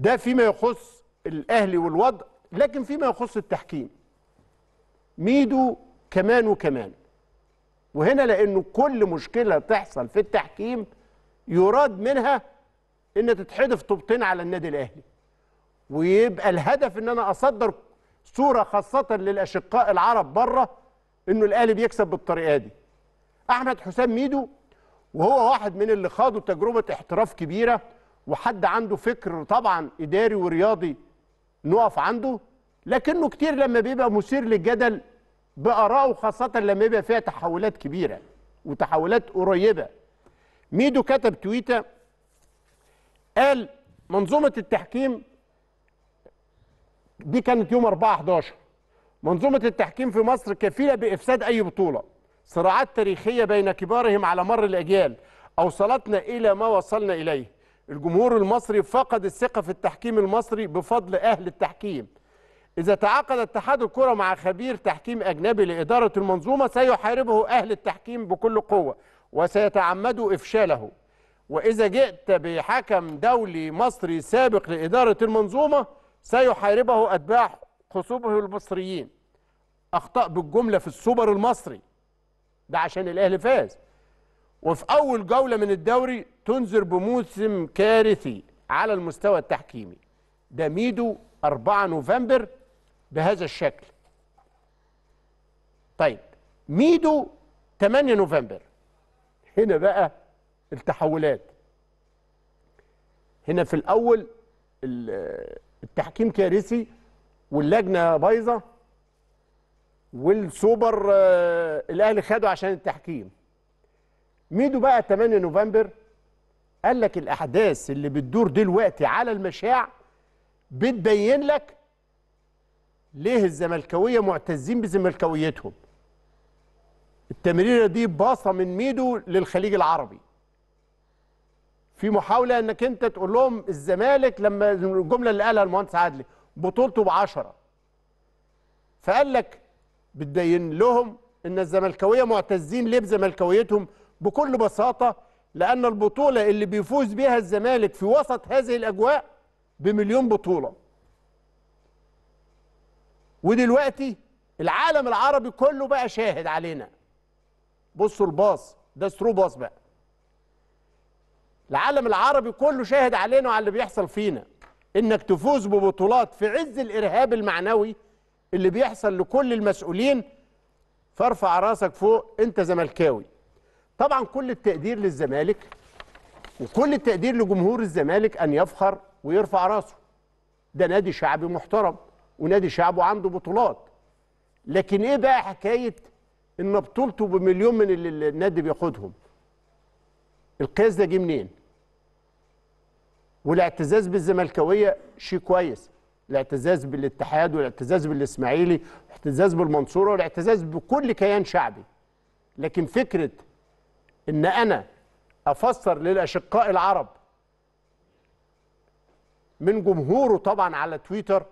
ده فيما يخص الاهلي والوضع لكن فيما يخص التحكيم ميدو كمان وكمان وهنا لأنه كل مشكلة تحصل في التحكيم يراد منها ان تتحدف طوبتين على النادي الاهلي ويبقى الهدف ان انا اصدر صوره خاصه للاشقاء العرب بره انه الاهلي بيكسب بالطريقه دي احمد حسام ميدو وهو واحد من اللي خاضوا تجربه احتراف كبيره وحد عنده فكر طبعا اداري ورياضي نقف عنده لكنه كتير لما بيبقى مثير للجدل بآرائه خاصة لما يبقى فيها تحولات كبيرة وتحولات قريبة ميدو كتب تويتة قال منظومة التحكيم دي كانت يوم 4/11 منظومة التحكيم في مصر كفيلة بإفساد أي بطولة صراعات تاريخية بين كبارهم على مر الأجيال أوصلتنا إلى ما وصلنا إليه الجمهور المصري فقد الثقة في التحكيم المصري بفضل أهل التحكيم إذا تعاقد اتحاد الكرة مع خبير تحكيم أجنبي لإدارة المنظومة سيحاربه أهل التحكيم بكل قوة وسيتعمدوا إفشاله وإذا جئت بحكم دولي مصري سابق لإدارة المنظومة سيحاربه أتباع خصومه المصريين أخطاء بالجملة في السوبر المصري ده عشان الأهلي فاز وفي أول جولة من الدوري تنذر بموسم كارثي على المستوى التحكيمي ده ميدو 4 نوفمبر بهذا الشكل طيب ميدو 8 نوفمبر هنا بقى التحولات هنا في الأول التحكيم كارثي واللجنة بايظة والسوبر آه، الأهلي خده عشان التحكيم ميدو بقى 8 نوفمبر قال لك الاحداث اللي بتدور دلوقتي على المشاع بتبين لك ليه الزملكاويه معتزين بزملكاويتهم التمريره دي باصه من ميدو للخليج العربي في محاوله انك انت تقول لهم الزمالك لما الجمله اللي قالها المهندس عادلي بطولته بعشرة فقال لك بتبين لهم ان الزملكاويه معتزين ليه بزملكاويتهم بكل بساطة لأن البطولة اللي بيفوز بيها الزمالك في وسط هذه الأجواء بمليون بطولة ودلوقتي العالم العربي كله بقى شاهد علينا بصوا الباص ده سترو باص بقى العالم العربي كله شاهد علينا وعلى اللي بيحصل فينا انك تفوز ببطولات في عز الارهاب المعنوي اللي بيحصل لكل المسؤولين فارفع راسك فوق انت زملكاوي طبعا كل التقدير للزمالك وكل التقدير لجمهور الزمالك ان يفخر ويرفع راسه ده نادي شعبي محترم ونادي شعبه عنده بطولات لكن ايه بقى حكايه ان بطولته بمليون من اللي النادي بياخدهم القياس ده جه منين والاعتزاز بالزملكاويه شيء كويس الاعتزاز بالاتحاد والاعتزاز بالاسماعيلي والاعتزاز بالمنصوره والاعتزاز بكل كيان شعبي لكن فكره ان انا افسر للاشقاء العرب من جمهوره طبعا على تويتر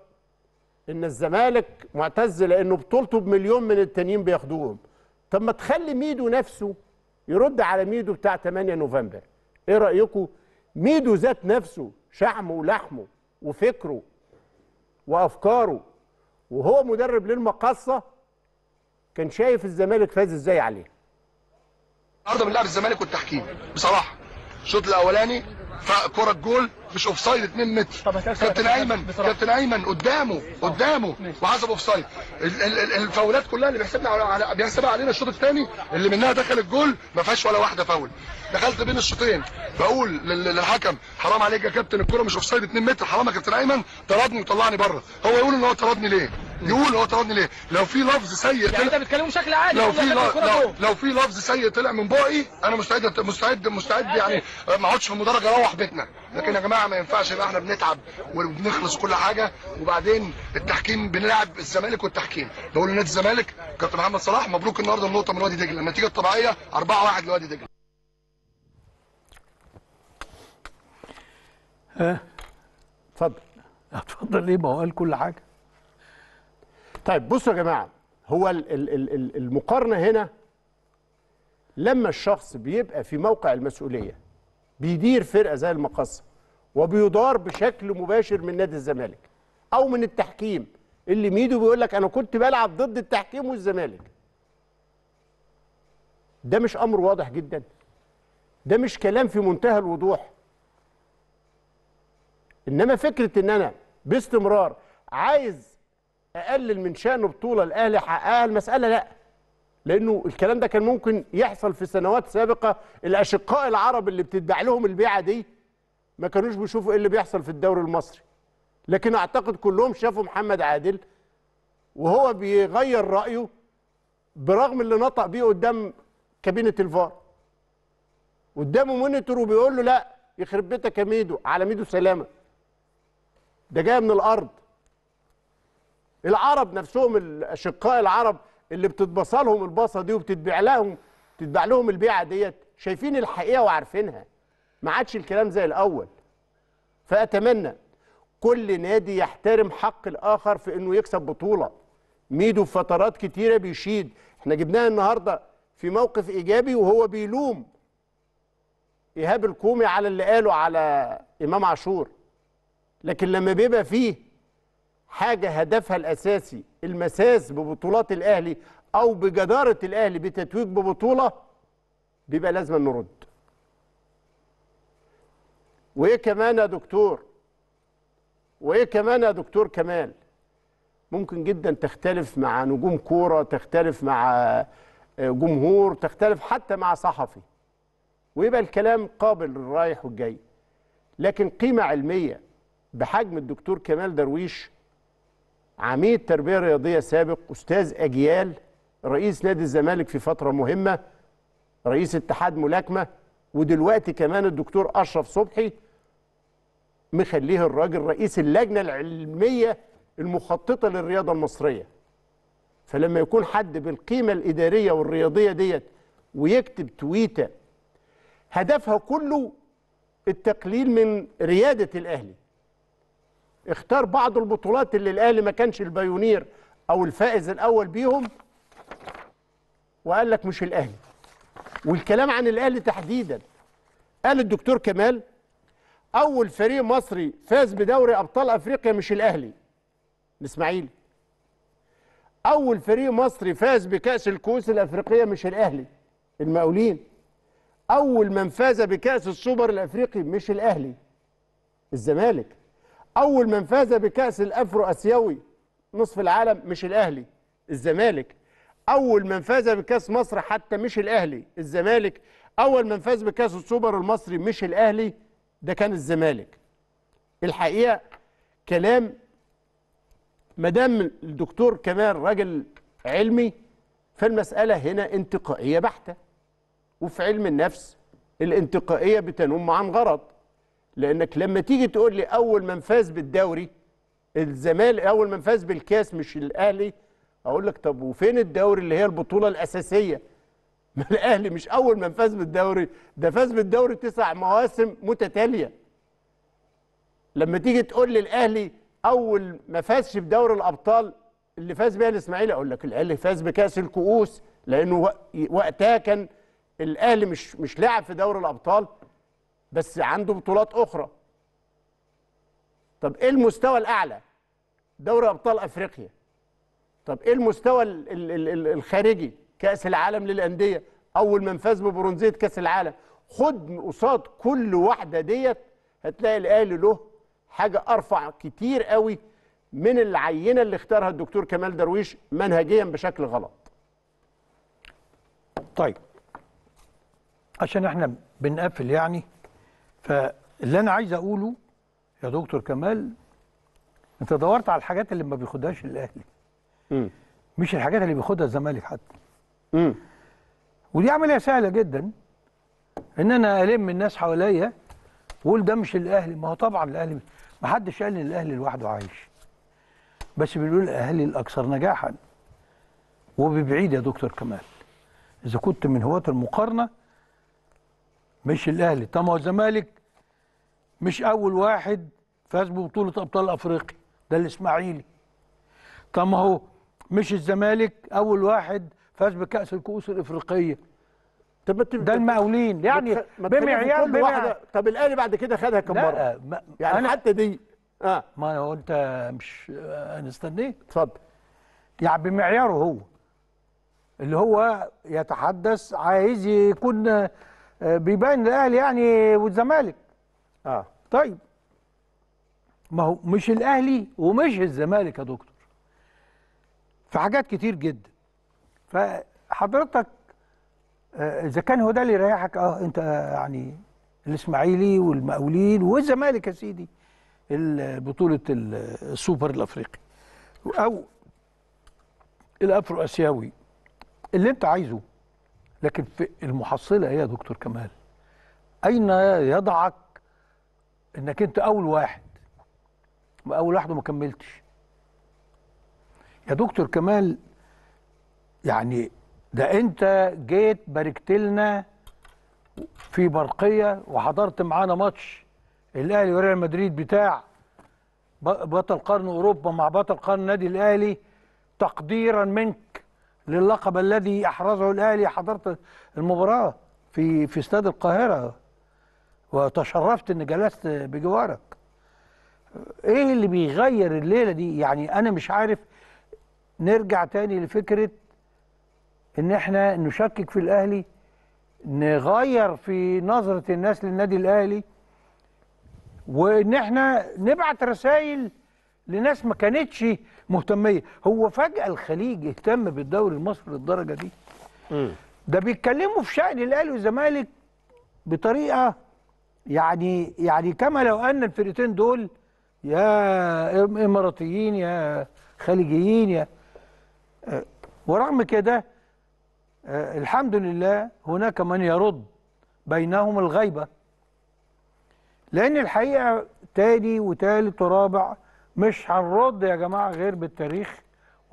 ان الزمالك معتز لانه بطولته بمليون من التانيين بياخدوهم طب ما تخلي ميدو نفسه يرد على ميدو بتاع 8 نوفمبر ايه رايكم ميدو ذات نفسه شحمه ولحمه وفكره وافكاره وهو مدرب للمقصه كان شايف الزمالك فاز ازاي عليه النهارده لعب الزمالك والتحكيم بصراحه الشوط الاولاني فكره الجول مش اوف سايد 2 متر كابتن ايمن كابتن ايمن قدامه قدامه وحسب اوف سايد الفاولات كلها اللي بيحسبنا على بيحسبها علينا الشوط الثاني اللي منها دخل الجول ما فيهاش ولا واحده فاول دخلت بين الشوطين بقول للحكم حرام عليك يا كابتن الكره مش اوف سايد 2 متر حرام يا كابتن ايمن طردني وطلعني بره هو يقول ان هو طردني ليه يقول هو طردني ليه لو في لفظ سيء يعني انت بتكلمه بشكل عادي لو في لو, لو في لفظ سيء طلع من بقي انا مستعد مستعد مستعد يعني آه، ما اقعدش في المدرج اروح بيتنا لكن يا جماعه ما ينفعش يبقى احنا بنتعب وبنخلص كل حاجه وبعدين التحكيم بنلعب الزمالك والتحكيم بقول لنادي الزمالك كابتن محمد صلاح مبروك النهارده النقطه من وادي دجله النتيجه الطبيعيه 4-1 لوادي دجله اتفضل اتفضل ليه ما هو قال كل حاجه طيب بصوا يا جماعه هو المقارنه هنا لما الشخص بيبقى في موقع المسؤوليه بيدير فرقه زي المقصه وبيدار بشكل مباشر من نادي الزمالك او من التحكيم اللي ميدو بيقول لك انا كنت بلعب ضد التحكيم والزمالك ده مش امر واضح جدا ده مش كلام في منتهى الوضوح انما فكره ان انا باستمرار عايز اقلل من شانه بطوله الاهلي حققها آه، المساله لا لانه الكلام ده كان ممكن يحصل في سنوات سابقه الاشقاء العرب اللي بتتباع لهم البيعه دي ما كانوش بيشوفوا ايه اللي بيحصل في الدوري المصري لكن اعتقد كلهم شافوا محمد عادل وهو بيغير رايه برغم اللي نطق بيه قدام كابينه الفار قدامه مونيتور وبيقول له لا يخرب بيتك يا ميدو على ميدو سلامه ده جاي من الارض العرب نفسهم الاشقاء العرب اللي بتتبصلهم لهم الباصه دي وبتتبيع لهم تتبع لهم البيعه ديت شايفين الحقيقه وعارفينها ما عادش الكلام زي الاول فاتمنى كل نادي يحترم حق الاخر في انه يكسب بطوله ميدو في فترات كتيره بيشيد احنا جبناها النهارده في موقف ايجابي وهو بيلوم ايهاب الكومي على اللي قاله على امام عاشور لكن لما بيبقى فيه حاجه هدفها الاساسي المساس ببطولات الاهلي او بجداره الاهلي بتتويج ببطوله بيبقى لازم نرد. وايه كمان يا دكتور؟ وايه كمان يا دكتور كمال؟ ممكن جدا تختلف مع نجوم كوره، تختلف مع آه، جمهور، تختلف حتى مع صحفي. ويبقى الكلام قابل للرايح والجاي. لكن قيمه علميه بحجم الدكتور كمال درويش عميد تربيه رياضيه سابق استاذ اجيال رئيس نادي الزمالك في فتره مهمه رئيس اتحاد ملاكمه ودلوقتي كمان الدكتور اشرف صبحي مخليه الراجل رئيس اللجنه العلميه المخططه للرياضه المصريه فلما يكون حد بالقيمه الاداريه والرياضيه ديت ويكتب تويته هدفها كله التقليل من رياده الاهلي اختار بعض البطولات اللي الاهلي ما كانش البايونير او الفائز الاول بيهم وقال لك مش الاهلي والكلام عن الاهلي تحديدا قال الدكتور كمال اول فريق مصري فاز بدوري ابطال افريقيا مش الاهلي الاسماعيلي اول فريق مصري فاز بكاس الكؤوس الافريقيه مش الاهلي المقاولين اول من فاز بكاس السوبر الافريقي مش الاهلي الزمالك اول من فاز بكاس الافرو اسيوي نصف العالم مش الاهلي الزمالك اول من فاز بكاس مصر حتى مش الاهلي الزمالك اول من فاز بكاس السوبر المصري مش الاهلي ده كان الزمالك الحقيقه كلام ما دام الدكتور كمال راجل علمي فالمساله هنا انتقائيه بحته وفي علم النفس الانتقائيه بتنم عن غرض لانك لما تيجي تقول لي اول من فاز بالدوري الزمالك اول من فاز بالكاس مش الاهلي اقول لك طب وفين الدوري اللي هي البطوله الاساسيه ما الاهلي مش اول من فاز بالدوري ده فاز بالدوري تسع مواسم متتاليه لما تيجي تقول لي الاهلي اول ما فازش بدوري الابطال اللي فاز بيها الاسماعيلي اقول لك الاهلي فاز بكاس الكؤوس لانه وقتها كان الاهلي مش مش لاعب في دوري الابطال بس عنده بطولات اخرى طب ايه المستوى الاعلى دوري ابطال افريقيا طب ايه المستوى الخارجي كاس العالم للانديه اول من فاز ببرونزيه كاس العالم خد قصاد كل واحده ديت هتلاقي الاهلي له حاجه ارفع كتير قوي من العينه اللي اختارها الدكتور كمال درويش منهجيا بشكل غلط طيب عشان احنا بنقفل يعني فاللي انا عايز اقوله يا دكتور كمال انت دورت على الحاجات اللي ما بياخدهاش الاهلي مش الحاجات اللي بياخدها الزمالك حتى م. ودي عمليه سهله جدا ان انا الم الناس حواليا واقول ده مش الاهلي ما هو طبعا الاهلي ما حدش قال ان الاهلي لوحده عايش بس بنقول الاهلي الاكثر نجاحا وببعيد يا دكتور كمال اذا كنت من هواة المقارنه مش الاهلي طب ما هو الزمالك مش اول واحد فاز ببطوله ابطال افريقيا ده الاسماعيلي طب ما هو مش الزمالك اول واحد فاز بكاس الكؤوس الافريقيه طب ده المقاولين يعني بمعيار بمعيار طب الاهلي بعد كده خدها كم مره ما يعني أنا حتى دي اه ما هو انت مش انا استنيت اتفضل يعني بمعياره هو اللي هو يتحدث عايز يكون بيبان الاهلي يعني والزمالك اه طيب ما هو مش الاهلي ومش الزمالك يا دكتور في حاجات كتير جدا فحضرتك آه، اذا كان هو ده اللي يريحك اه انت يعني الاسماعيلي والمقاولين والزمالك يا سيدي بطوله السوبر الافريقي او الافرو اسيوي اللي انت عايزه لكن في المحصله هي يا دكتور كمال اين يضعك انك انت اول واحد اول واحد وما كملتش يا دكتور كمال يعني ده انت جيت باركت لنا في برقيه وحضرت معانا ماتش الاهلي وريال مدريد بتاع بطل قرن اوروبا مع بطل قرن النادي الاهلي تقديرا منك للقب الذي احرزه الاهلي حضرت المباراه في في استاد القاهره وتشرفت ان جلست بجوارك ايه اللي بيغير الليله دي يعني انا مش عارف نرجع تاني لفكره ان احنا نشكك في الاهلي نغير في نظره الناس للنادي الاهلي وان احنا نبعت رسائل لناس ما كانتش مهتميه هو فجاه الخليج اهتم بالدوري المصري للدرجه دي م. ده بيتكلموا في شأن الاهلي والزمالك بطريقه يعني يعني كما لو ان الفرقتين دول يا اماراتيين يا خليجيين يا آه، ورغم كده آه، الحمد لله هناك من يرد بينهم الغيبه لان الحقيقه تاني وتالت ورابع مش هنرد يا جماعه غير بالتاريخ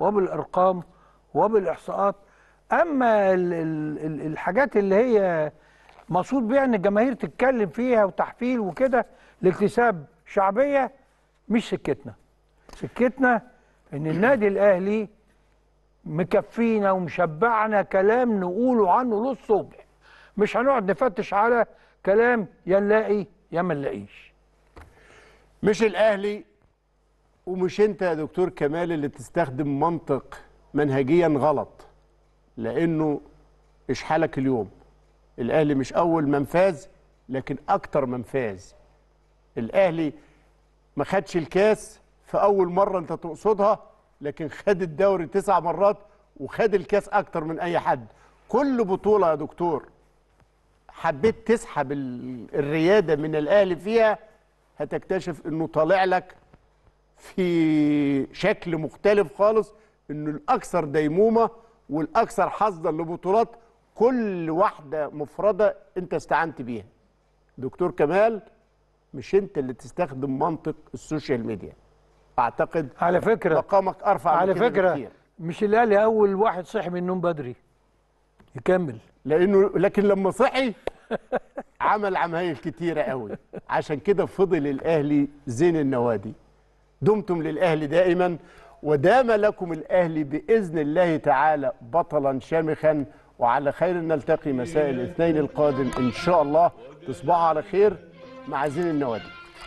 وبالارقام وبالاحصاءات اما الـ الـ الحاجات اللي هي مقصود بيها ان الجماهير تتكلم فيها وتحفيل وكده لاكتساب شعبيه مش سكتنا سكتنا ان النادي الاهلي مكفينا ومشبعنا كلام نقوله عنه للصبح مش هنقعد نفتش على كلام يا نلاقي يا ما نلاقيش مش الاهلي ومش انت يا دكتور كمال اللي بتستخدم منطق منهجيا غلط لانه اشحالك اليوم الاهلي مش اول من فاز لكن اكتر من فاز الاهلي ما خدش الكاس في اول مره انت تقصدها لكن خد الدوري تسع مرات وخد الكاس اكتر من اي حد كل بطوله يا دكتور حبيت تسحب الرياده من الاهلي فيها هتكتشف انه طالع لك في شكل مختلف خالص انه الاكثر ديمومه والاكثر حظا لبطولات كل واحده مفرده انت استعنت بيها دكتور كمال مش انت اللي تستخدم منطق السوشيال ميديا اعتقد على فكره مقامك ارفع على فكره بكتير. مش الاهلي اول واحد صحي من النوم بدري يكمل لانه لكن لما صحي عمل عمايل كتيره قوي عشان كده فضل الاهلي زين النوادي دمتم للأهل دائما ودام لكم الأهل بإذن الله تعالى بطلا شامخا وعلى خير نلتقي مساء الاثنين القادم إن شاء الله تصبحوا على خير مع زين النوادي